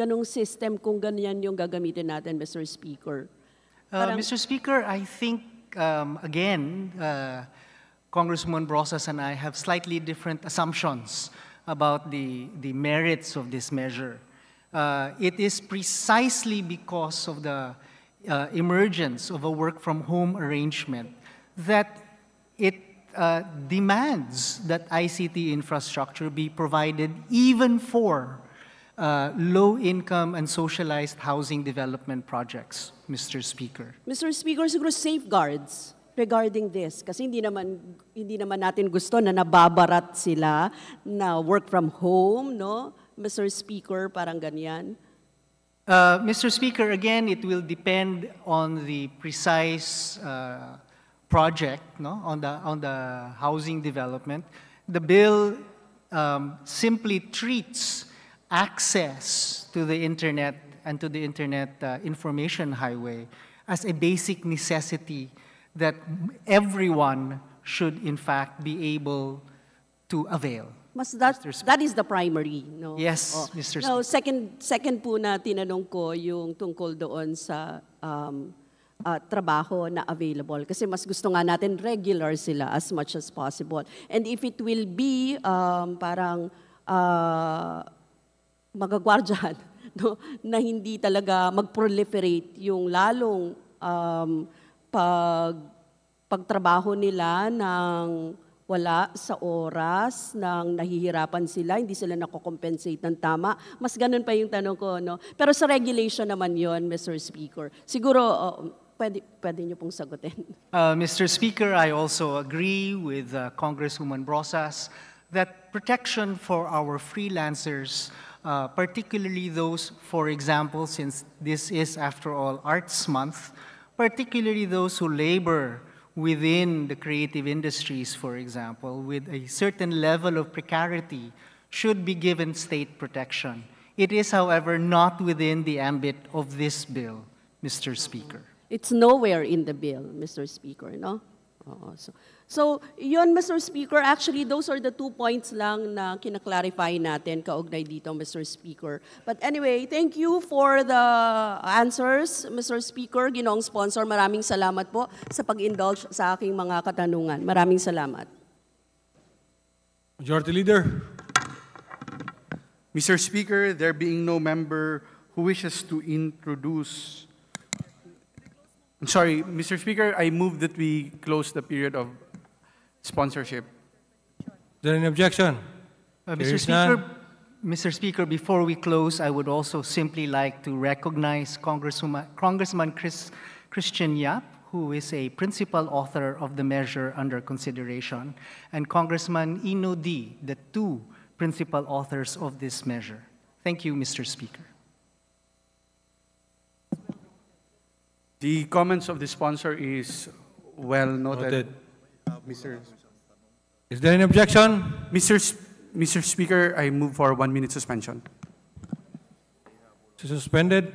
ganong system kung ganyan yung gagamitin natin, Mr. Speaker? Uh, Parang, uh, Mr. Speaker, I think, um, again, uh, Congressman Brosas and I have slightly different assumptions about the, the merits of this measure. Uh, it is precisely because of the uh, emergence of a work from home arrangement that it uh, demands that ICT infrastructure be provided even for uh, low-income and socialized housing development projects, Mr. Speaker. Mr. Speaker, siguro safeguards regarding this kasi hindi naman hindi naman natin gusto na nababarat sila na work from home no Mr. Speaker parang ganyan uh, Mr. Speaker again it will depend on the precise uh, project no on the on the housing development the bill um, simply treats access to the internet and to the internet uh, information highway as a basic necessity that everyone should in fact be able to avail. Mas that, that is the primary, no? Yes, oh. Mr. Speaker. No, second, second po na tinanong ko yung tungkol doon sa um, uh, trabaho na available. Kasi mas gusto nga natin regular sila as much as possible. And if it will be um, parang uh, magagwardyan no, na hindi talaga magproliferate yung lalong um, pag, pagtrabaho nila ng wala sa oras, nang nahihirapan sila, hindi sila nakocompensate ng tama. Mas ganun pa yung tanong ko. No? Pero sa regulation naman yon Mr. Speaker. Siguro, uh, pwede, pwede niyo pong sagutin. Uh, Mr. Speaker, I also agree with uh, Congresswoman Brosas that protection for our freelancers Uh, particularly those, for example, since this is, after all, Arts Month, particularly those who labor within the creative industries, for example, with a certain level of precarity, should be given state protection. It is, however, not within the ambit of this bill, Mr. Speaker. It's nowhere in the bill, Mr. Speaker, no? Oh, so. So, yon Mr. Speaker, actually, those are the two points lang na kina-clarify natin kaugnay dito, Mr. Speaker. But anyway, thank you for the answers, Mr. Speaker. ginong sponsor, maraming salamat po sa pag-indulge sa aking mga katanungan. Maraming salamat. Majority Leader. Mr. Speaker, there being no member who wishes to introduce... I'm sorry, Mr. Speaker, I move that we close the period of sponsorship. Is there any objection? Uh, Mr. Speaker, Mr. Speaker, before we close, I would also simply like to recognize Congresswoman, Congressman Chris, Christian Yap, who is a principal author of the measure under consideration, and Congressman Ino D, the two principal authors of this measure. Thank you, Mr. Speaker. The comments of the sponsor is well noted. noted. Mr. Is there an objection? Mr. Mr. Speaker, I move for a one-minute suspension. Suspended.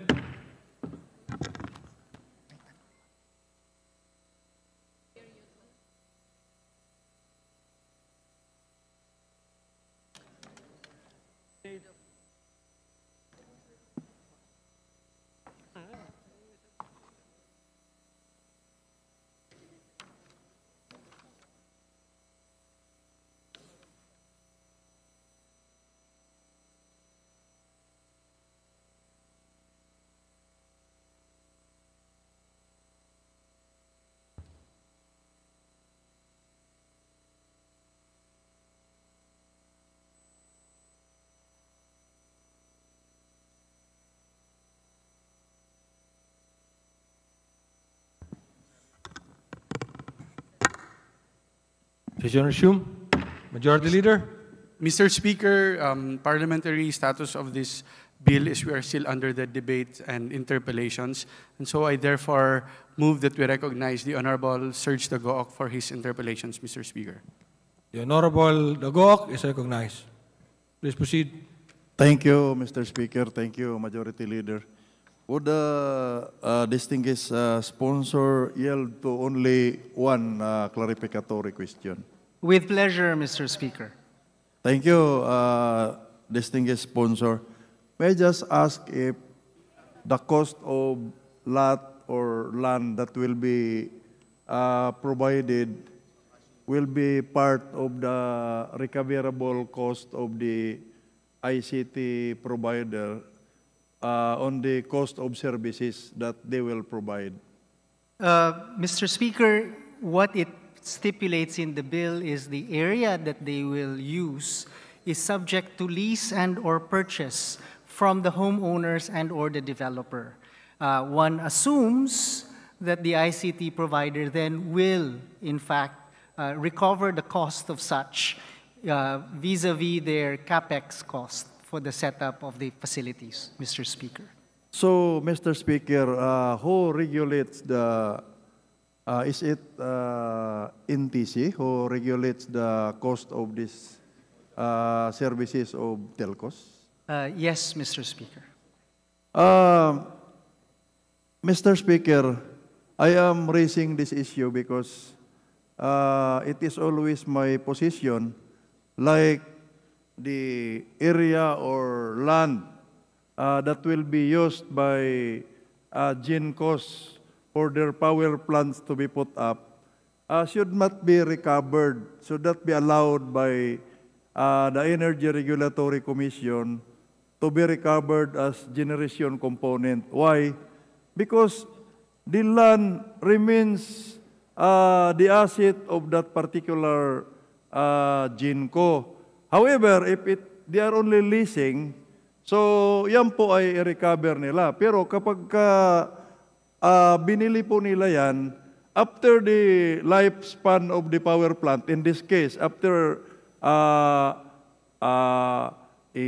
Representative Shum, Majority Leader. Mr. Speaker, um, parliamentary status of this bill is we are still under the debate and interpellations. And so I therefore move that we recognize the Honorable Serge Dagook for his interpellations, Mr. Speaker. The Honorable Dagook is recognized. Please proceed. Thank you, Mr. Speaker. Thank you, Majority Leader. Would the uh, uh, distinguished uh, sponsor yield to only one uh, clarificatory question? With pleasure, Mr. Speaker. Thank you, uh, distinguished sponsor. May I just ask if the cost of lot or land that will be uh, provided will be part of the recoverable cost of the ICT provider uh, on the cost of services that they will provide? Uh, Mr. Speaker, what it stipulates in the bill is the area that they will use is subject to lease and or purchase from the homeowners and or the developer. Uh, one assumes that the ICT provider then will, in fact, uh, recover the cost of such uh, vis-a-vis uh, -vis their capex cost for the setup of the facilities, Mr. Speaker. So, Mr. Speaker, uh, who regulates the, uh, is it NTC who regulates the cost of these uh, services of telcos? Uh, yes, Mr. Speaker. Uh, um, Mr. Speaker, I am raising this issue because uh, it is always my position, like the area or land uh, that will be used by uh, GenCos for their power plants to be put up uh, should not be recovered, should not be allowed by uh, the Energy Regulatory Commission to be recovered as generation component. Why? Because the land remains uh, the asset of that particular uh, GENCO. However, if it, they are only leasing, so yan po ay recover nila. Pero kapag ka, uh, binili po nila yan, after the lifespan of the power plant, in this case, after uh, uh, i,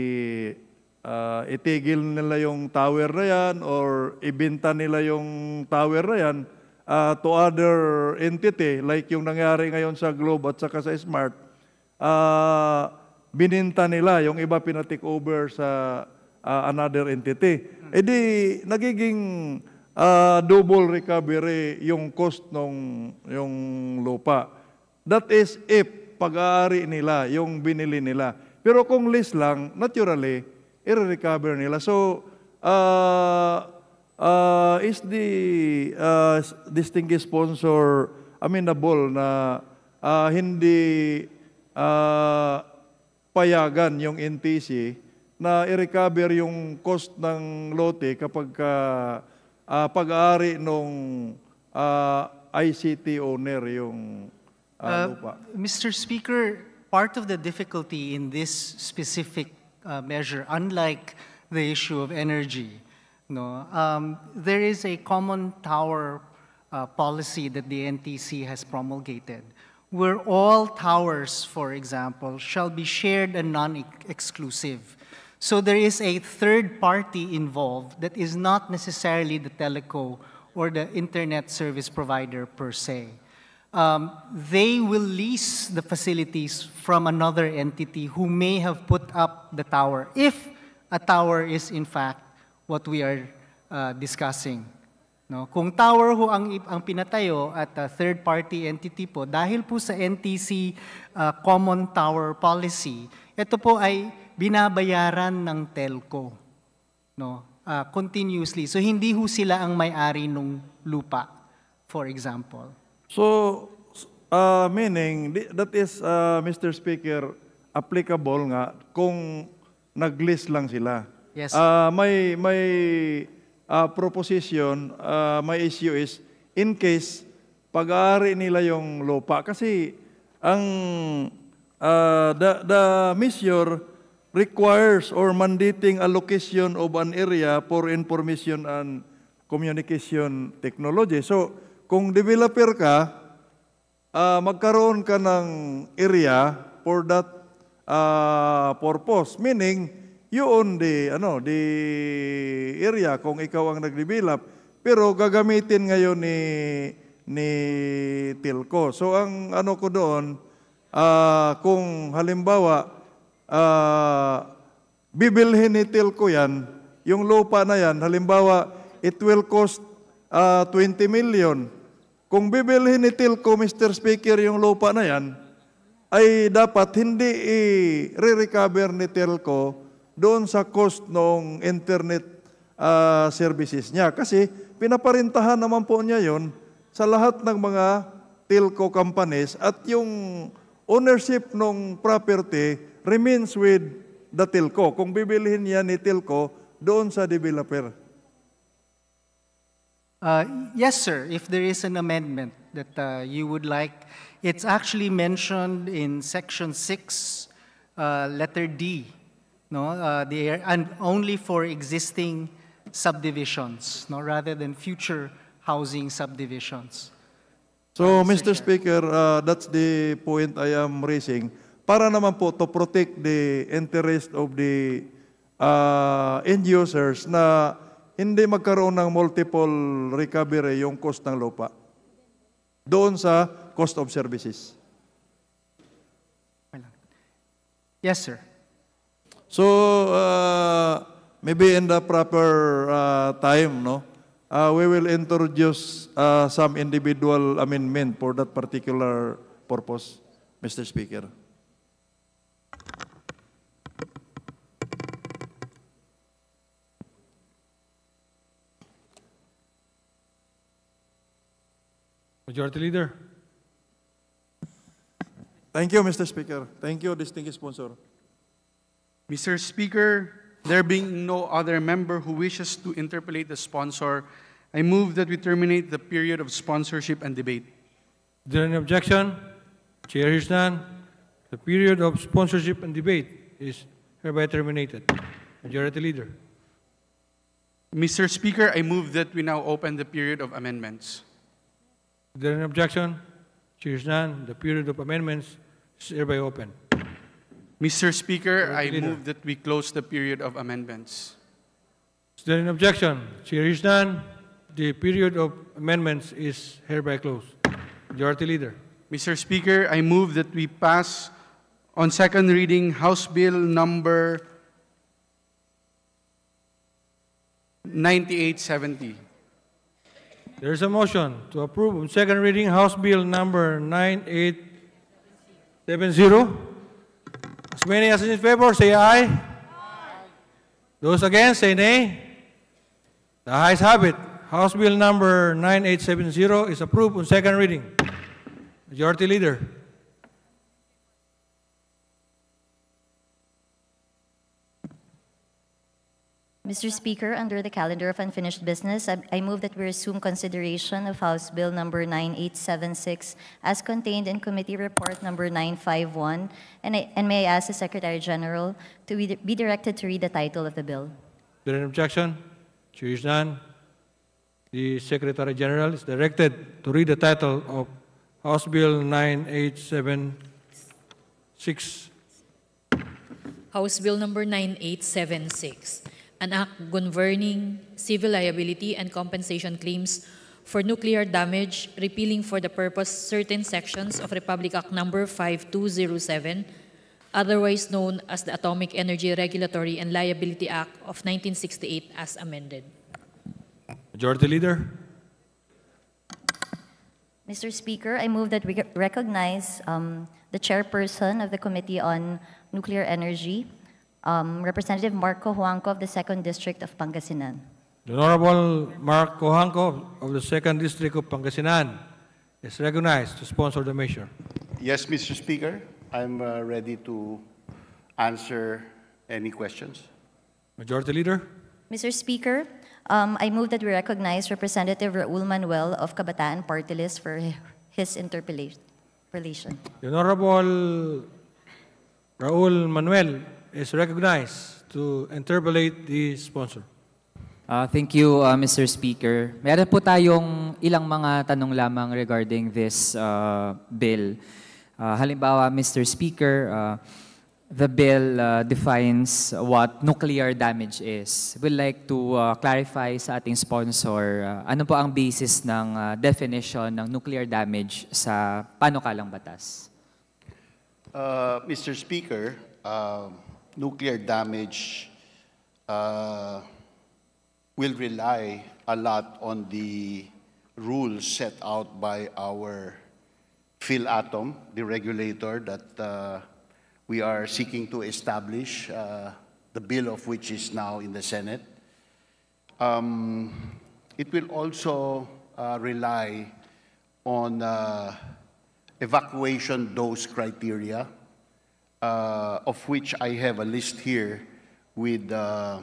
uh, itigil nila yung tower na yan or ibinta nila yung tower na yan uh, to other entity, like yung nangyari ngayon sa Globe at saka sa Smart, uh, bininta nila, yung iba pinatik over sa uh, another entity. E di, nagiging uh, double recovery yung cost ng yung lupa. That is if pag-aari nila yung binili nila. Pero kung lease lang, naturally, i-recover nila. So, uh, uh, is the uh, distinguished sponsor amenable na uh, hindi uh, payagan yung NTC na i-recover yung cost ng lote kapag uh, uh, pag-aari nung uh, ah, ICT owner yung uh, uh, lupa. Mr. Speaker, part of the difficulty in this specific uh, measure, unlike the issue of energy, no, um, there is a common tower uh, policy that the NTC has promulgated, where all towers, for example, shall be shared and non-exclusive. So there is a third party involved that is not necessarily the teleco or the internet service provider per se. Um, they will lease the facilities from another entity who may have put up the tower, if a tower is in fact what we are uh, discussing. No? Kung tower ho ang, ang pinatayo at a third-party entity po, dahil po sa NTC uh, Common Tower Policy, ito po ay binabayaran ng telco. No? Uh, continuously. So hindi ho sila ang may-ari ng lupa, for example. So, uh, meaning, that is, uh, ah, Mr. Speaker, applicable nga kung naglist lang sila. Yes. Uh, may may uh, proposition, uh, may issue is, in case pag-aari nila yung lupa. Kasi ang uh, the, the measure requires or mandating allocation of an area for information and communication technology. So, kung developer ka, uh, magkaroon ka ng area for that uh, purpose. Meaning, you own the, ano, the area kung ikaw ang nag-develop, pero gagamitin ngayon ni, ni Tilco. So, ang ano ko doon, uh, kung halimbawa, uh, bibilhin ni Tilco yan, yung lupa na yan, halimbawa, it will cost uh, ah, 20 million. Kung bibilhin ni Tilco, Mr. Speaker, yung lupa na yan, ay dapat hindi i-recover ni Telco doon sa cost ng internet uh, services niya. Kasi pinaparintahan naman po niya yon sa lahat ng mga telco companies at yung ownership ng property remains with the tilko. Kung bibilihin niya ni doon sa developer. Uh, yes, sir. If there is an amendment that uh, you would like, it's actually mentioned in section 6, uh, letter D. No, uh, they are, and only for existing subdivisions, no, rather than future housing subdivisions. So, uh, Mr. Speaker, uh, that's the point I am raising. para naman po to protect the interest of the uh, end users na hindi magkaroon ng multiple recovery yung cost ng lupa. Doon sa cost of services. Yes, sir. So, uh, maybe in the proper uh, time, no? Uh, we will introduce uh, some individual amendment for that particular purpose, Mr. Speaker. Majority Leader. Thank you, Mr. Speaker. Thank you, distinguished sponsor. Mr. Speaker, there being no other member who wishes to interpolate the sponsor, I move that we terminate the period of sponsorship and debate. Is there any objection? Chair is none. The period of sponsorship and debate is hereby terminated. Majority Leader. Mr. Speaker, I move that we now open the period of amendments. Is there any objection? Cheers none. The period of amendments is hereby open. Mr. Speaker, I leader. move that we close the period of amendments. Is there an objection? Cheers none. The period of amendments is hereby closed. Majority Leader. Mr. Speaker, I move that we pass on second reading House Bill number 9870. There is a motion to approve on second reading House Bill number 9870. As many as in favor, say aye. aye. Those against, say nay. The ayes have it. House Bill number 9870 is approved on second reading. Majority Leader. Mr. Speaker, under the calendar of unfinished business, I, I move that we resume consideration of House Bill number 9876 as contained in committee report number 951, and, I, and may I ask the Secretary General to be, be directed to read the title of the bill. There an objection? There is none. The Secretary General is directed to read the title of House Bill 9876. House Bill number 9876 an act governing civil liability and compensation claims for nuclear damage, repealing for the purpose certain sections of Republic Act Number 5207, otherwise known as the Atomic Energy Regulatory and Liability Act of 1968 as amended. Majority Leader. Mr. Speaker, I move that we recognize um, the chairperson of the Committee on Nuclear Energy, um, Representative Marco Cojuanco of the 2nd District of Pangasinan. The Honorable Marco Cojuanco of the 2nd District of Pangasinan is recognized to sponsor the measure. Yes, Mr. Speaker. I'm uh, ready to answer any questions. Majority Leader. Mr. Speaker, um, I move that we recognize Representative Raul Manuel of Kabataan Party List for his interpellation. The Honorable Raul Manuel is recognized to interpolate the sponsor. Uh, thank you, uh, Mr. Speaker. Meron po tayong ilang mga tanong lamang regarding this uh, bill. Uh, halimbawa, Mr. Speaker, uh, the bill uh, defines what nuclear damage is. We'd like to uh, clarify sa ating sponsor, uh, ano po ang basis ng uh, definition ng nuclear damage sa panukalang batas? Uh, Mr. Speaker, um, nuclear damage uh, will rely a lot on the rules set out by our PhilAtom, the regulator that uh, we are seeking to establish, uh, the bill of which is now in the Senate. Um, it will also uh, rely on uh, evacuation dose criteria uh, of which I have a list here with uh,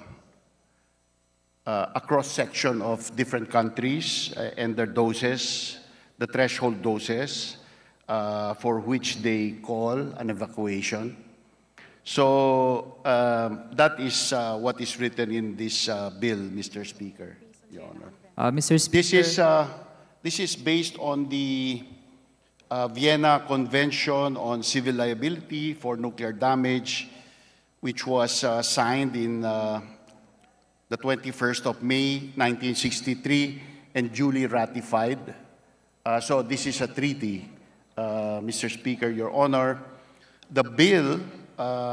uh, a cross-section of different countries uh, and their doses, the threshold doses uh, for which they call an evacuation. So um, that is uh, what is written in this bill, Mr. Speaker. Your Honor. Mr. Speaker. This is, this is based on the uh, Vienna Convention on Civil Liability for Nuclear Damage, which was uh, signed in uh, the 21st of May 1963 and duly ratified. Uh, so this is a treaty, uh, Mr. Speaker, Your Honor. The bill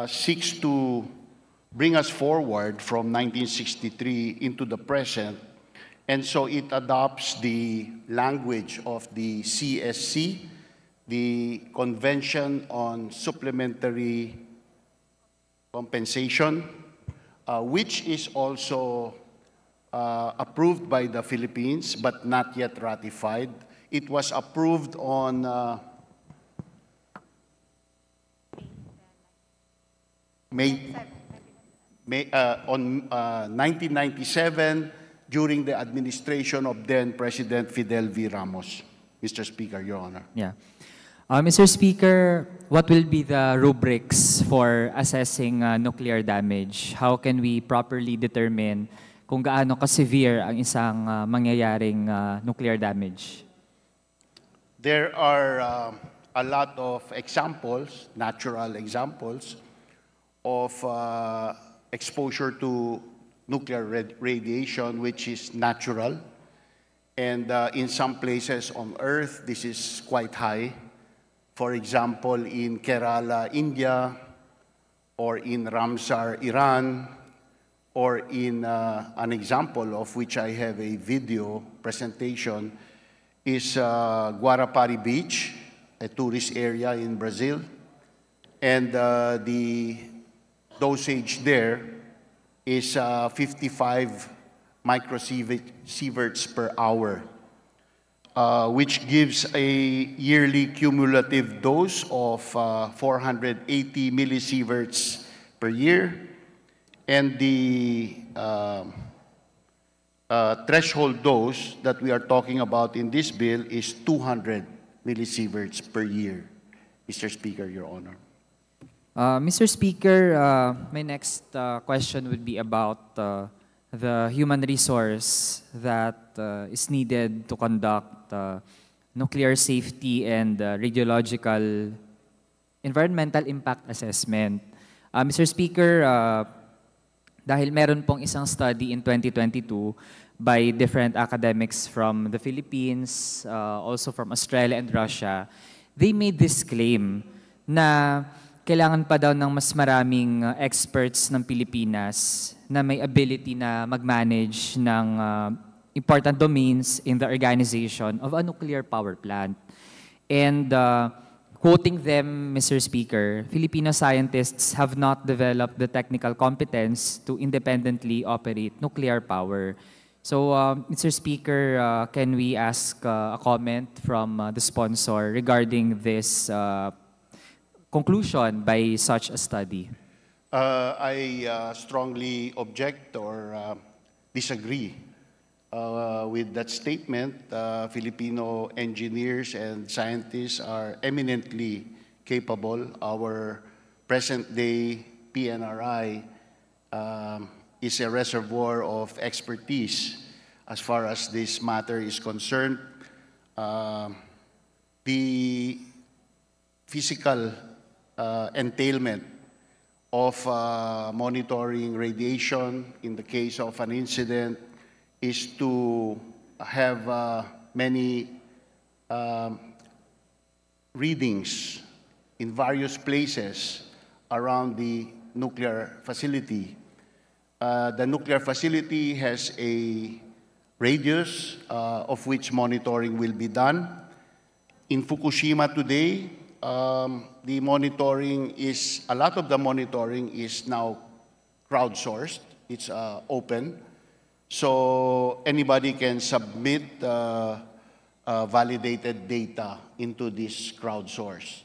seeks to bring us forward from 1963 into the present and so it adopts the language of the CSC, the Convention on Supplementary Compensation, uh, which is also uh, approved by the Philippines but not yet ratified. It was approved on uh, May, May uh, on 1997 uh, during the administration of then President Fidel V. Ramos. Mr. Speaker, Your Honor. Yeah. Uh, Mr. Speaker, what will be the rubrics for assessing uh, nuclear damage? How can we properly determine kung gaano ka-severe ang isang uh, mangyayaring uh, nuclear damage? There are uh, a lot of examples, natural examples, of uh, exposure to nuclear rad radiation, which is natural. And uh, in some places on Earth, this is quite high. for example, in Kerala, India, or in Ramsar, Iran, or in uh, an example of which I have a video presentation, is uh, Guarapari Beach, a tourist area in Brazil. And uh, the dosage there is uh, 55 microsieverts per hour. Uh, which gives a yearly cumulative dose of uh, 480 millisieverts per year. And the um, uh, threshold dose that we are talking about in this bill is 200 millisieverts per year. Mr. Speaker, Your Honor. Uh, Mr. Speaker, uh, my next question would be about the human resource that is needed to conduct uh, nuclear safety and uh, radiological environmental impact assessment. Uh, Mr. Speaker, uh, dahil meron pong isang study in 2022 by different academics from the Philippines, uh, also from Australia and Russia, they made this claim na kailangan pa daw ng mas maraming uh, experts ng Pilipinas na may ability na mag-manage ng uh, important domains in the organization of a nuclear power plant. And uh, quoting them, Mr. Speaker, Filipino scientists have not developed the technical competence to independently operate nuclear power. So, uh, Mr. Speaker, uh, can we ask uh, a comment from uh, the sponsor regarding this uh, conclusion by such a study? I strongly object or disagree uh, with that statement, uh, Filipino engineers and scientists are eminently capable. Our present-day PNRI um, is a reservoir of expertise as far as this matter is concerned. Uh, the physical uh, entailment of uh, monitoring radiation in the case of an incident is to have uh, many um, readings in various places around the nuclear facility. Uh, the nuclear facility has a radius uh, of which monitoring will be done. In Fukushima today, um, the monitoring is, a lot of the monitoring is now crowdsourced, it's uh, open. So anybody can submit uh, uh, validated data into this crowdsource.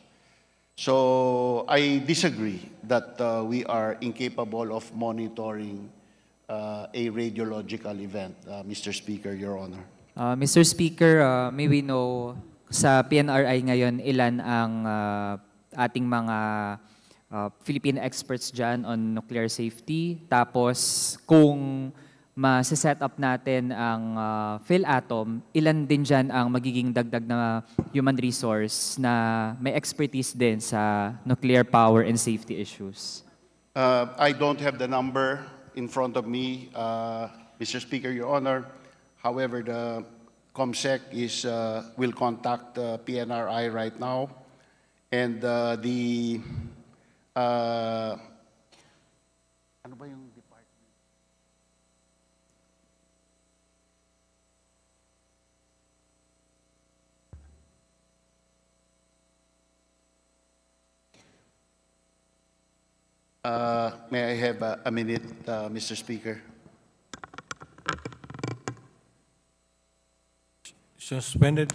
So I disagree that uh, we are incapable of monitoring uh, a radiological event, uh, Mr. Speaker, Your Honor. Uh, Mr. Speaker, uh, may we know sa PNRI ngayon ilan ang uh, ating mga uh, Philippine experts dyan on nuclear safety? Tapos kung ma-set up natin ang uh, PhilAtom, ilan din dyan ang magiging dagdag na human resource na may expertise din sa nuclear power and safety issues? Uh, I don't have the number in front of me, uh, Mr. Speaker, Your Honor. However, the ComSec is, uh, will contact uh, PNRI right now. And uh, the uh, Uh, may I have a, a minute, uh, Mr. Speaker? Suspended.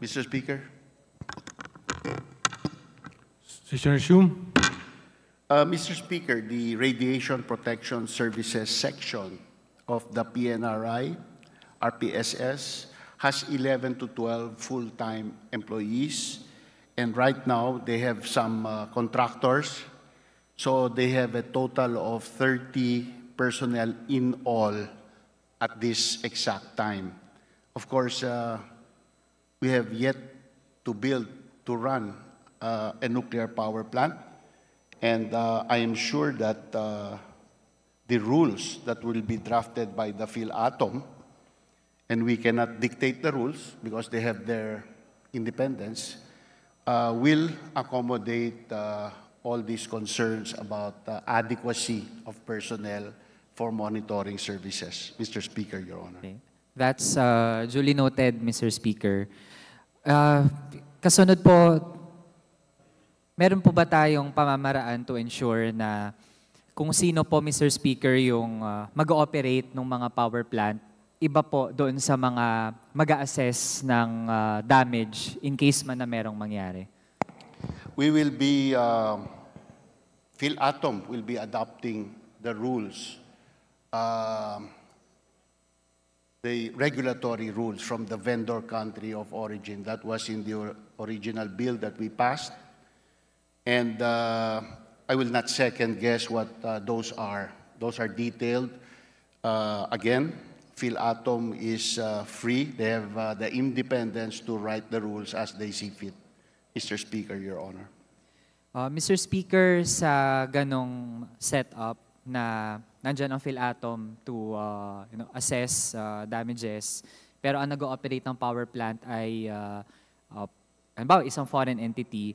Mr. Speaker. Senator Uh, Mr. Speaker, the Radiation Protection Services section of the PNRI, RPSS, has 11 to 12 full-time employees. And right now, they have some uh, contractors. So they have a total of 30 personnel in all at this exact time. Of course, uh, we have yet to build, to run uh, a nuclear power plant. And uh, I am sure that uh, the rules that will be drafted by the PhilAtom, and we cannot dictate the rules because they have their independence, uh, will accommodate uh, all these concerns about the uh, adequacy of personnel for monitoring services. Mr. Speaker, Your Honor. Okay. That's uh, duly noted, Mr. Speaker. Uh, kasunod po, meron po ba tayong pamamaraan to ensure na kung sino po, Mr. Speaker, yung uh, mag-ooperate ng mga power plant, iba po doon sa mga mag-assess ng uh, damage in case man na merong mangyari? We will be, uh, um, PhilAtom will be adopting the rules uh, the regulatory rules from the vendor country of origin. That was in the original bill that we passed. And uh, I will not second guess what uh, those are. Those are detailed. Uh, again, PhilAtom is uh, free. They have uh, the independence to write the rules as they see fit. Mr. Speaker, Your Honor. Uh, Mr. Speaker, sa ganong setup, na nandyan ang PhilAtom to uh, you know, assess uh, damages. Pero ang nag-ooperate ng power plant ay, uh, uh, halimbawa, isang foreign entity.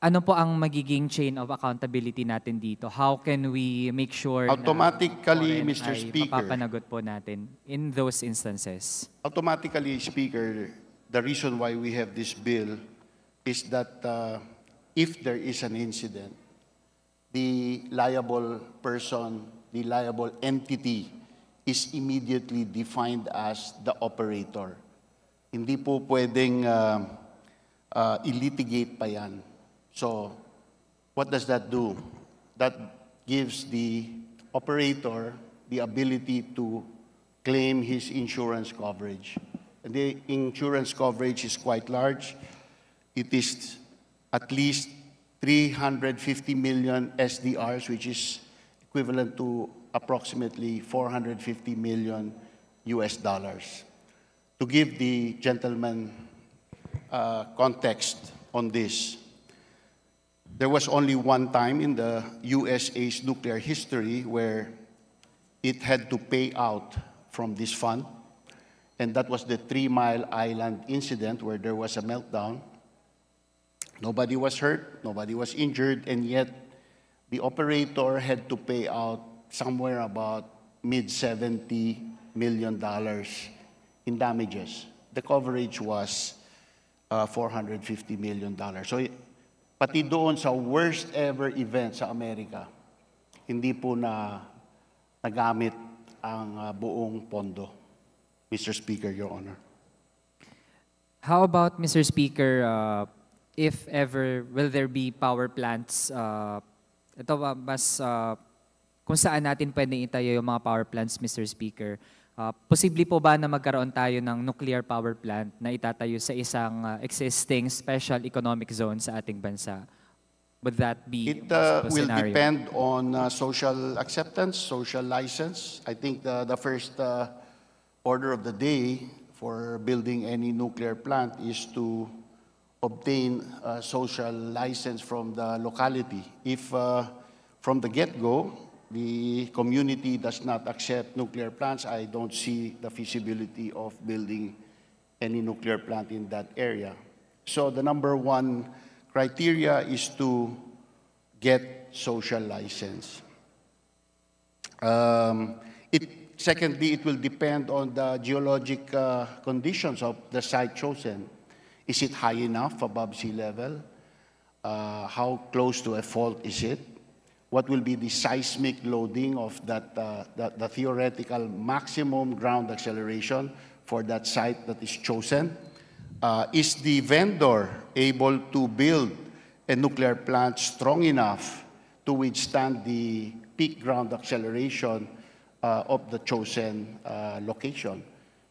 Ano po ang magiging chain of accountability natin dito? How can we make sure Automatically, na Mr. Speaker, ay papapanagot po natin in those instances? Automatically, Speaker, the reason why we have this bill is that uh, if there is an incident, the liable person, the liable entity is immediately defined as the operator. Hindi po pwedeng uh, uh, ilitigate pa yan. So, what does that do? That gives the operator the ability to claim his insurance coverage. the insurance coverage is quite large. It is at least 350 million SDRs, which is equivalent to approximately 450 million US dollars. To give the gentleman uh, context on this, there was only one time in the USA's nuclear history where it had to pay out from this fund, and that was the Three Mile Island incident where there was a meltdown Nobody was hurt, nobody was injured, and yet the operator had to pay out somewhere about mid $70 million in damages. The coverage was uh, $450 million. So pati doon sa worst ever event sa America. hindi po na nagamit ang uh, buong pondo. Mr. Speaker, Your Honor. How about, Mr. Speaker, uh, if ever will there be power plants, uh, ito mas uh, kung saan natin pwede itayo yung mga power plants, Mr. Speaker. Uh, posible po ba na magkaroon tayo ng nuclear power plant na itatayo sa isang uh, existing special economic zone sa ating bansa? Would that be It uh, will depend on uh, social acceptance, social license. I think the, the first uh, order of the day for building any nuclear plant is to obtain a social license from the locality. If uh, from the get-go, the community does not accept nuclear plants, I don't see the feasibility of building any nuclear plant in that area. So the number one criteria is to get social license. Um, it, secondly, it will depend on the geologic uh, conditions of the site chosen. Is it high enough above sea level? Uh, how close to a fault is it? What will be the seismic loading of that, uh, the, the theoretical maximum ground acceleration for that site that is chosen? Uh, is the vendor able to build a nuclear plant strong enough to withstand the peak ground acceleration uh, of the chosen uh, location?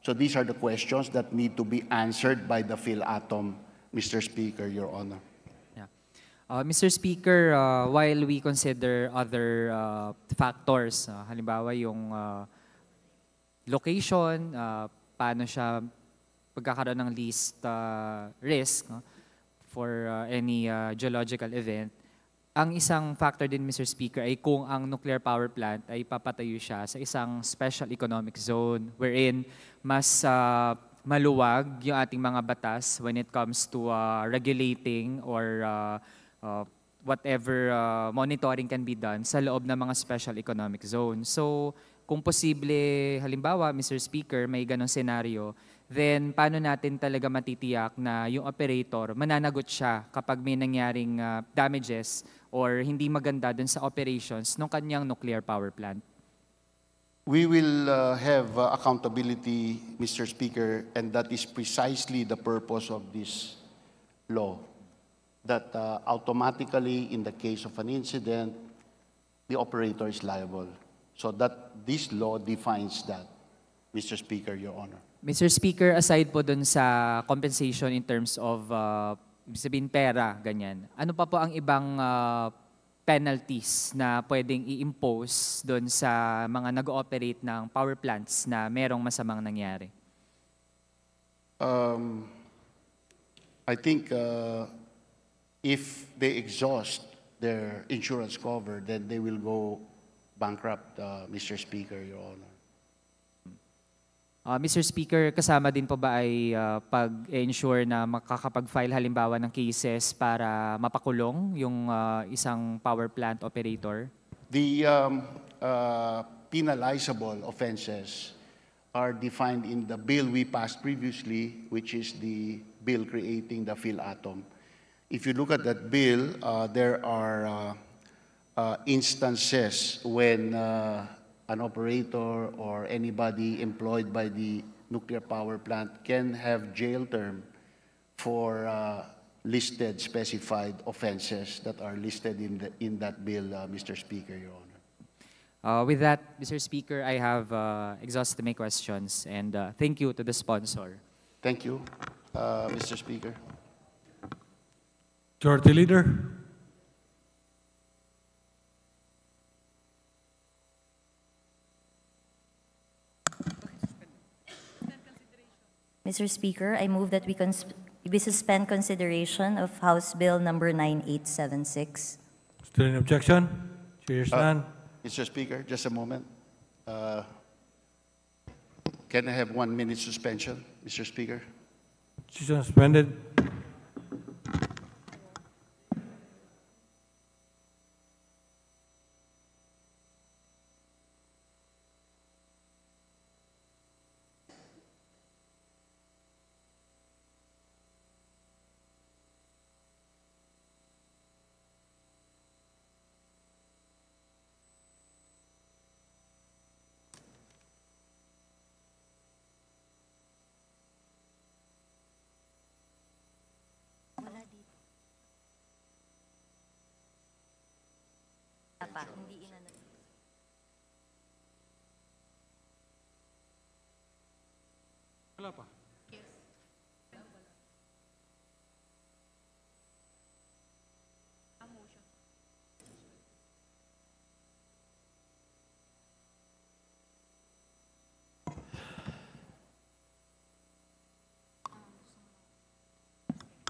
So these are the questions that need to be answered by the PhilAtom, Mr. Speaker, Your Honor. Yeah. Uh, Mr. Speaker, uh, while we consider other uh, factors, uh, halimbawa yung uh, location, uh, paano siya pagkakaroon ng least uh, risk no, uh, for uh, any uh, geological event, ang isang factor din, Mr. Speaker, ay kung ang nuclear power plant ay papatayo siya sa isang special economic zone wherein mas uh, maluwag yung ating mga batas when it comes to uh, regulating or uh, uh, whatever uh, monitoring can be done sa loob ng mga special economic zone. So, kung posible, halimbawa, Mr. Speaker, may ganong senaryo, then paano natin talaga matitiyak na yung operator mananagot siya kapag may nangyaring uh, damages or hindi maganda dun sa operations ng kanyang nuclear power plant? We will uh, have uh, accountability, Mr. Speaker, and that is precisely the purpose of this law. That uh, automatically, in the case of an incident, the operator is liable. So that this law defines that, Mr. Speaker, Your Honor. Mr. Speaker, aside po dun sa compensation in terms of uh, sabihin pera, ganyan. Ano pa po ang ibang uh, penalties na pwedeng i-impose doon sa mga nag-ooperate ng power plants na merong masamang nangyari? Um, I think uh, if they exhaust their insurance cover, then they will go bankrupt, uh, Mr. Speaker, Your Honor. Uh, ah, Mr. Speaker, kasama din po ba ay uh, pag-ensure na makakapag-file halimbawa ng cases para mapakulong yung uh, isang power plant operator? The um, uh, penalizable offenses are defined in the bill we passed previously, which is the bill creating the PhilAtom. If you look at that bill, uh, there are uh, uh, instances when uh, an operator or anybody employed by the nuclear power plant can have jail term for uh, listed specified offenses that are listed in, the, in that bill, uh, Mr. Speaker, Your Honor. Uh, with that, Mr. Speaker, I have uh, exhausted my questions and uh, thank you to the sponsor. Thank you, uh, Mr. Speaker. Majority Leader. Mr. Speaker, I move that we, we suspend consideration of House Bill number 9876. Is there an objection? Chair uh, Mr. Speaker, just a moment. Uh, can I have one minute suspension, Mr. Speaker? She's suspended.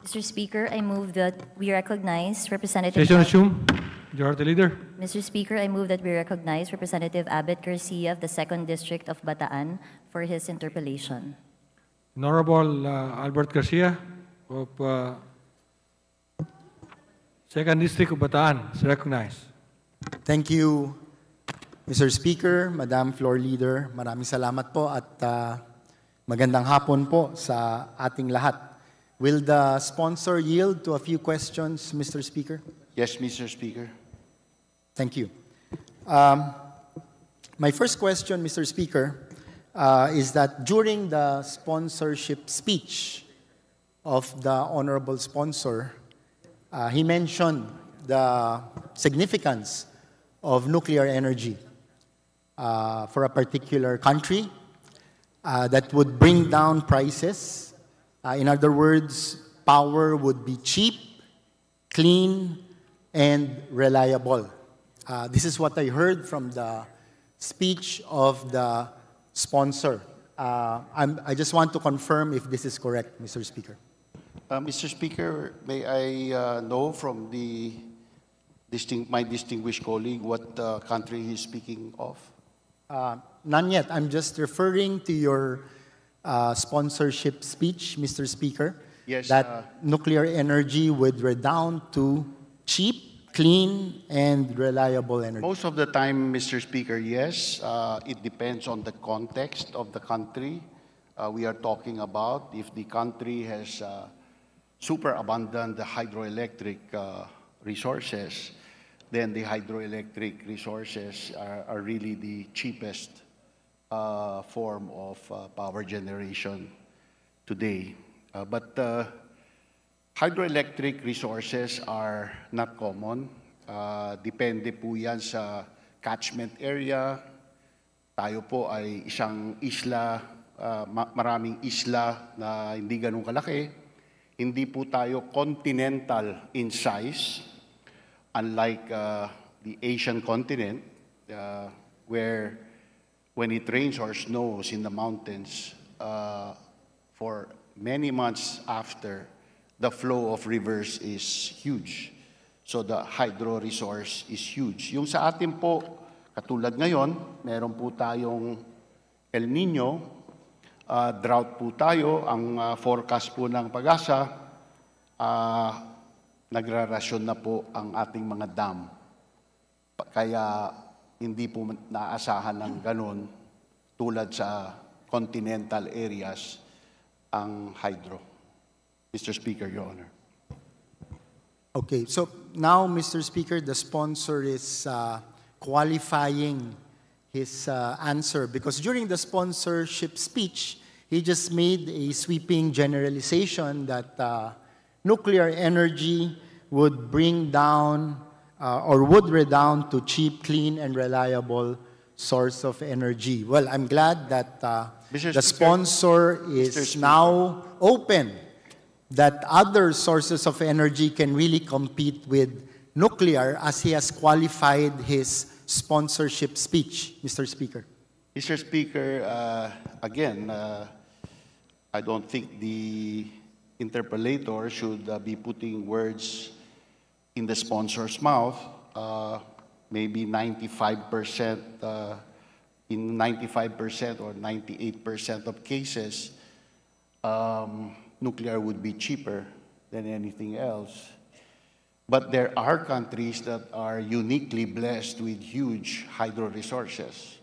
Mr. Speaker, I move that we recognize Representative... Session assumed. You leader. Mr. Speaker, I move that we recognize Representative Abbott Garcia of the 2nd District of Bataan for his interpellation. Honorable uh, Albert Garcia of 2nd uh, District of Bataan is recognized. Thank you, Mr. Speaker, Madam Floor Leader. Maraming salamat po at uh, magandang hapon po sa ating lahat. Will the sponsor yield to a few questions, Mr. Speaker? Yes, Mr. Speaker. Thank you. Um, my first question, Mr. Speaker, uh, is that during the sponsorship speech of the honorable sponsor, uh, he mentioned the significance of nuclear energy uh, for a particular country uh, that would bring down prices uh, in other words, power would be cheap, clean, and reliable. Uh, this is what I heard from the speech of the sponsor. Uh, i just want to confirm if this is correct, Mr. Speaker. Uh, Mr. Speaker, may I uh, know from the my distinguished colleague what uh, country he's speaking of? none yet. I'm just referring to your uh, sponsorship speech, Mr. Speaker, yes, that uh, nuclear energy would redound to cheap, clean, and reliable energy? Most of the time, Mr. Speaker, yes. Uh, it depends on the context of the country uh, we are talking about. If the country has uh, superabundant hydroelectric uh, resources, then the hydroelectric resources are, are really the cheapest uh, form of uh, power generation today. Uh, but uh, hydroelectric resources are not common. Uh, depende po yan sa catchment area. Tayo po ay isang isla, uh, maraming isla na hindi ganun kalaki. Hindi po tayo continental in size, unlike uh, the Asian continent, uh, where when it rains or snows in the mountains uh, for many months after, the flow of rivers is huge. So the hydro resource is huge. Yung sa atin po, katulad ngayon, meron po tayong El Nino, uh, drought po tayo. Ang uh, forecast po ng pag-asa, uh, nagrarasyon na po ang ating mga dam. Kaya hindi po naasahan ng ganun tulad sa continental areas ang hydro. Mr. Speaker, Your Honor. Okay, so now, Mr. Speaker, the sponsor is uh, qualifying his uh, answer because during the sponsorship speech, he just made a sweeping generalization that uh, nuclear energy would bring down uh, or would redound to cheap, clean, and reliable source of energy. Well, I'm glad that uh, the sponsor is now open, that other sources of energy can really compete with nuclear as he has qualified his sponsorship speech, Mr. Speaker. Mr. Speaker, uh, again, uh, I don't think the interpolator should uh, be putting words in the sponsor's mouth, uh, maybe 95%, uh, in 95% or 98% of cases, um, nuclear would be cheaper than anything else. But there are countries that are uniquely blessed with huge hydro resources,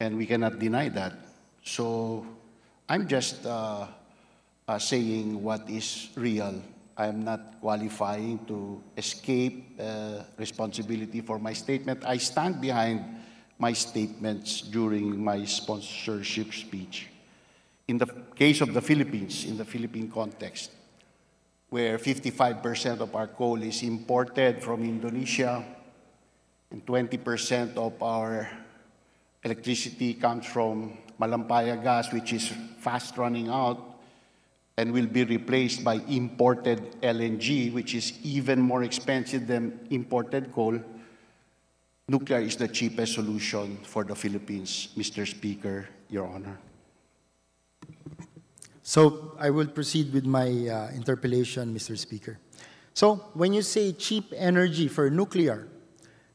and we cannot deny that. So I'm just uh, uh, saying what is real I'm not qualifying to escape uh, responsibility for my statement. I stand behind my statements during my sponsorship speech. In the case of the Philippines, in the Philippine context, where 55% of our coal is imported from Indonesia and 20% of our electricity comes from Malampaya gas, which is fast running out, and will be replaced by imported LNG, which is even more expensive than imported coal, nuclear is the cheapest solution for the Philippines, Mr. Speaker, Your Honor. So I will proceed with my uh, interpellation, Mr. Speaker. So when you say cheap energy for nuclear,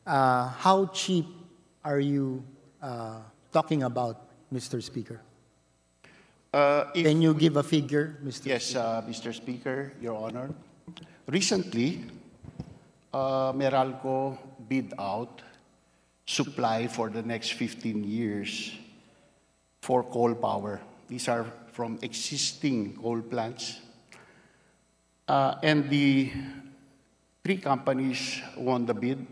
uh, how cheap are you uh, talking about, Mr. Speaker? Uh, Can you give a figure, Mr. Yes, uh, Mr. Speaker, Your Honor. Recently, uh, Meralco bid out supply for the next 15 years for coal power. These are from existing coal plants. Uh, and the three companies won the bid,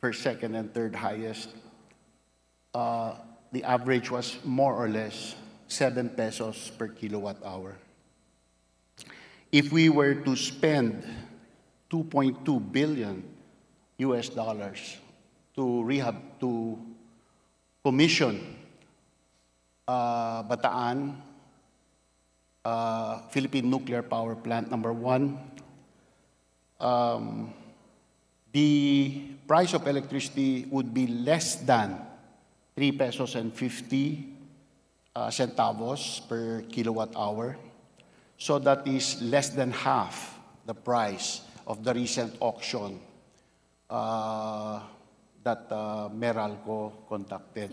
for second, and third highest. Uh, the average was more or less 7 pesos per kilowatt hour. If we were to spend 2.2 billion US dollars to rehab, to commission uh, Bataan, uh, Philippine Nuclear Power Plant number one, um, the price of electricity would be less than 3 pesos and 50 uh, centavos per kilowatt hour. So that is less than half the price of the recent auction uh, that uh, Meralco conducted.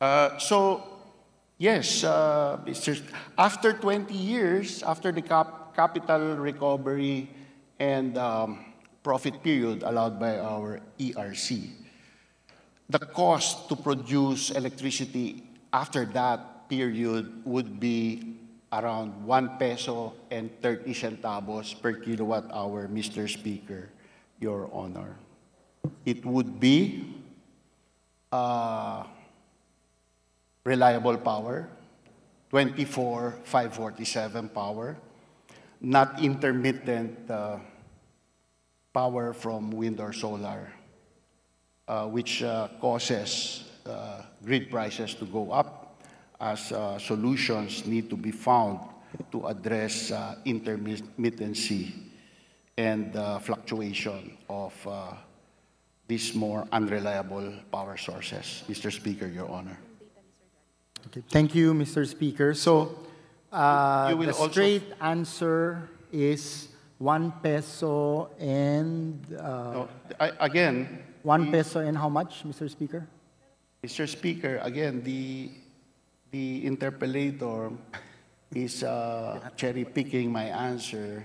Uh, so, yes, uh, after 20 years, after the cap capital recovery and um, profit period allowed by our ERC, the cost to produce electricity after that period would be around 1 peso and 30 centavos per kilowatt hour, Mr. Speaker, Your Honor. It would be uh, reliable power, 24 547 power, not intermittent uh, power from wind or solar. Uh, which uh, causes uh, grid prices to go up as solutions need to be found to address intermittency and fluctuation of these more unreliable power sources. Mr. Speaker, Your Honor. Okay, thank you, Mr. Speaker. So uh, the straight answer is one peso and... Uh, no, I, again, one peso and how much, Mr. Speaker? Mr. Speaker, again, the, the interpellator is uh, cherry picking my answer.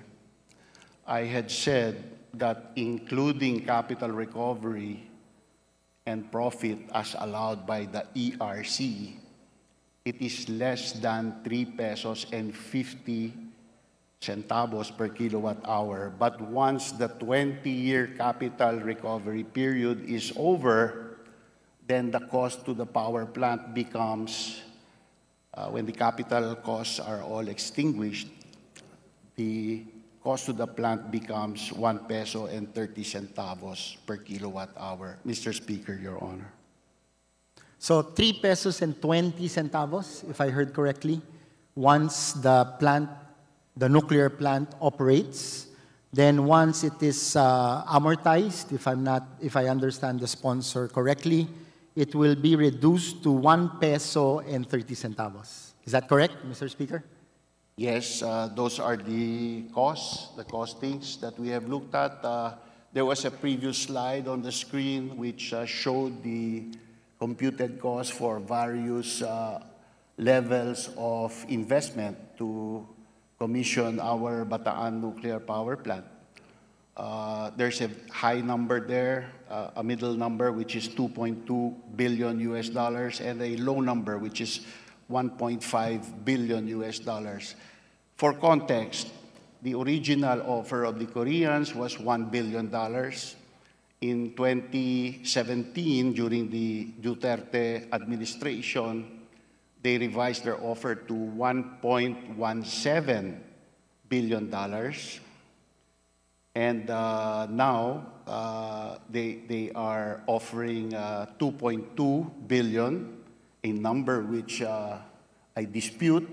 I had said that including capital recovery and profit as allowed by the ERC, it is less than 3 pesos and 50 centavos per kilowatt hour. But once the 20-year capital recovery period is over, then the cost to the power plant becomes, uh, when the capital costs are all extinguished, the cost to the plant becomes 1 peso and 30 centavos per kilowatt hour. Mr. Speaker, Your Honor. So 3 pesos and 20 centavos, if I heard correctly, once the plant the nuclear plant operates. Then once it is uh, amortized, if, I'm not, if I understand the sponsor correctly, it will be reduced to 1 peso and 30 centavos. Is that correct, Mr. Speaker? Yes, uh, those are the costs, the costings that we have looked at. Uh, there was a previous slide on the screen which uh, showed the computed cost for various uh, levels of investment to commission our Bataan nuclear power plant. Uh, there's a high number there, uh, a middle number, which is 2.2 billion US dollars, and a low number, which is 1.5 billion US dollars. For context, the original offer of the Koreans was $1 billion. In 2017, during the Duterte administration, they revised their offer to $1.17 billion. And uh, now uh, they, they are offering uh, 2.2 billion, a number which uh, I dispute.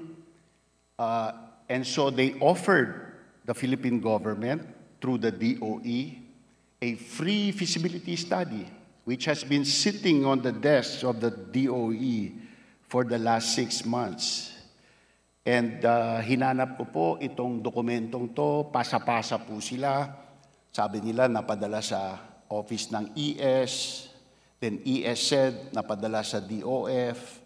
Uh, and so they offered the Philippine government through the DOE a free feasibility study, which has been sitting on the desks of the DOE for the last six months. And uh, hinanap ko po itong dokumentong to, pasa-pasa po sila. Sabi nila napadala sa office ng ES, then ES said napadala sa DOF.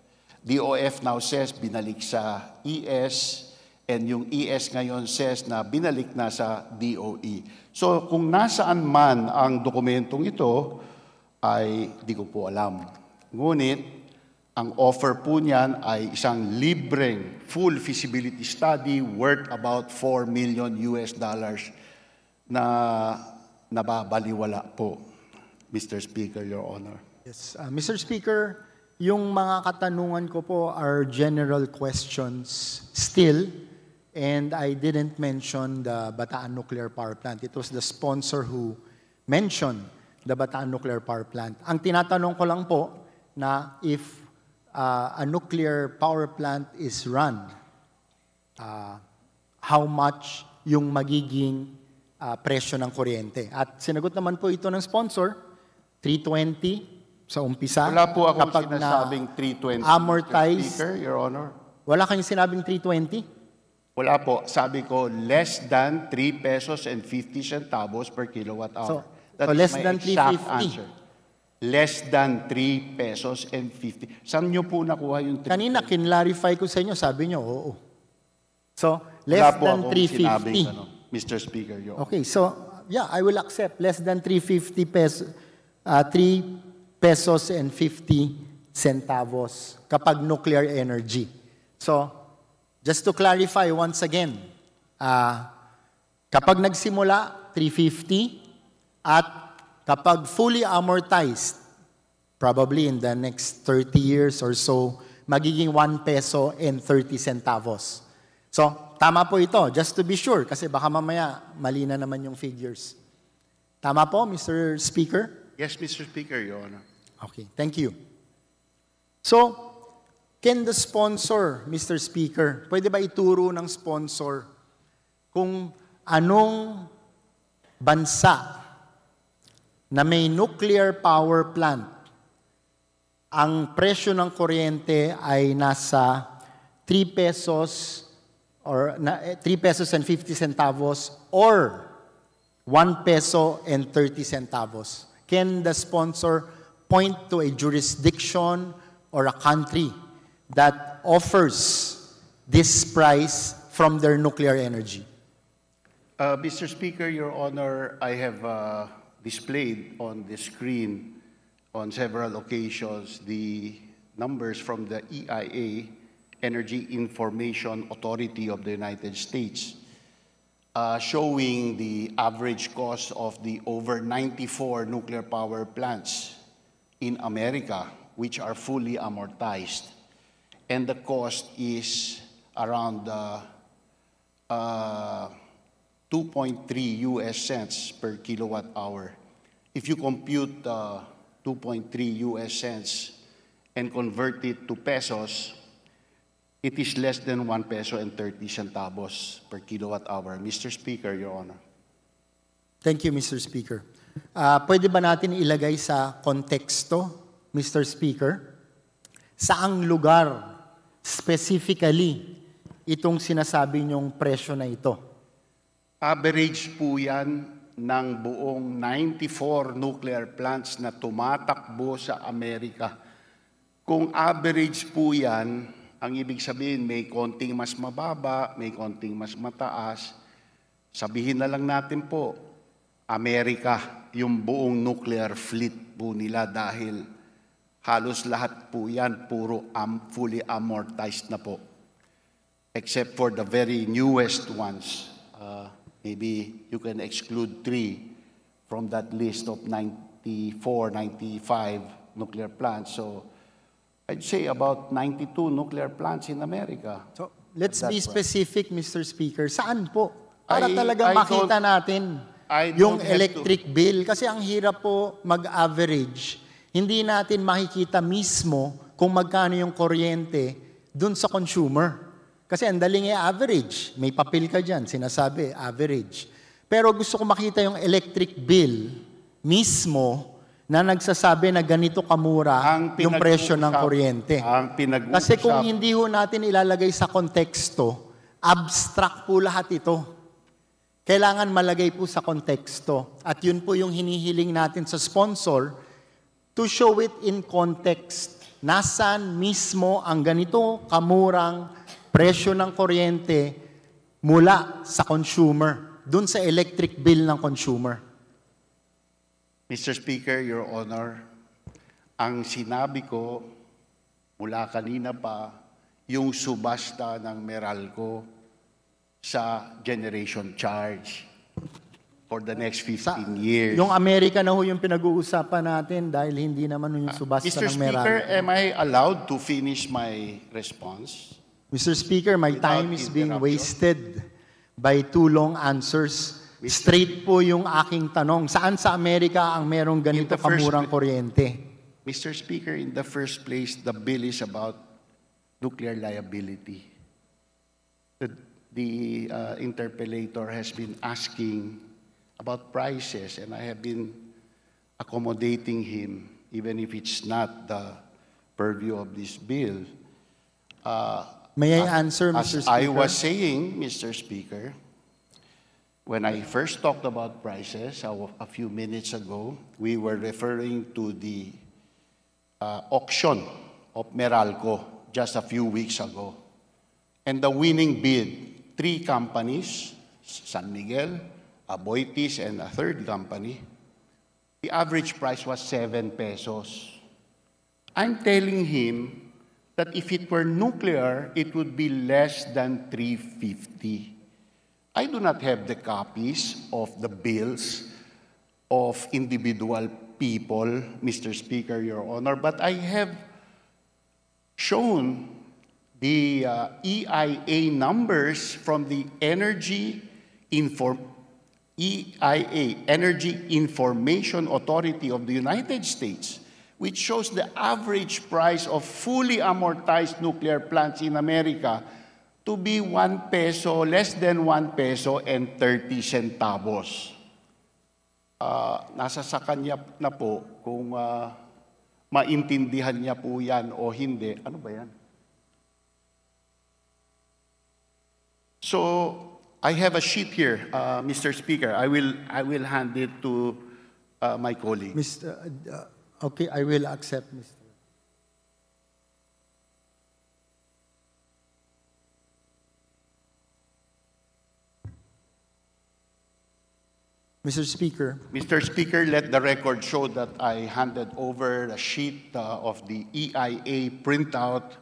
DOF now says binalik sa ES, and yung ES ngayon says na binalik na sa DOE. So kung nasaan man ang dokumentong ito, ay di ko po alam. Ngunit, ang offer po niyan ay isang libreng full feasibility study worth about 4 million US dollars na nababaliwala po, Mr. Speaker, Your Honor. Yes, uh, Mr. Speaker, yung mga katanungan ko po are general questions still and I didn't mention the Bataan Nuclear Power Plant. It was the sponsor who mentioned the Bataan Nuclear Power Plant. Ang tinatanong ko lang po na if uh, a nuclear power plant is run, uh, how much yung magiging uh, presyo ng kuryente. At sinagot naman po ito ng sponsor, 320 sa umpisa. Wala po ako kapag sinasabing 320, amortize, Mr. Speaker, Your Honor. Wala kayong sinabing 320? Wala po. Sabi ko, less than 3 pesos and 50 centavos per kilowatt hour. So, That so less than 350. Answer less than 3 pesos and 50. Saan nyo po nakuha yung 3 Kanina, kinlarify ko sa inyo, sabi nyo, oo. So, less Wala than 350. ano, Mr. Speaker, yo. Okay, so, yeah, I will accept less than 350 pesos, uh, 3 pesos and 50 centavos kapag nuclear energy. So, just to clarify once again, uh, kapag nagsimula, 350 at kapag fully amortized, probably in the next 30 years or so, magiging 1 peso and 30 centavos. So, tama po ito, just to be sure, kasi baka mamaya mali na naman yung figures. Tama po, Mr. Speaker? Yes, Mr. Speaker, Your Honor. Okay, thank you. So, can the sponsor, Mr. Speaker, pwede ba ituro ng sponsor kung anong bansa na may nuclear power plant, ang presyo ng kuryente ay nasa 3 pesos or 3 eh, pesos and 50 centavos or 1 peso and 30 centavos. Can the sponsor point to a jurisdiction or a country that offers this price from their nuclear energy? Uh, Mr. Speaker, Your Honor, I have uh, displayed on the screen on several occasions the numbers from the EIA, Energy Information Authority of the United States, uh, showing the average cost of the over 94 nuclear power plants in America, which are fully amortized. And the cost is around uh, uh, 2.3 US cents per kilowatt hour. If you compute uh, 2.3 US cents and convert it to pesos, it is less than 1 peso and 30 centavos per kilowatt hour. Mr. Speaker, Your Honor. Thank you, Mr. Speaker. Uh, pwede ba natin ilagay sa konteksto, Mr. Speaker? Saang lugar specifically itong sinasabi niyong presyo na ito? Average po yan ng buong 94 nuclear plants na tumatakbo sa Amerika. Kung average po yan, ang ibig sabihin may konting mas mababa, may konting mas mataas, sabihin na lang natin po, Amerika, yung buong nuclear fleet po nila dahil halos lahat po yan puro um, fully amortized na po. Except for the very newest ones Maybe you can exclude three from that list of 94, 95 nuclear plants. So I'd say about 92 nuclear plants in America. So let's be specific, Mr. Speaker. Saan po? Para I, talaga I makita natin I yung electric to. bill. Kasi ang hirap po mag-average. Hindi natin makikita mismo kung magkano yung kuryente dun sa consumer. Kasi ang daling i-average. May papel ka dyan, sinasabi, average. Pero gusto ko makita yung electric bill mismo na nagsasabi na ganito kamura ang yung presyo ng kuryente. Ang Kasi kung hindi ho natin ilalagay sa konteksto, abstract po lahat ito. Kailangan malagay po sa konteksto. At yun po yung hinihiling natin sa sponsor to show it in context. Nasaan mismo ang ganito kamurang presyo ng kuryente mula sa consumer, dun sa electric bill ng consumer. Mr. Speaker, Your Honor, ang sinabi ko mula kanina pa, yung subasta ng Meralco sa generation charge for the next 15 sa, years. Yung Amerika na ho yung pinag-uusapan natin dahil hindi naman yung ah, subasta uh, ng Meralco. Mr. Speaker, am I allowed to finish my response? Mr. Speaker, my time is being wasted by too long answers. Straight po yung aking tanong. Saan sa Amerika ang merong ganito kamurang kuryente? Mr. Speaker, in the first place, the bill is about nuclear liability. The, the uh, interpellator has been asking about prices, and I have been accommodating him, even if it's not the purview of this bill. Uh, may I answer, Mr. As Speaker? I was saying, Mr. Speaker, when I first talked about prices a few minutes ago, we were referring to the uh, auction of Meralco just a few weeks ago. And the winning bid, three companies, San Miguel, Aboitis, and a third company, the average price was 7 pesos. I'm telling him that if it were nuclear, it would be less than 350. I do not have the copies of the bills of individual people, Mr. Speaker, Your Honor, but I have shown the uh, EIA numbers from the Energy Inform EIA, Energy Information Authority of the United States. which shows the average price of fully amortized nuclear plants in America to be 1 peso, less than 1 peso and 30 centavos. Uh, nasa sa kanya na po kung uh, maintindihan niya po yan o hindi. Ano ba yan? So, I have a sheet here, uh, ah, Mr. Speaker. I will, I will hand it to uh, my colleague. Mr. Uh, Okay, I will accept, Mr. Mr. Speaker. Mr. Speaker, let the record show that I handed over a sheet uh, of the EIA printout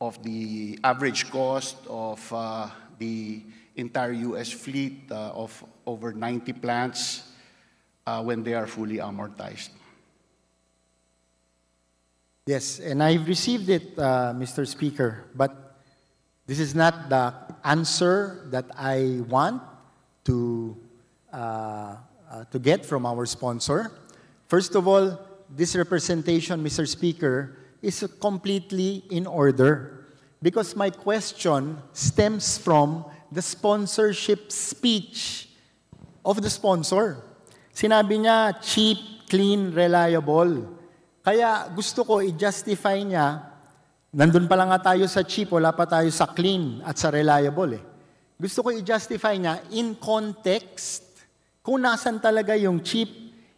of the average cost of uh, the entire U.S. fleet uh, of over 90 plants uh, when they are fully amortized. Yes, and I've received it, uh, Mr. Speaker, but this is not the answer that I want to, uh, uh, to get from our sponsor. First of all, this representation, Mr. Speaker, is completely in order because my question stems from the sponsorship speech of the sponsor. Sinabi niya, cheap, clean, reliable. Kaya gusto ko i-justify niya, nandun pa lang nga tayo sa cheap, wala pa tayo sa clean at sa reliable eh. Gusto ko i-justify niya in context kung nasan talaga yung cheap,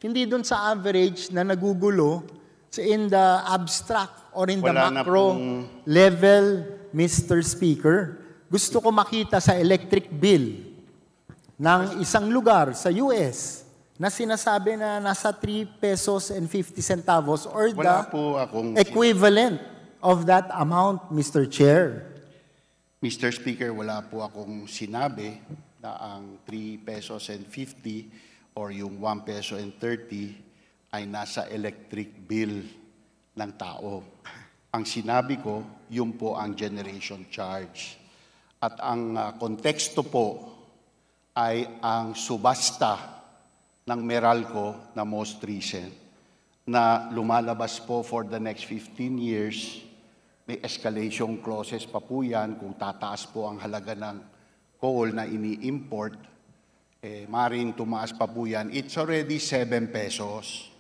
hindi dun sa average na nagugulo, sa in the abstract or in wala the macro pong... level, Mr. Speaker. Gusto ko makita sa electric bill ng isang lugar sa US na sinasabi na nasa 3 pesos and 50 centavos or Wala the po akong... equivalent of that amount, Mr. Chair. Mr. Speaker, wala po akong sinabi na ang 3 pesos and 50 or yung 1 peso and 30 ay nasa electric bill ng tao. Ang sinabi ko, yun po ang generation charge. At ang uh, konteksto po ay ang subasta ng Meralco na most recent na lumalabas po for the next 15 years. May escalation clauses pa po yan kung tataas po ang halaga ng coal na ini-import. Eh, maaaring tumaas pa po yan. It's already 7 pesos.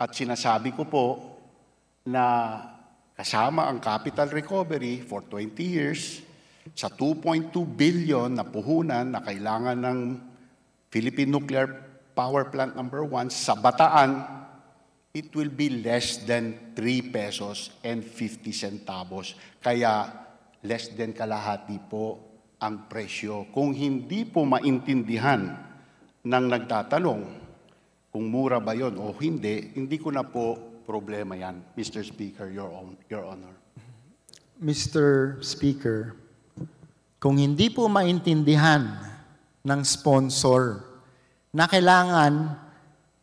At sinasabi ko po na kasama ang capital recovery for 20 years sa 2.2 billion na puhunan na kailangan ng Philippine Nuclear power plant number one sa Bataan, it will be less than 3 pesos and 50 centavos. Kaya less than kalahati po ang presyo. Kung hindi po maintindihan ng nagtatanong kung mura ba yon o hindi, hindi ko na po problema yan, Mr. Speaker, Your, own, Your Honor. Mr. Speaker, kung hindi po maintindihan ng sponsor na kailangan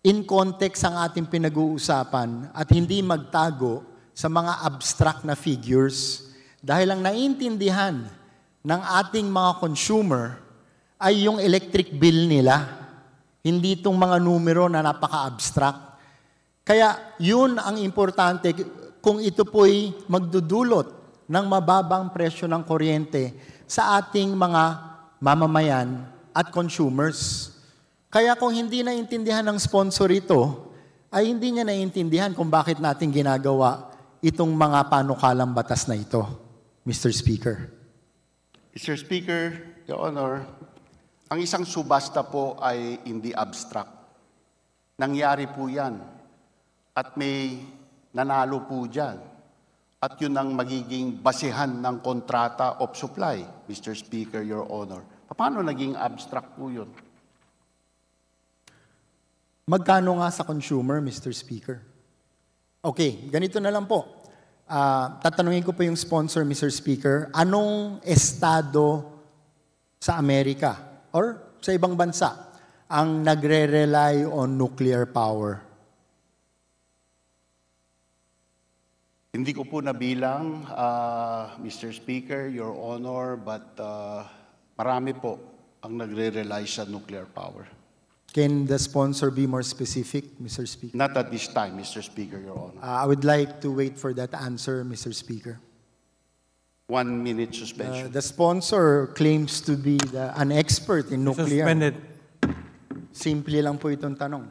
in context ang ating pinag-uusapan at hindi magtago sa mga abstract na figures dahil ang naiintindihan ng ating mga consumer ay yung electric bill nila. Hindi itong mga numero na napaka-abstract. Kaya yun ang importante kung ito po'y magdudulot ng mababang presyo ng kuryente sa ating mga mamamayan at consumers. Kaya kung hindi naintindihan ng sponsor ito, ay hindi niya naintindihan kung bakit natin ginagawa itong mga panukalang batas na ito, Mr. Speaker. Mr. Speaker, Your Honor, ang isang subasta po ay hindi abstract. Nangyari po yan. At may nanalo po dyan. At yun ang magiging basihan ng kontrata of supply, Mr. Speaker, Your Honor. Paano naging abstract po yun? Magkano nga sa consumer, Mr. Speaker? Okay, ganito na lang po. Uh, tatanungin ko po yung sponsor, Mr. Speaker. Anong estado sa Amerika or sa ibang bansa ang nagre-rely on nuclear power? Hindi ko po nabilang, uh, ah, Mr. Speaker, Your Honor, but uh, marami po ang nagre-rely sa nuclear power. Can the sponsor be more specific, Mr. Speaker? Not at this time, Mr. Speaker, Your Honor. Uh, I would like to wait for that answer, Mr. Speaker. One minute suspension. Uh, the sponsor claims to be the, an expert in nuclear. Suspended. Simple lang po itong tanong.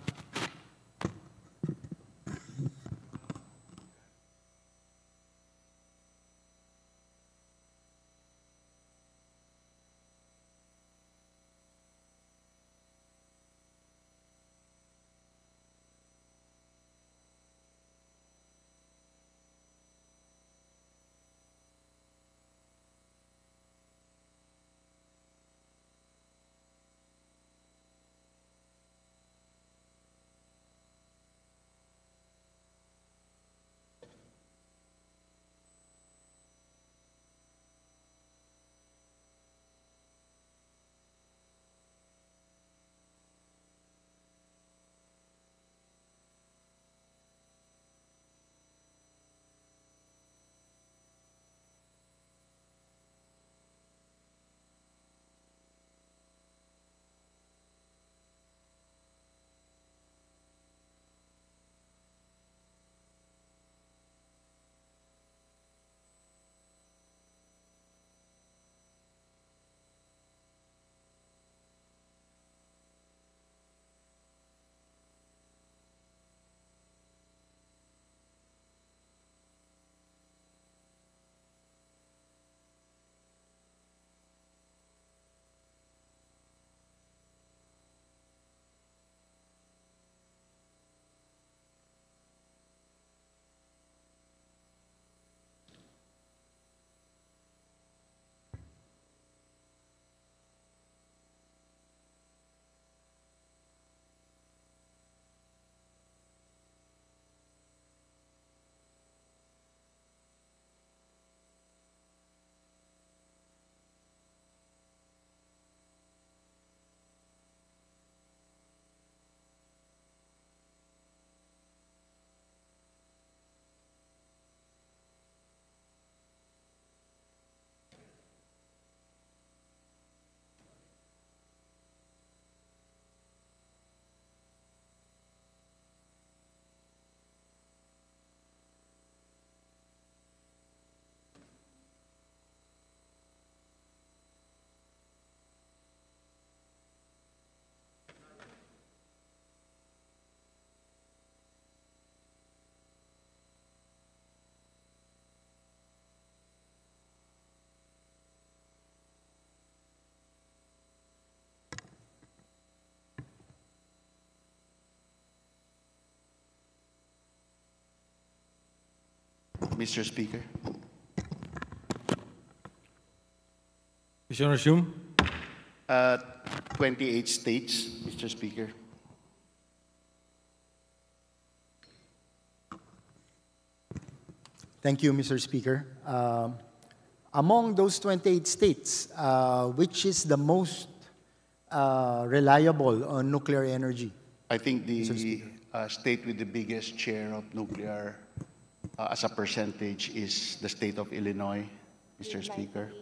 Mr. Speaker. Mr. Uh, 28 states, Mr. Speaker. Thank you, Mr. Speaker. Uh, among those 28 states, uh, which is the most uh, reliable on nuclear energy? I think the uh, state with the biggest share of nuclear uh, as a percentage is the state of Illinois, Mr. Speaker,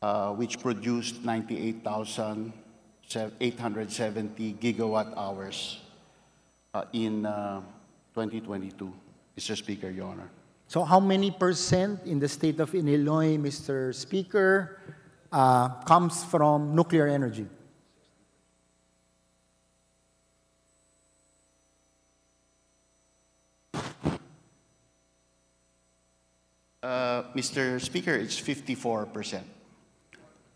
uh, which produced 98,870 gigawatt hours uh, in uh, 2022, Mr. Speaker, Your Honor. So how many percent in the state of Illinois, Mr. Speaker, uh, comes from nuclear energy? Mr. Speaker, it's 54%.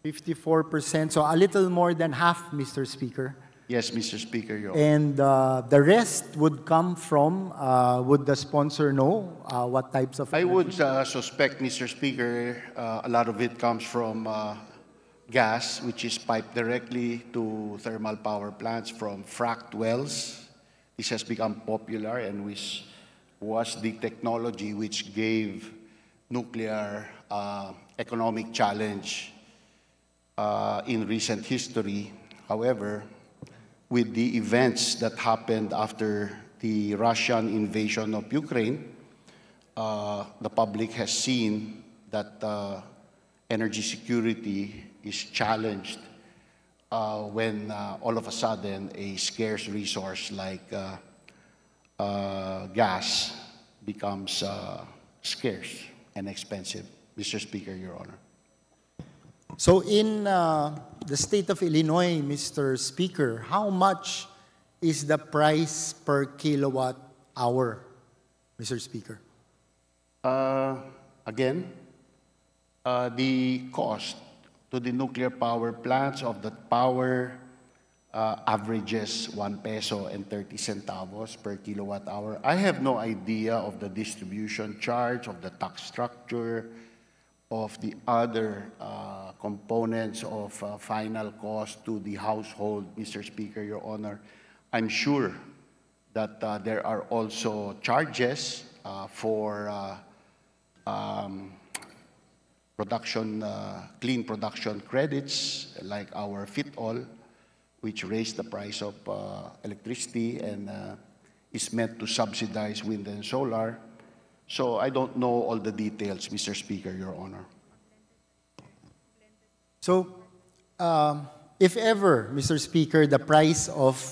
54%, so a little more than half, Mr. Speaker. Yes, Mr. Speaker, you're And uh, the rest would come from, uh, would the sponsor know uh, what types of I energy? would uh, suspect, Mr. Speaker, uh, a lot of it comes from uh, gas, which is piped directly to thermal power plants from fracked wells. This has become popular and which was the technology which gave nuclear uh, economic challenge uh, in recent history. However, with the events that happened after the Russian invasion of Ukraine, uh, the public has seen that uh, energy security is challenged uh, when uh, all of a sudden a scarce resource like uh, uh, gas becomes scarce and expensive. Mr. Speaker, Your Honor. So in uh, the state of Illinois, Mr. Speaker, how much is the price per kilowatt hour, Mr. Speaker? Uh, again, uh, the cost to the nuclear power plants of the power uh, averages 1 peso and 30 centavos per kilowatt hour. I have no idea of the distribution charge, of the tax structure, of the other uh, components of uh, final cost to the household, Mr. Speaker, Your Honor. I'm sure that uh, there are also charges uh, for uh, um, production, clean production credits, like our fit-all, which raised the price of uh, electricity and uh, is meant to subsidize wind and solar. So I don't know all the details, Mr. Speaker, Your Honor. So um, if ever, Mr. Speaker, the price of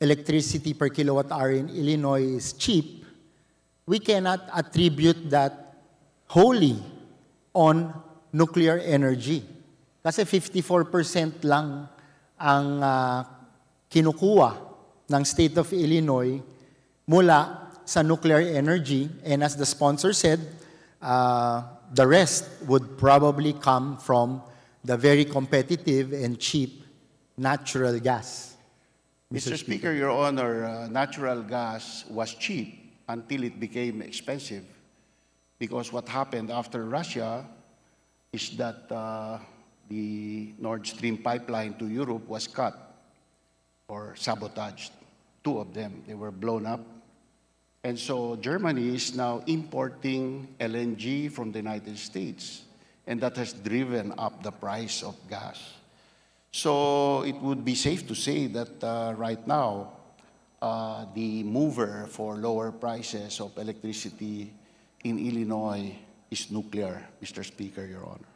electricity per kilowatt hour in Illinois is cheap, we cannot attribute that wholly on nuclear energy. Kasi 54% lang ang uh, kinukuha ng state of Illinois mula sa nuclear energy and as the sponsor said, uh, the rest would probably come from the very competitive and cheap natural gas. Mr. Speaker, Speaker, Your Honor, uh, natural gas was cheap until it became expensive because what happened after Russia is that uh, the Nord Stream pipeline to Europe was cut or sabotaged. Two of them, they were blown up. And so Germany is now importing LNG from the United States, and that has driven up the price of gas. So it would be safe to say that uh, right now, uh, the mover for lower prices of electricity in Illinois is nuclear, Mr. Speaker, Your Honor.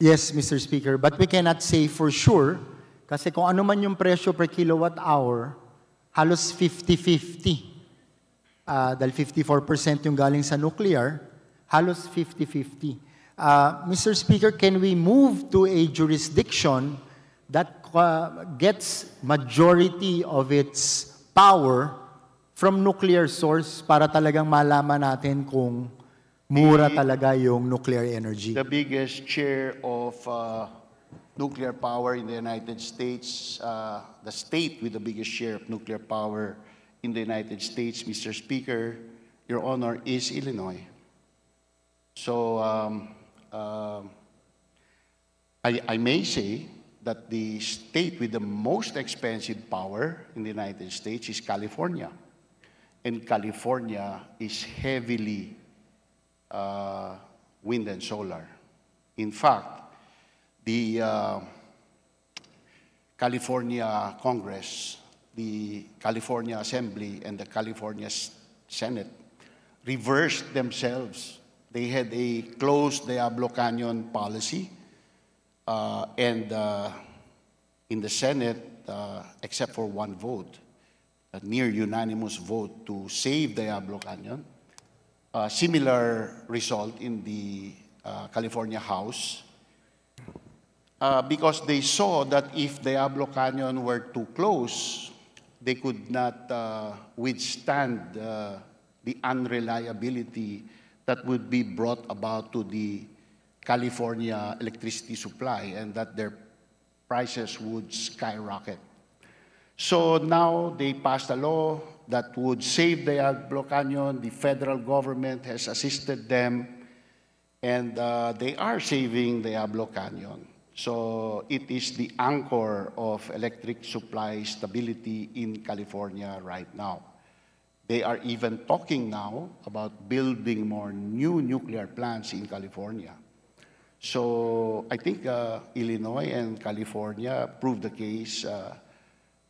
Yes, Mr. Speaker, but we cannot say for sure kasi kung ano man yung presyo per kilowatt hour, halos 50-50. Uh, ah, dahil 54% yung galing sa nuclear, halos 50-50. Uh, Mr. Speaker, can we move to a jurisdiction that uh, gets majority of its power from nuclear source para talagang malaman natin kung Mura the, talaga yung nuclear energy. The biggest share of uh, nuclear power in the United States, uh, the state with the biggest share of nuclear power in the United States, Mr. Speaker, Your Honor, is Illinois. So um, uh, I, I may say that the state with the most expensive power in the United States is California. And California is heavily uh, wind and solar. In fact, the uh, California Congress, the California Assembly, and the California Senate reversed themselves. They had a closed Diablo Canyon policy, uh, and uh, in the Senate, uh, except for one vote, a near unanimous vote to save Diablo Canyon, uh, similar result in the uh, California House uh, because they saw that if Diablo Canyon were too close, they could not uh, withstand uh, the unreliability that would be brought about to the California electricity supply and that their prices would skyrocket. So now they passed a law that would save the Aglo Canyon. The federal government has assisted them, and uh, they are saving the Aglo Canyon. So it is the anchor of electric supply stability in California right now. They are even talking now about building more new nuclear plants in California. So I think uh, Illinois and California proved the case uh,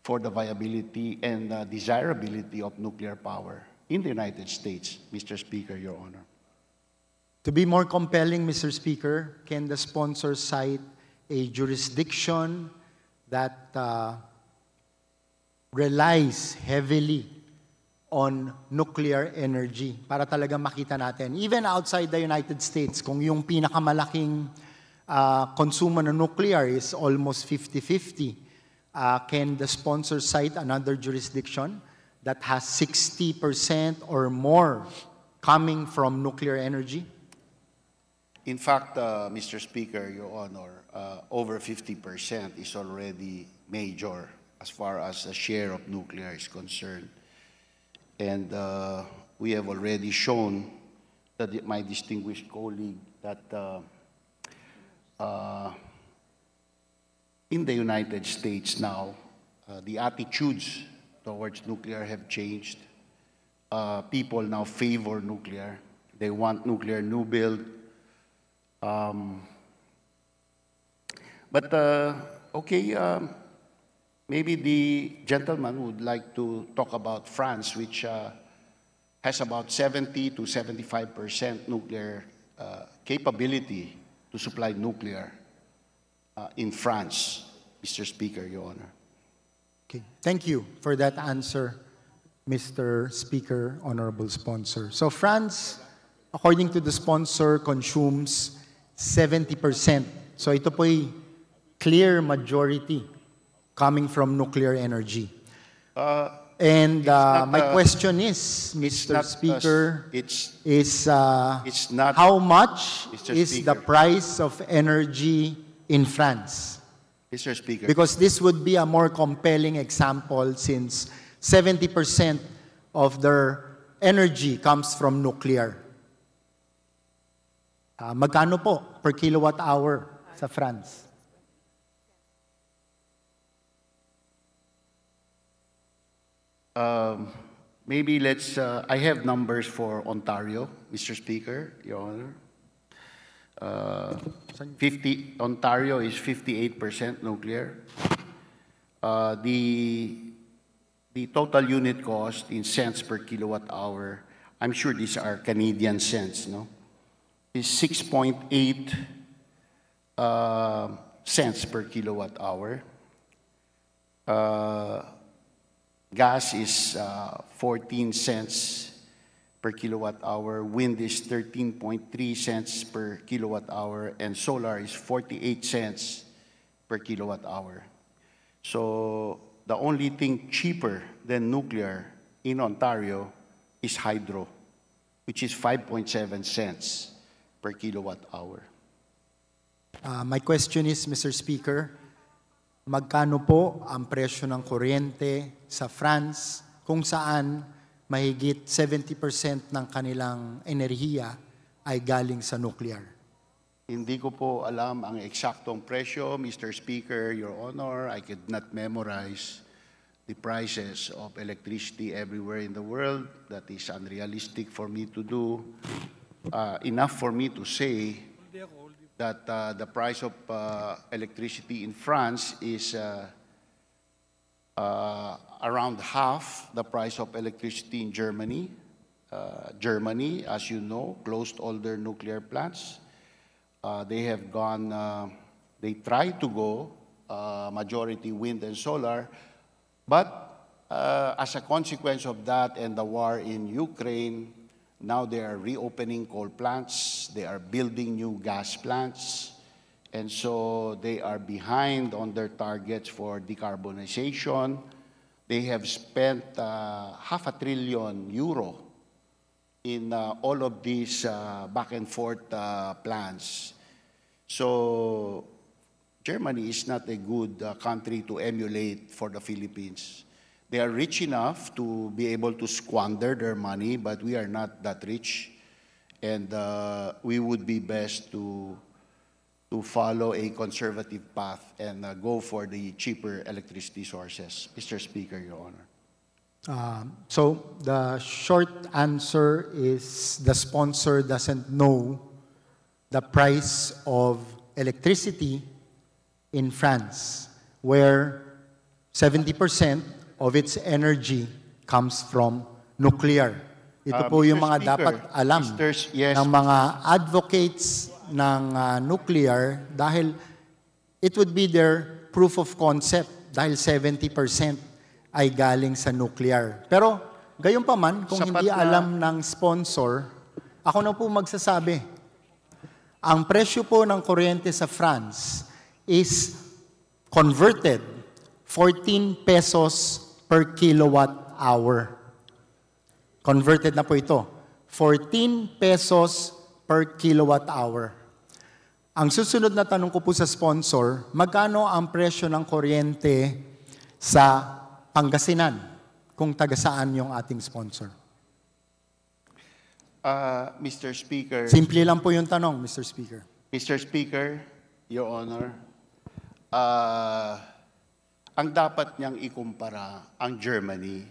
for the viability and uh, desirability of nuclear power in the United States, Mr. Speaker, Your Honor. To be more compelling, Mr. Speaker, can the sponsor cite a jurisdiction that uh, relies heavily on nuclear energy para talaga makita natin, even outside the United States, kung yung pinakamalaking uh, consumer ng nuclear is almost 50-50, uh, can the sponsor cite another jurisdiction that has 60% or more coming from nuclear energy? In fact, uh, Mr. Speaker, Your Honor, uh, over 50% is already major as far as the share of nuclear is concerned. And uh, we have already shown that my distinguished colleague that uh, uh, in the United States now, uh, the attitudes towards nuclear have changed. Uh, people now favor nuclear. They want nuclear new build. Um, but, uh, okay, um, maybe the gentleman would like to talk about France, which uh, has about 70 to 75% nuclear uh, capability to supply nuclear. uh, in France, Mr. Speaker, Your Honor. Okay, thank you for that answer, Mr. Speaker, Honorable Sponsor. So France, according to the sponsor, consumes 70%. So ito po'y clear majority coming from nuclear energy. Uh, and uh, my a, uh, question is, Mr. Uh, Speaker, a, it's, is uh, it's not, how much is Speaker. the price of energy in France. Mr. Speaker. Because this would be a more compelling example since 70% of their energy comes from nuclear. Uh, magkano po per kilowatt hour sa France? Um, maybe let's, uh, I have numbers for Ontario, Mr. Speaker, Your Honor. Uh, 50, Ontario is 58% nuclear. Uh, the, the total unit cost in cents per kilowatt hour, I'm sure these are Canadian cents, no? Is 6.8 uh, cents per kilowatt hour. Uh, gas is uh, 14 cents per kilowatt hour, wind is 13.3 cents per kilowatt hour, and solar is 48 cents per kilowatt hour. So the only thing cheaper than nuclear in Ontario is hydro, which is 5.7 cents per kilowatt hour. Uh, my question is, Mr. Speaker, magkano po ang presyo ng kuryente sa France kung saan mahigit 70% ng kanilang enerhiya ay galing sa nuclear. Hindi ko po alam ang eksaktong presyo, Mr. Speaker, Your Honor. I could not memorize the prices of electricity everywhere in the world. That is unrealistic for me to do. Uh, enough for me to say that uh, the price of uh, electricity in France is uh, uh, around half the price of electricity in Germany. Uh, Germany, as you know, closed all their nuclear plants. Uh, they have gone, uh, they tried to go uh, majority wind and solar, but uh, as a consequence of that and the war in Ukraine, now they are reopening coal plants, they are building new gas plants, and so they are behind on their targets for decarbonization. They have spent uh, half a trillion euro in uh, all of these uh, back and forth uh, plans. So Germany is not a good uh, country to emulate for the Philippines. They are rich enough to be able to squander their money, but we are not that rich. And uh, we would be best to to follow a conservative path and uh, go for the cheaper electricity sources. Mr. Speaker, Your Honor. Um, so the short answer is the sponsor doesn't know the price of electricity in France, where 70% of its energy comes from nuclear. Ito uh, po yung mga Speaker, dapat alam Mr. Yes, ng mga advocates ng uh, nuclear dahil it would be their proof of concept dahil 70% ay galing sa nuclear. Pero gayon pa man, kung Sapat hindi na... alam ng sponsor, ako na po magsasabi. Ang presyo po ng kuryente sa France is converted 14 pesos per kilowatt hour. Converted na po ito. 14 pesos per kilowatt hour. Ang susunod na tanong ko po sa sponsor, magkano ang presyo ng kuryente sa Pangasinan kung taga saan yung ating sponsor? Uh, Mr. Speaker. Simple lang po yung tanong, Mr. Speaker. Mr. Speaker, Your Honor, uh, ang dapat niyang ikumpara ang Germany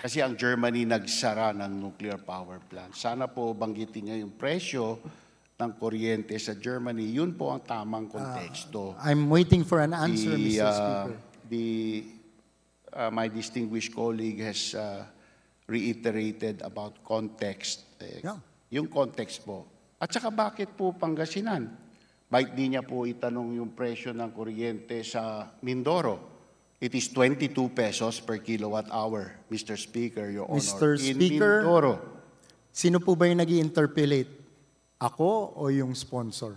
kasi ang Germany nagsara ng nuclear power plant. Sana po banggitin niya yung presyo ng kuryente sa Germany, yun po ang tamang ah, konteksto. Uh, I'm waiting for an answer, the, Mr. Uh, Speaker. Uh, the, uh, my distinguished colleague has uh, reiterated about context. yeah. Yung context po. At saka bakit po Pangasinan? Might di niya po itanong yung presyo ng kuryente sa Mindoro. It is 22 pesos per kilowatt hour, Mr. Speaker, Your Mr. Honor. Mr. Speaker, In Mindoro. sino po ba yung nag interpellate ako o yung sponsor?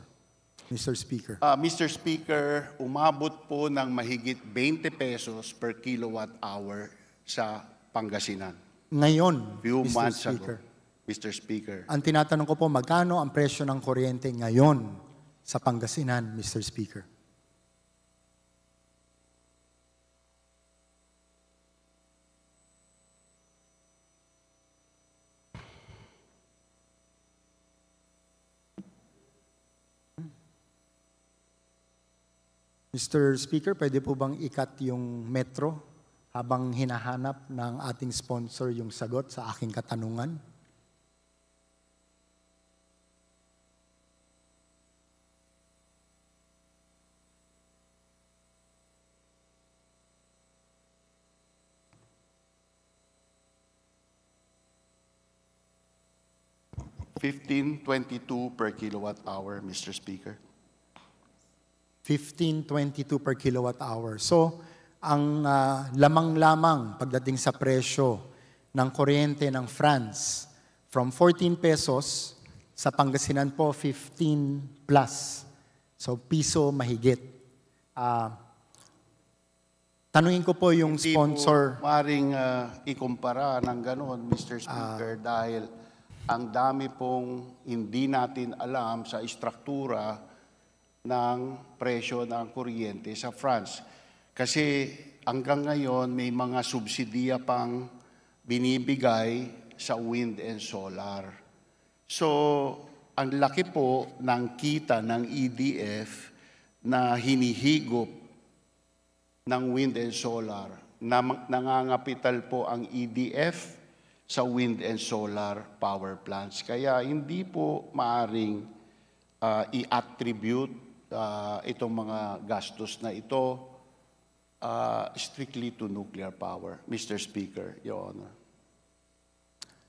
Mr. Speaker. Uh, ah, Mr. Speaker, umabot po ng mahigit 20 pesos per kilowatt hour sa Pangasinan. Ngayon, Few Mr. Months Speaker. Ago, Mr. Speaker. Ang tinatanong ko po, magkano ang presyo ng kuryente ngayon sa Pangasinan, Mr. Speaker? Mr. Speaker, pwede po bang ikat yung metro habang hinahanap ng ating sponsor yung sagot sa aking katanungan? $15.22 per kilowatt hour, Mr. Speaker. 15.22 per kilowatt hour. So, ang uh, lamang-lamang pagdating sa presyo ng kuryente ng France from 14 pesos sa Pangasinan po 15 plus. So piso mahigit. Uh, tanungin ko po yung Hindi sponsor. Hindi po maring uh, ah, ikumpara ng ganoon, Mr. Speaker, uh, dahil ang dami pong hindi natin alam sa istruktura ng presyo ng kuryente sa France. Kasi hanggang ngayon may mga subsidiya pang binibigay sa wind and solar. So, ang laki po ng kita ng EDF na hinihigop ng wind and solar. Nangangapital po ang EDF sa wind and solar power plants. Kaya hindi po maaring uh, i-attribute uh, itong mga gastos na ito uh, strictly to nuclear power, Mr. Speaker, Your Honor.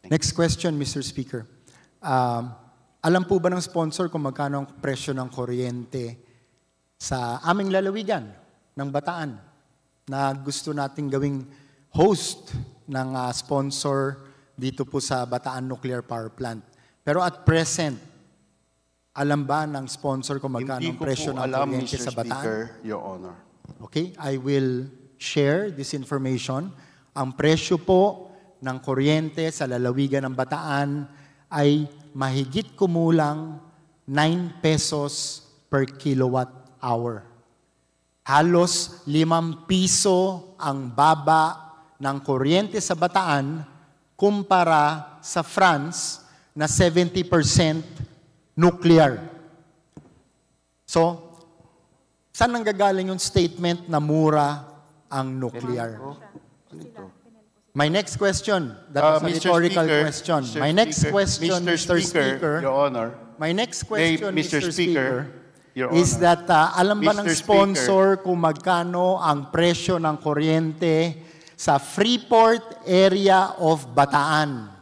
Thank Next you. question, Mr. Speaker. Um, alam po ba ng sponsor kung magkano ang presyo ng kuryente sa aming lalawigan ng Bataan na gusto nating gawing host ng uh, sponsor dito po sa Bataan Nuclear Power Plant. Pero at present, alam ba ng sponsor kung magkano ang presyo ng alam, kuryente Mr. sa Bataan? Speaker, Your Honor. Okay, I will share this information. Ang presyo po ng kuryente sa lalawigan ng Bataan ay mahigit kumulang 9 pesos per kilowatt hour. Halos 5 piso ang baba ng kuryente sa Bataan kumpara sa France na 70% nuclear. So, saan nanggagaling yung statement na mura ang nuclear? Oh, oh. My next question, that's uh, a rhetorical Speaker, question. Mr. My next Speaker, question, Mr. Speaker, Mr. Speaker, Your Honor. My next question, Mr. Mr. Speaker, Your Honor, is that uh, alam ba Mr. ng sponsor Speaker, kung magkano ang presyo ng kuryente sa Freeport area of Bataan?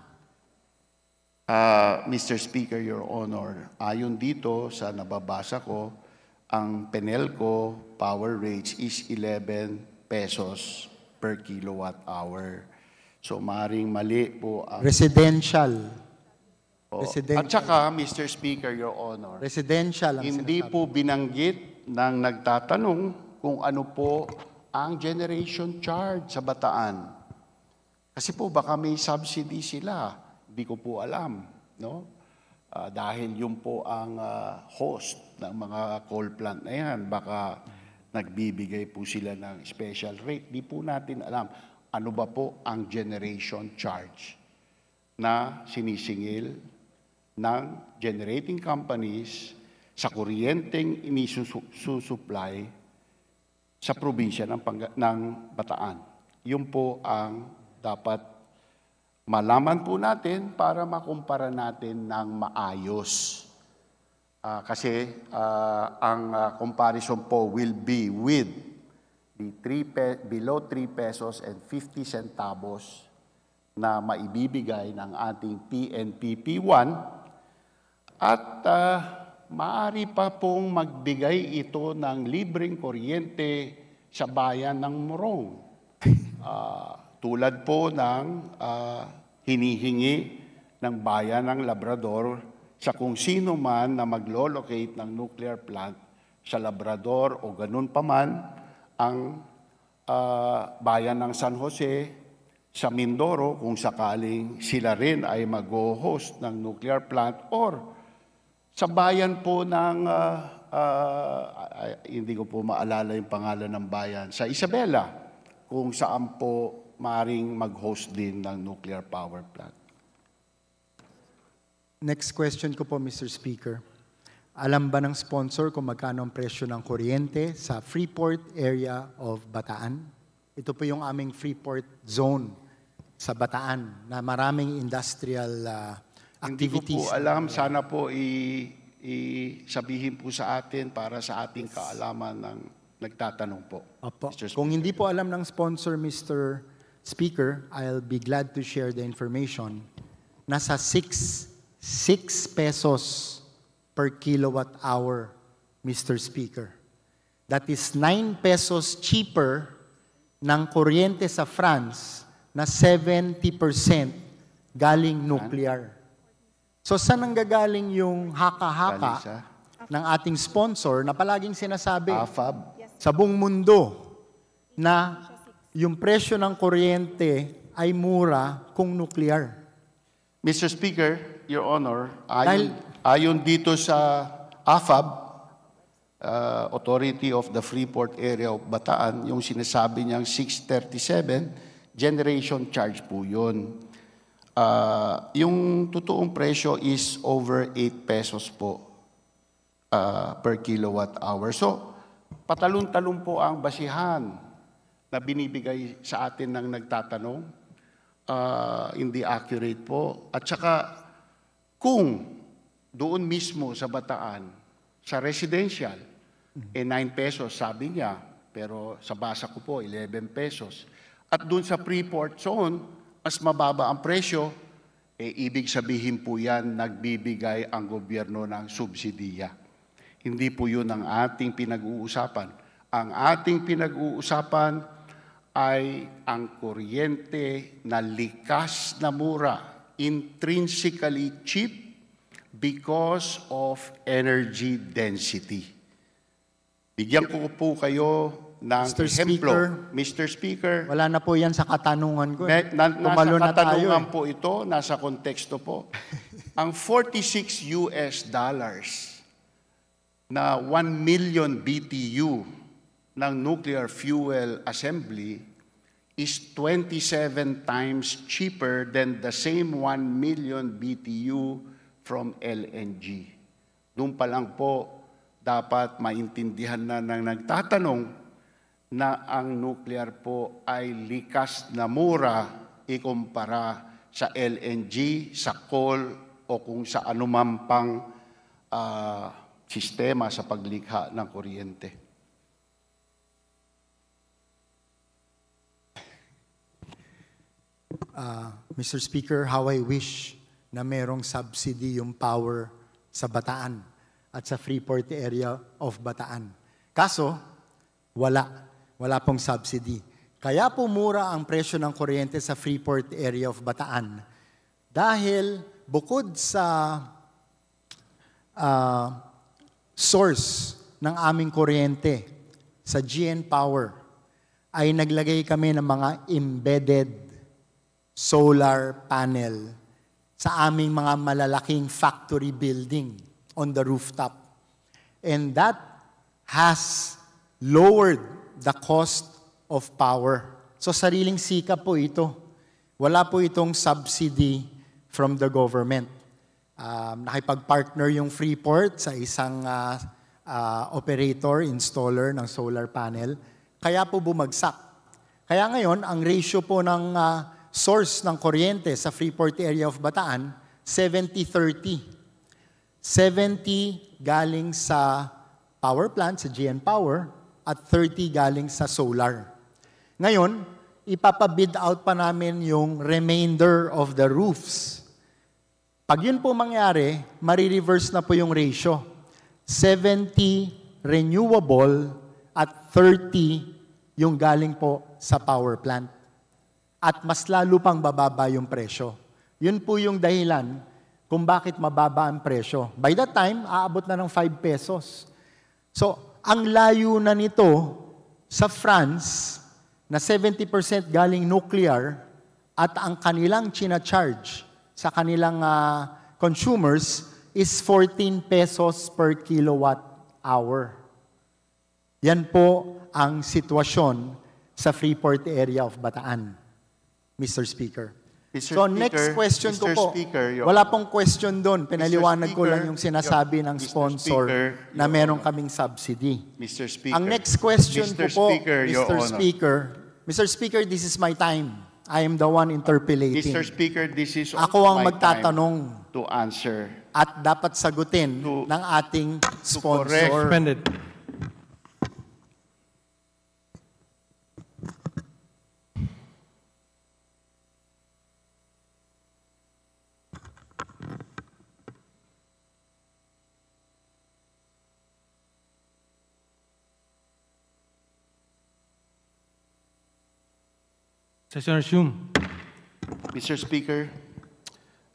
Uh, ah, Mr. Speaker, Your Honor, ayon dito sa nababasa ko, ang Penelco power rate is 11 pesos per kilowatt hour. So maring mali po ang... Residential. Residential. At saka, Mr. Speaker, Your Honor, Residential ang hindi sinasabi. po binanggit ng nagtatanong kung ano po ang generation charge sa bataan. Kasi po baka may subsidy sila Di ko po alam, no? Uh, dahil yun po ang uh, host ng mga coal plant na yan. Baka nagbibigay po sila ng special rate. Di po natin alam ano ba po ang generation charge na sinisingil ng generating companies sa kuryenteng inisusupply sa probinsya ng, ng Bataan. Yun po ang dapat malaman po natin para makumpara natin ng maayos. Uh, kasi uh, ang uh, comparison po will be with the three pe- below 3 pesos and 50 centavos na maibibigay ng ating PNPP1 at uh, maaari pa pong magbigay ito ng libreng kuryente sa bayan ng Morong. Uh, tulad po ng uh, hinihingi ng bayan ng Labrador sa kung sino man na maglo-locate ng nuclear plant sa Labrador o ganun pa man ang uh, bayan ng San Jose, sa Mindoro kung sakaling sila rin ay mag-host ng nuclear plant or sa bayan po ng, uh, uh, hindi ko po maalala yung pangalan ng bayan, sa Isabela kung saan po maaring mag-host din ng nuclear power plant. Next question ko po, Mr. Speaker. Alam ba ng sponsor kung magkano ang presyo ng kuryente sa Freeport area of Bataan? Ito po yung aming Freeport zone sa Bataan na maraming industrial uh, ah, activities. Hindi ko po alam. Sana po i, sabihin po sa atin para sa ating kaalaman ng nagtatanong po. Opo. Kung hindi po alam ng sponsor, Mr speaker, I'll be glad to share the information. Nasa 6, 6 pesos per kilowatt hour, Mr. Speaker. That is 9 pesos cheaper ng kuryente sa France na 70% galing nuclear. So saan nanggagaling yung haka-haka ng ating sponsor na palaging sinasabi AFAB. Ah, sa buong mundo na yung presyo ng kuryente ay mura kung nuclear. Mr. Speaker, Your Honor, ayon, Dahil, ayon dito sa AFAB, uh, Authority of the Freeport Area of Bataan, yung sinasabi niyang 637, generation charge po yun. Uh, yung totoong presyo is over 8 pesos po uh, per kilowatt hour. So, patalon-talon po ang basihan na binibigay sa atin ng nagtatanong, uh, hindi accurate po. At saka kung doon mismo sa Bataan, sa residential, mm eh 9 pesos sabi niya, pero sa basa ko po 11 pesos. At doon sa pre-port zone, mas mababa ang presyo, eh ibig sabihin po yan, nagbibigay ang gobyerno ng subsidiya. Hindi po yun ang ating pinag-uusapan. Ang ating pinag-uusapan ay ang kuryente na likas na mura, intrinsically cheap because of energy density. Bigyan ko po kayo ng Mr. Speaker, Mr. Speaker. Wala na po yan sa katanungan ko. Eh. Na, na, Tumalo nasa katanungan tayo, eh. po ito, nasa konteksto po. ang 46 US dollars na 1 million BTU ng nuclear fuel assembly is 27 times cheaper than the same 1 million BTU from LNG. Doon pa lang po dapat maintindihan na ng nagtatanong na ang nuclear po ay likas na mura ikumpara sa LNG, sa coal o kung sa anumang pang uh, sistema sa paglikha ng kuryente. uh, ah, Mr. Speaker, how I wish na merong subsidy yung power sa Bataan at sa Freeport area of Bataan. Kaso, wala. Wala pong subsidy. Kaya po mura ang presyo ng kuryente sa Freeport area of Bataan. Dahil bukod sa uh, source ng aming kuryente sa GN Power, ay naglagay kami ng mga embedded solar panel sa aming mga malalaking factory building on the rooftop. And that has lowered the cost of power. So sariling sikap po ito. Wala po itong subsidy from the government. Um, nakipag-partner yung Freeport sa isang uh, uh, operator, installer ng solar panel. Kaya po bumagsak. Kaya ngayon, ang ratio po ng uh, source ng kuryente sa Freeport area of Bataan, 70-30. 70 galing sa power plant, sa GN Power, at 30 galing sa solar. Ngayon, ipapabid out pa namin yung remainder of the roofs. Pag yun po mangyari, marireverse na po yung ratio. 70 renewable at 30 yung galing po sa power plant at mas lalo pang bababa yung presyo. Yun po yung dahilan kung bakit mababa ang presyo. By that time, aabot na ng 5 pesos. So, ang layo na nito sa France na 70% galing nuclear at ang kanilang china-charge sa kanilang uh, consumers is 14 pesos per kilowatt hour. Yan po ang sitwasyon sa Freeport area of Bataan. Mr. Speaker. Mr. So Speaker, next question Mr. ko po, Speaker, wala pong question doon, pinaliwanag Speaker, ko lang yung sinasabi ng sponsor Speaker, na meron kaming subsidy. Mr. Speaker, Ang next question Mr. ko Speaker, po, Mr. Speaker, Mr. Speaker, this is my time. I am the one interpolating. Mr. Speaker, this is Ako ang magtatanong to answer at dapat sagutin to, ng ating sponsor. To correct. Session Shum. Mr. Speaker,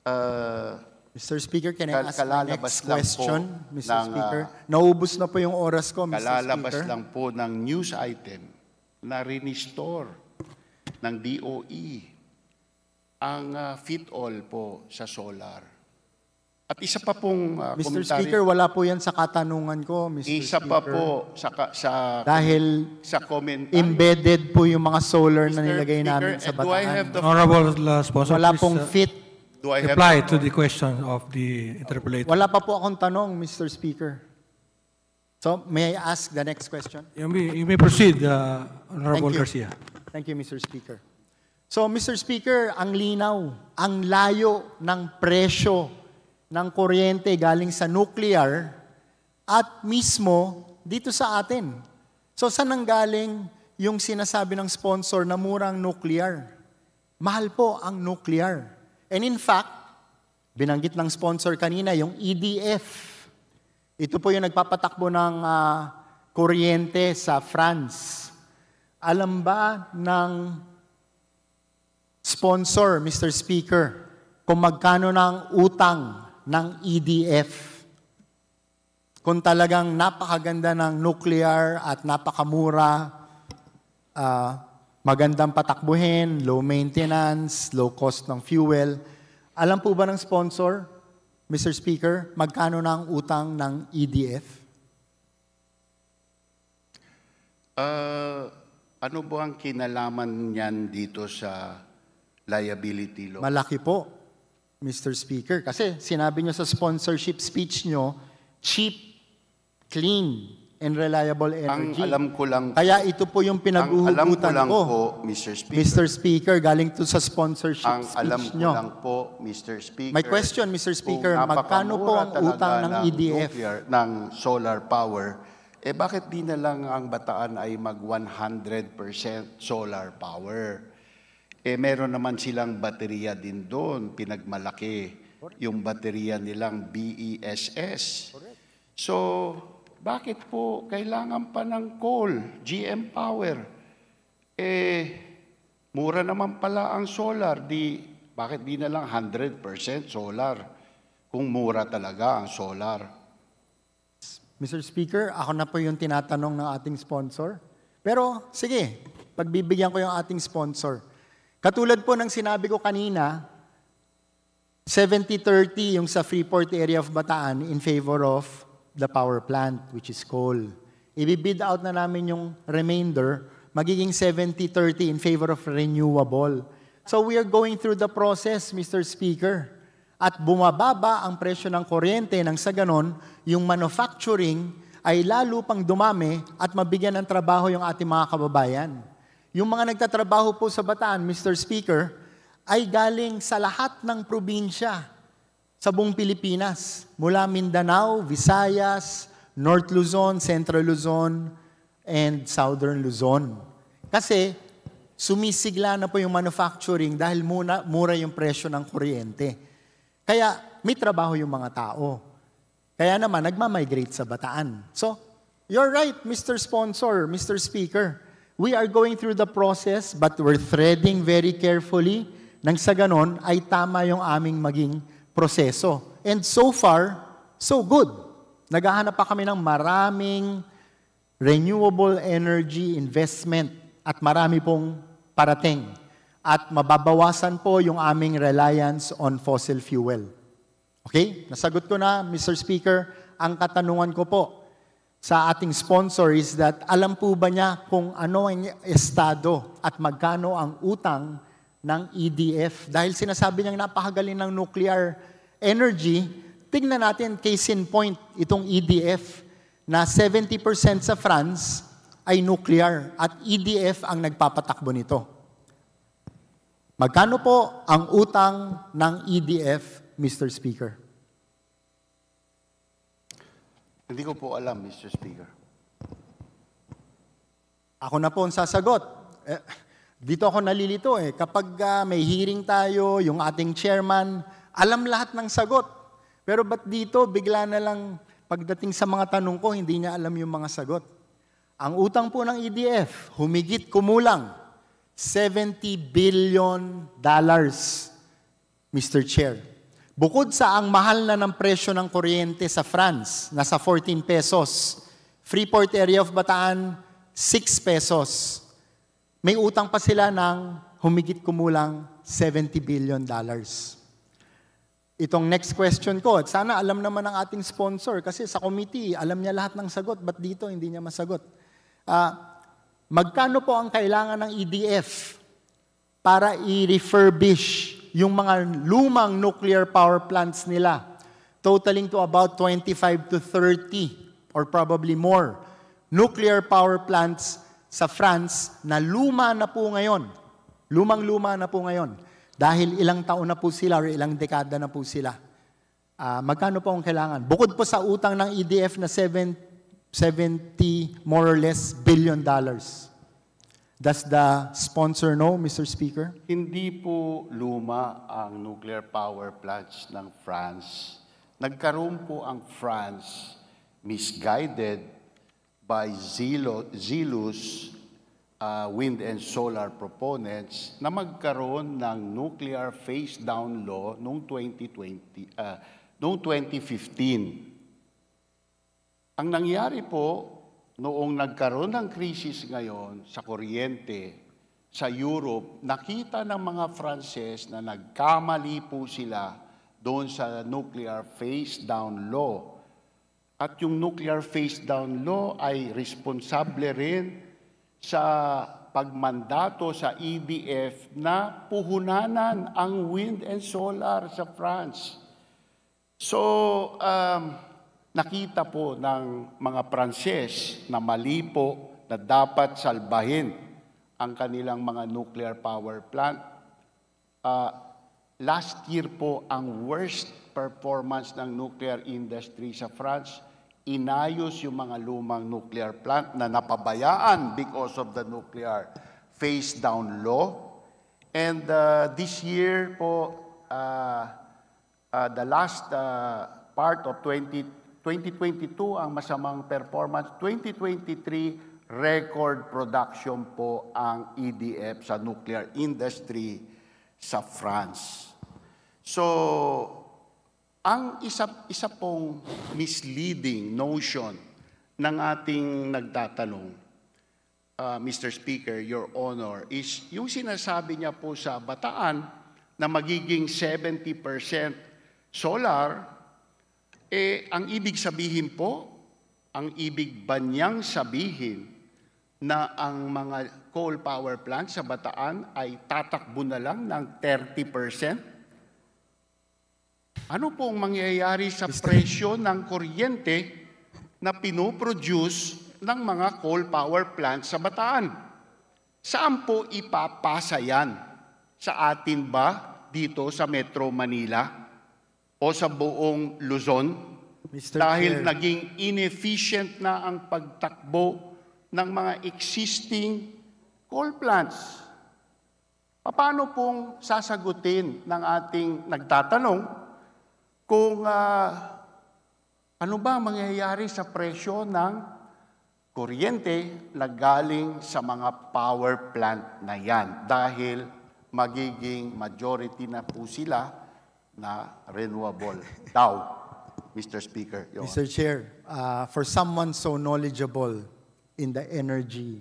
uh, Mr. Speaker, can I ask my next question, Mr. Ng, uh, Speaker? Naubos na po yung oras ko, Mr. Kalalabas Speaker. lang po ng news item na rinistore ng DOE ang uh, fit-all po sa solar. At isa pa pong uh, ah, Mr. Speaker, wala po yan sa katanungan ko, Mr. Isa Speaker. pa po sa, sa, Dahil sa comment embedded po yung mga solar Mr. na nilagay Speaker, namin eh, sa bataan. Honorable sponsor, wala pong fit. Do I have reply to the question of the interpolator. Wala pa po akong tanong, Mr. Speaker. So, may I ask the next question? You may, you may proceed, uh, Honorable Thank Garcia. Thank you, Mr. Speaker. So, Mr. Speaker, ang linaw, ang layo ng presyo ng kuryente galing sa nuclear at mismo dito sa atin. So saan nanggaling yung sinasabi ng sponsor na murang nuclear? Mahal po ang nuclear. And in fact, binanggit ng sponsor kanina yung EDF. Ito po yung nagpapatakbo ng uh, kuryente sa France. Alam ba ng sponsor, Mr. Speaker, kung magkano ng utang ng EDF. Kung talagang napakaganda ng nuclear at napakamura, uh, magandang patakbuhin, low maintenance, low cost ng fuel. Alam po ba ng sponsor, Mr. Speaker, magkano na ang utang ng EDF? Uh, ah, ano ba ang kinalaman niyan dito sa liability law? Malaki po. Mr. Speaker. Kasi sinabi nyo sa sponsorship speech nyo, cheap, clean, and reliable energy. Ang alam ko lang Kaya ito po yung pinag-uhugutan ko. Ang alam ko lang po, Mr. Speaker. Mr. Speaker, galing to sa sponsorship ang speech alam ko nyo. lang po, Mr. Speaker. My question, Mr. Speaker, magkano po ang utang ng, ng EDF? Nuclear, ng solar power, eh bakit di na lang ang bataan ay mag 100% solar power? eh meron naman silang baterya din doon, pinagmalaki yung baterya nilang BESS. So, bakit po kailangan pa ng coal, GM Power? Eh, mura naman pala ang solar, di, bakit di na lang 100% solar kung mura talaga ang solar? Mr. Speaker, ako na po yung tinatanong ng ating sponsor. Pero sige, pagbibigyan ko yung ating sponsor. Katulad po ng sinabi ko kanina, 70-30 yung sa Freeport area of Bataan in favor of the power plant, which is coal. Ibibid out na namin yung remainder, magiging 70-30 in favor of renewable. So we are going through the process, Mr. Speaker. At bumababa ang presyo ng kuryente nang sa ganon, yung manufacturing ay lalo pang dumami at mabigyan ng trabaho yung ating mga kababayan. Yung mga nagtatrabaho po sa Bataan, Mr. Speaker, ay galing sa lahat ng probinsya sa buong Pilipinas. Mula Mindanao, Visayas, North Luzon, Central Luzon, and Southern Luzon. Kasi sumisigla na po yung manufacturing dahil muna, mura yung presyo ng kuryente. Kaya may trabaho yung mga tao. Kaya naman, nagmamigrate sa bataan. So, you're right, Mr. Sponsor, Mr. Speaker we are going through the process but we're threading very carefully nang sa ganon ay tama yung aming maging proseso. And so far, so good. Naghahanap pa kami ng maraming renewable energy investment at marami pong parating. At mababawasan po yung aming reliance on fossil fuel. Okay? Nasagot ko na, Mr. Speaker, ang katanungan ko po sa ating sponsor is that alam po ba niya kung ano ang estado at magkano ang utang ng EDF? Dahil sinasabi niyang napakagaling ng nuclear energy, tignan natin case in point itong EDF na 70% sa France ay nuclear at EDF ang nagpapatakbo nito. Magkano po ang utang ng EDF, Mr. Speaker? Hindi ko po alam, Mr. Speaker. Ako na po ang sasagot. Eh, dito ako nalilito eh. Kapag uh, may hearing tayo, yung ating chairman, alam lahat ng sagot. Pero ba't dito, bigla na lang pagdating sa mga tanong ko, hindi niya alam yung mga sagot. Ang utang po ng EDF, humigit kumulang 70 billion dollars, Mr. Chair. Bukod sa ang mahal na ng presyo ng kuryente sa France, nasa 14 pesos. Freeport area of Bataan, 6 pesos. May utang pa sila ng humigit kumulang 70 billion dollars. Itong next question ko, sana alam naman ng ating sponsor kasi sa committee, alam niya lahat ng sagot, but dito hindi niya masagot. Uh, magkano po ang kailangan ng EDF para i-refurbish yung mga lumang nuclear power plants nila, totaling to about 25 to 30 or probably more nuclear power plants sa France na luma na po ngayon. Lumang-luma na po ngayon. Dahil ilang taon na po sila or ilang dekada na po sila. Uh, magkano po ang kailangan? Bukod po sa utang ng EDF na 7, 70 more or less billion dollars. Does the sponsor know, Mr. Speaker? Hindi po luma ang nuclear power plants ng France. Nagkaroon po ang France misguided by zelo, zealous uh, ah, wind and solar proponents na magkaroon ng nuclear phase down law noong 2020 uh, ah, noong 2015. Ang nangyari po noong nagkaroon ng krisis ngayon sa kuryente sa Europe, nakita ng mga Frances na nagkamali po sila doon sa nuclear phase-down law. At yung nuclear phase-down law ay responsable rin sa pagmandato sa EDF na puhunanan ang wind and solar sa France. So, um, nakita po ng mga Pranses na mali po na dapat salbahin ang kanilang mga nuclear power plant. Uh, last year po ang worst performance ng nuclear industry sa France. Inayos yung mga lumang nuclear plant na napabayaan because of the nuclear phase down law. And uh, this year po, uh, uh, the last uh, part of 2020, 2022 ang masamang performance, 2023 record production po ang EDF sa nuclear industry sa France. So, ang isa, isa pong misleading notion ng ating nagtatanong, uh, ah, Mr. Speaker, Your Honor, is yung sinasabi niya po sa bataan na magiging 70% solar eh, ang ibig sabihin po, ang ibig ba niyang sabihin na ang mga coal power plant sa Bataan ay tatakbo na lang ng 30%? Ano po ang mangyayari sa presyo ng kuryente na pinoproduce ng mga coal power plant sa Bataan? Saan po ipapasa yan? Sa atin ba dito sa Metro Manila? o sa buong Luzon Mr. dahil Chair. naging inefficient na ang pagtakbo ng mga existing coal plants. Paano pong sasagutin ng ating nagtatanong kung uh, ano ba mangyayari sa presyo ng kuryente na galing sa mga power plant na yan dahil magiging majority na po sila na renewable daw, Mr. Speaker. Your Mr. Chair, uh, for someone so knowledgeable in the energy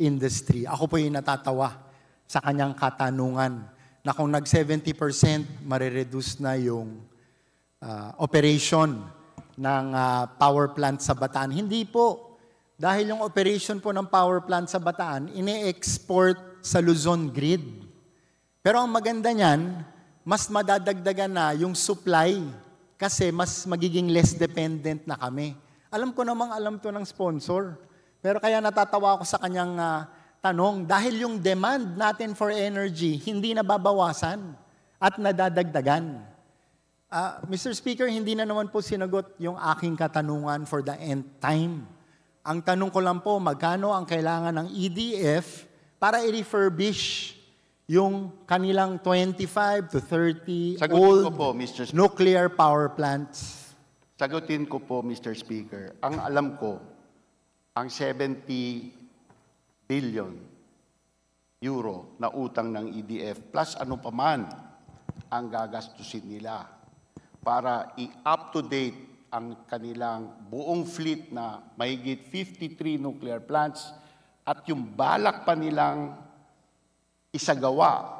industry, ako po yung natatawa sa kanyang katanungan na kung nag 70%, marireduce na yung uh, operation ng uh, power plant sa Bataan. Hindi po. Dahil yung operation po ng power plant sa Bataan, ine-export sa Luzon grid. Pero ang maganda niyan, mas madadagdagan na yung supply kasi mas magiging less dependent na kami. Alam ko namang alam to ng sponsor. Pero kaya natatawa ako sa kanyang uh, tanong dahil yung demand natin for energy hindi nababawasan at nadadagdagan. Uh, ah, Mr. Speaker, hindi na naman po sinagot yung aking katanungan for the end time. Ang tanong ko lang po, magkano ang kailangan ng EDF para i-refurbish yung kanilang 25 to 30 Sagutin old po, Mr. nuclear power plants. Sagutin ko po, Mr. Speaker. Ang alam ko, ang 70 billion euro na utang ng EDF plus ano pa man ang gagastusin nila para i-up to date ang kanilang buong fleet na mahigit 53 nuclear plants at yung balak pa nilang isagawa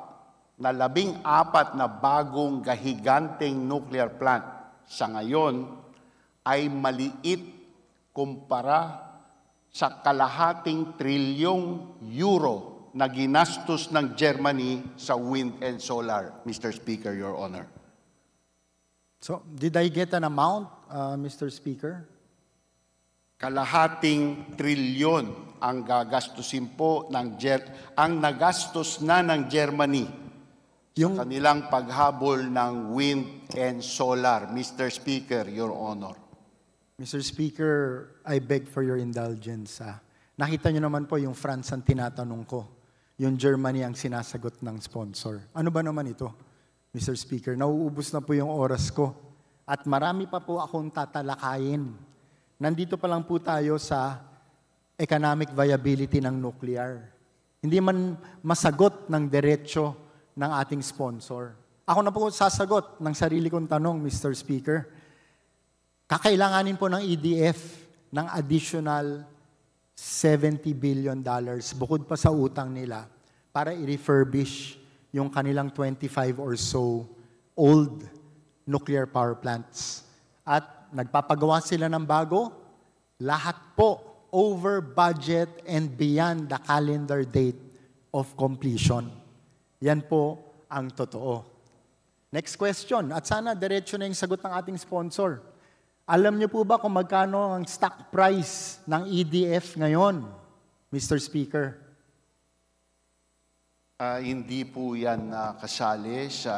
na labing apat na bagong gahiganteng nuclear plant sa ngayon ay maliit kumpara sa kalahating trilyong euro na ginastos ng Germany sa wind and solar, Mr. Speaker, Your Honor. So, did I get an amount, uh, Mr. Speaker? Kalahating trilyon ang gagastusin po ng Ger- ang nagastos na ng Germany yung kanilang paghabol ng wind and solar. Mr. Speaker, Your Honor. Mr. Speaker, I beg for your indulgence. Ah. Nakita niyo naman po yung France ang tinatanong ko. Yung Germany ang sinasagot ng sponsor. Ano ba naman ito, Mr. Speaker? Nauubos na po yung oras ko. At marami pa po akong tatalakayin. Nandito pa lang po tayo sa economic viability ng nuclear. Hindi man masagot ng diretsyo ng ating sponsor. Ako na po sasagot ng sarili kong tanong, Mr. Speaker. Kakailanganin po ng EDF ng additional 70 billion dollars bukod pa sa utang nila para i-refurbish yung kanilang 25 or so old nuclear power plants. At nagpapagawa sila ng bago, lahat po over budget and beyond the calendar date of completion. Yan po ang totoo. Next question. At sana diretsyo na yung sagot ng ating sponsor. Alam niyo po ba kung magkano ang stock price ng EDF ngayon, Mr. Speaker? Uh, hindi po yan uh, kasali sa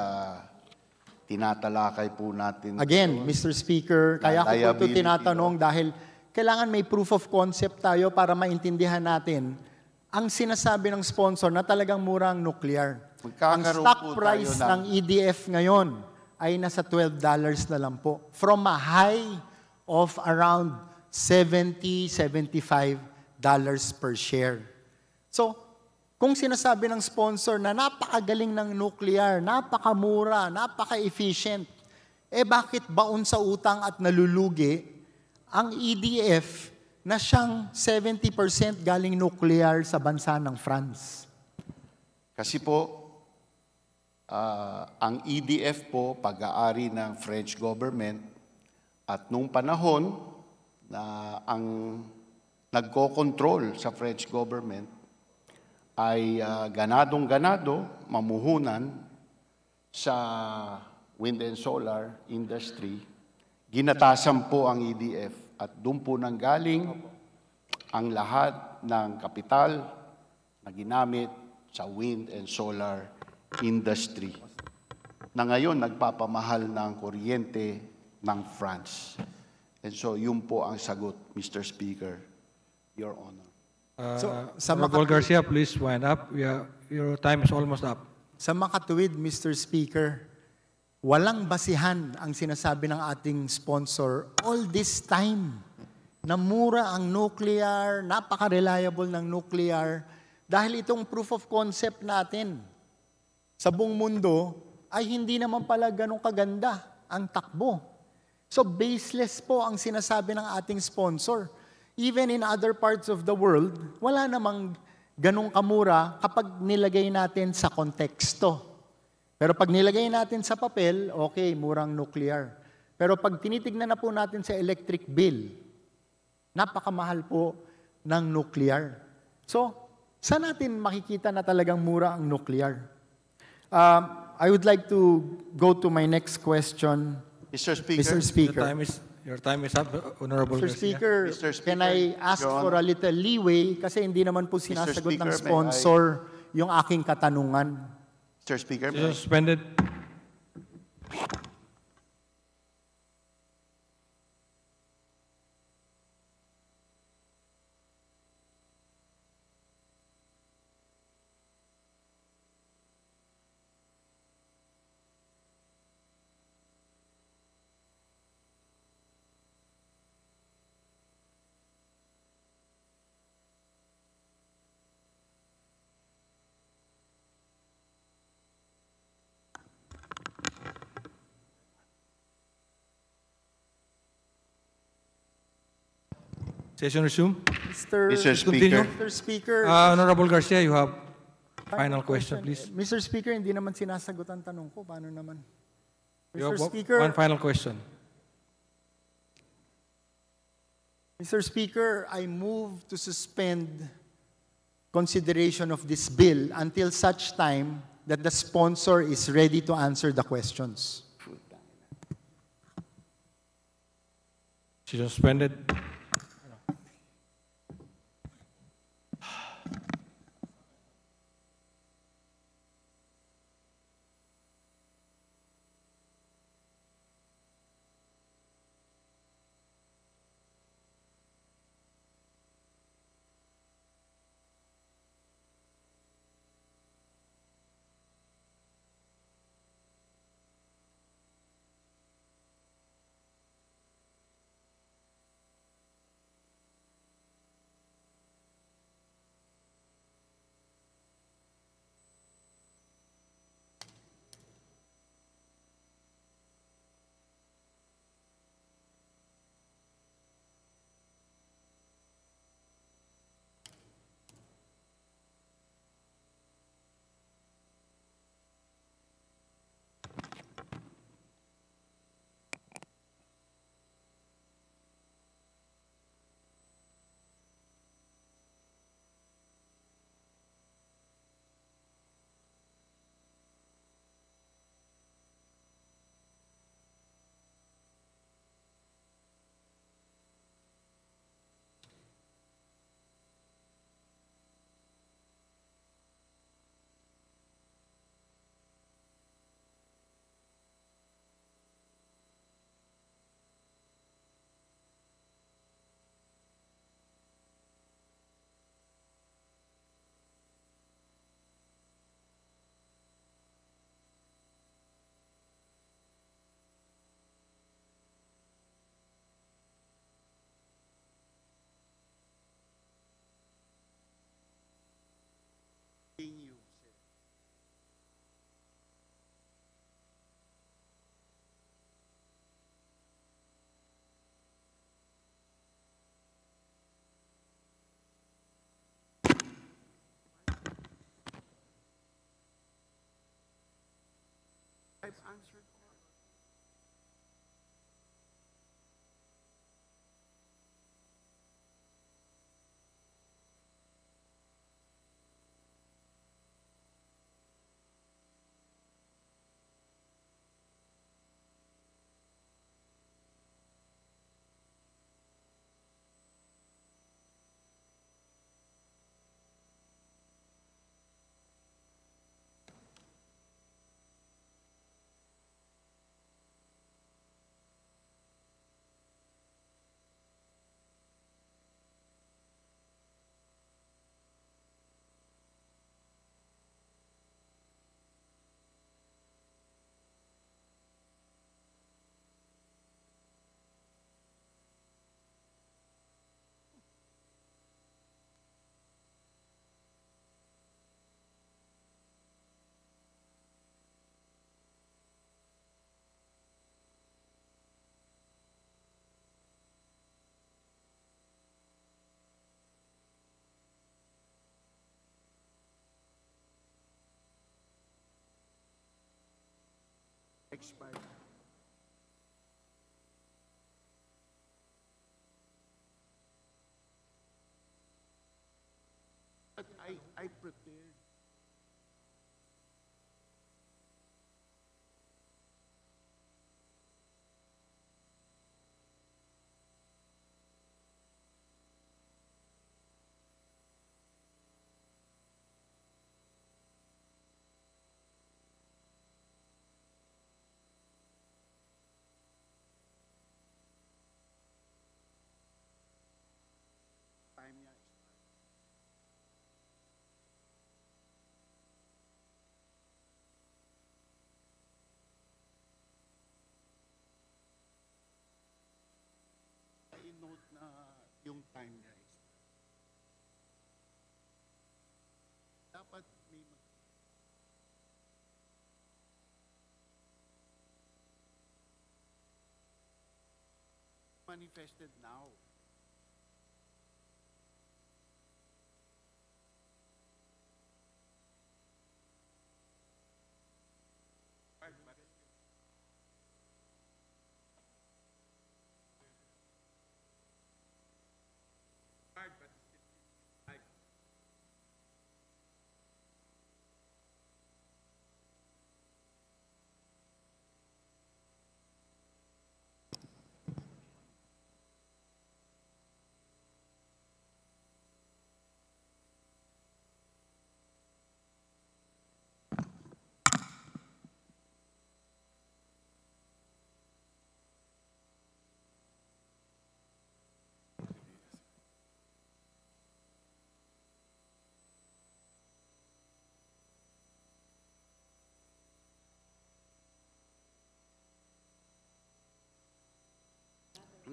tinatalakay po natin. Again, ito. Mr. Speaker, kaya ko po ito tinatanong dahil kailangan may proof of concept tayo para maintindihan natin ang sinasabi ng sponsor na talagang murang nuclear. Ang stock price ng... ng EDF ngayon ay nasa $12 na lang po. From a high of around 70, 75 dollars per share. So, kung sinasabi ng sponsor na napakagaling ng nuclear, napakamura, napaka-efficient, eh bakit baon sa utang at nalulugi ang EDF na siyang 70% galing nuclear sa bansa ng France. Kasi po, uh, ang EDF po, pag-aari ng French government, at nung panahon na ang nagko-control sa French government ay uh, ganadong-ganado, mamuhunan sa wind and solar industry Ginatasan po ang EDF at doon po nanggaling ang lahat ng kapital na ginamit sa wind and solar industry na ngayon nagpapamahal ng kuryente ng France. And so, yun po ang sagot, Mr. Speaker, Your Honor. Uh, so, sa Honorable Garcia, please wind up. Are, your time is almost up. Sa makatuwid, Mr. Speaker, Walang basihan ang sinasabi ng ating sponsor all this time. na mura ang nuclear, napaka-reliable ng nuclear dahil itong proof of concept natin sa buong mundo ay hindi naman pala ganun kaganda ang takbo. So baseless po ang sinasabi ng ating sponsor. Even in other parts of the world, wala namang ganong kamura kapag nilagay natin sa konteksto. Pero pag nilagay natin sa papel, okay, murang nuclear. Pero pag tinitignan na po natin sa electric bill, napakamahal po ng nuclear. So, saan natin makikita na talagang mura ang nuclear? Um, I would like to go to my next question. Mr. Speaker, Mr. Speaker. Your, time is, your time is up, Honorable Mr. Speaker, Mr. Speaker, can I ask for a little leeway kasi hindi naman po sinasagot Speaker, ng sponsor I... yung aking katanungan. Mr. Speaker. Suspended. Session resume. Mr. Mr. Speaker. Mr. Speaker. Uh, Honorable Garcia, you have final, question, please. Mr. Speaker, hindi naman sinasagot ang tanong ko. Paano naman? Mr. Have, Speaker. One final question. Mr. Speaker, I move to suspend consideration of this bill until such time that the sponsor is ready to answer the questions. She suspended. I've answered exposed. manifested now.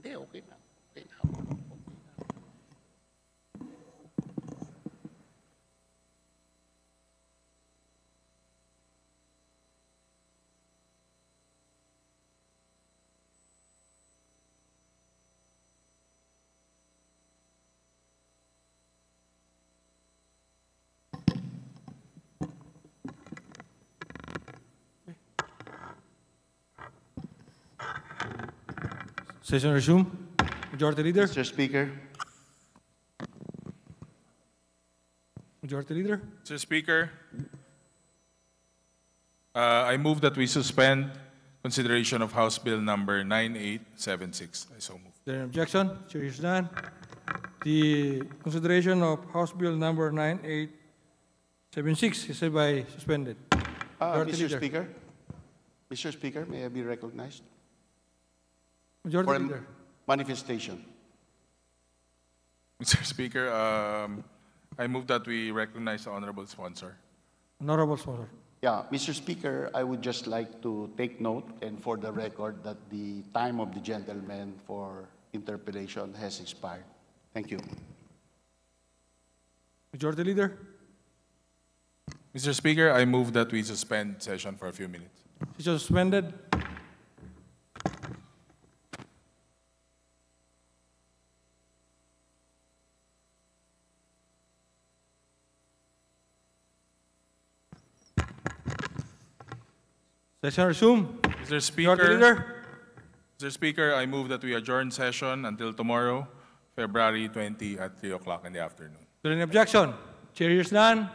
det er okay nok. Det Session resumed. Majority Leader. Mr. Speaker. Majority Leader. Mr. Speaker, uh, I move that we suspend consideration of House Bill number 9876. I so move. There an objection? Chair is The consideration of House Bill number 9876 is hereby suspended. Uh, Mr. Leader. Speaker, Mr. Speaker, may I be recognized? Majority for Leader. manifestation. Mr. Speaker, um, I move that we recognize the honorable sponsor. Honorable sponsor. Yeah, Mr. Speaker, I would just like to take note and for the record that the time of the gentleman for interpretation has expired. Thank you. Majority Leader. Mr. Speaker, I move that we suspend session for a few minutes. suspended. Session resumed. Is there speaker? Is speaker? I move that we adjourn session until tomorrow, February 20 at 3 o'clock in the afternoon. Is there any objection? Chair hears none.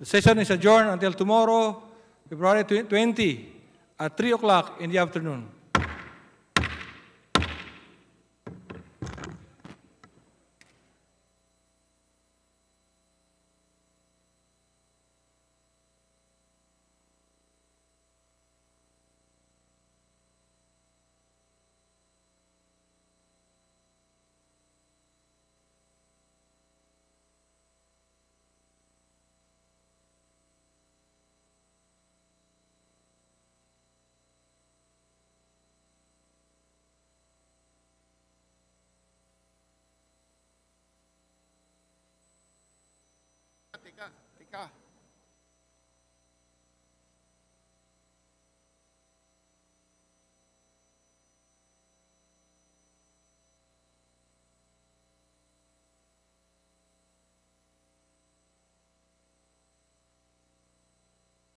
The session is adjourned until tomorrow, February 20 at 3 o'clock in the afternoon.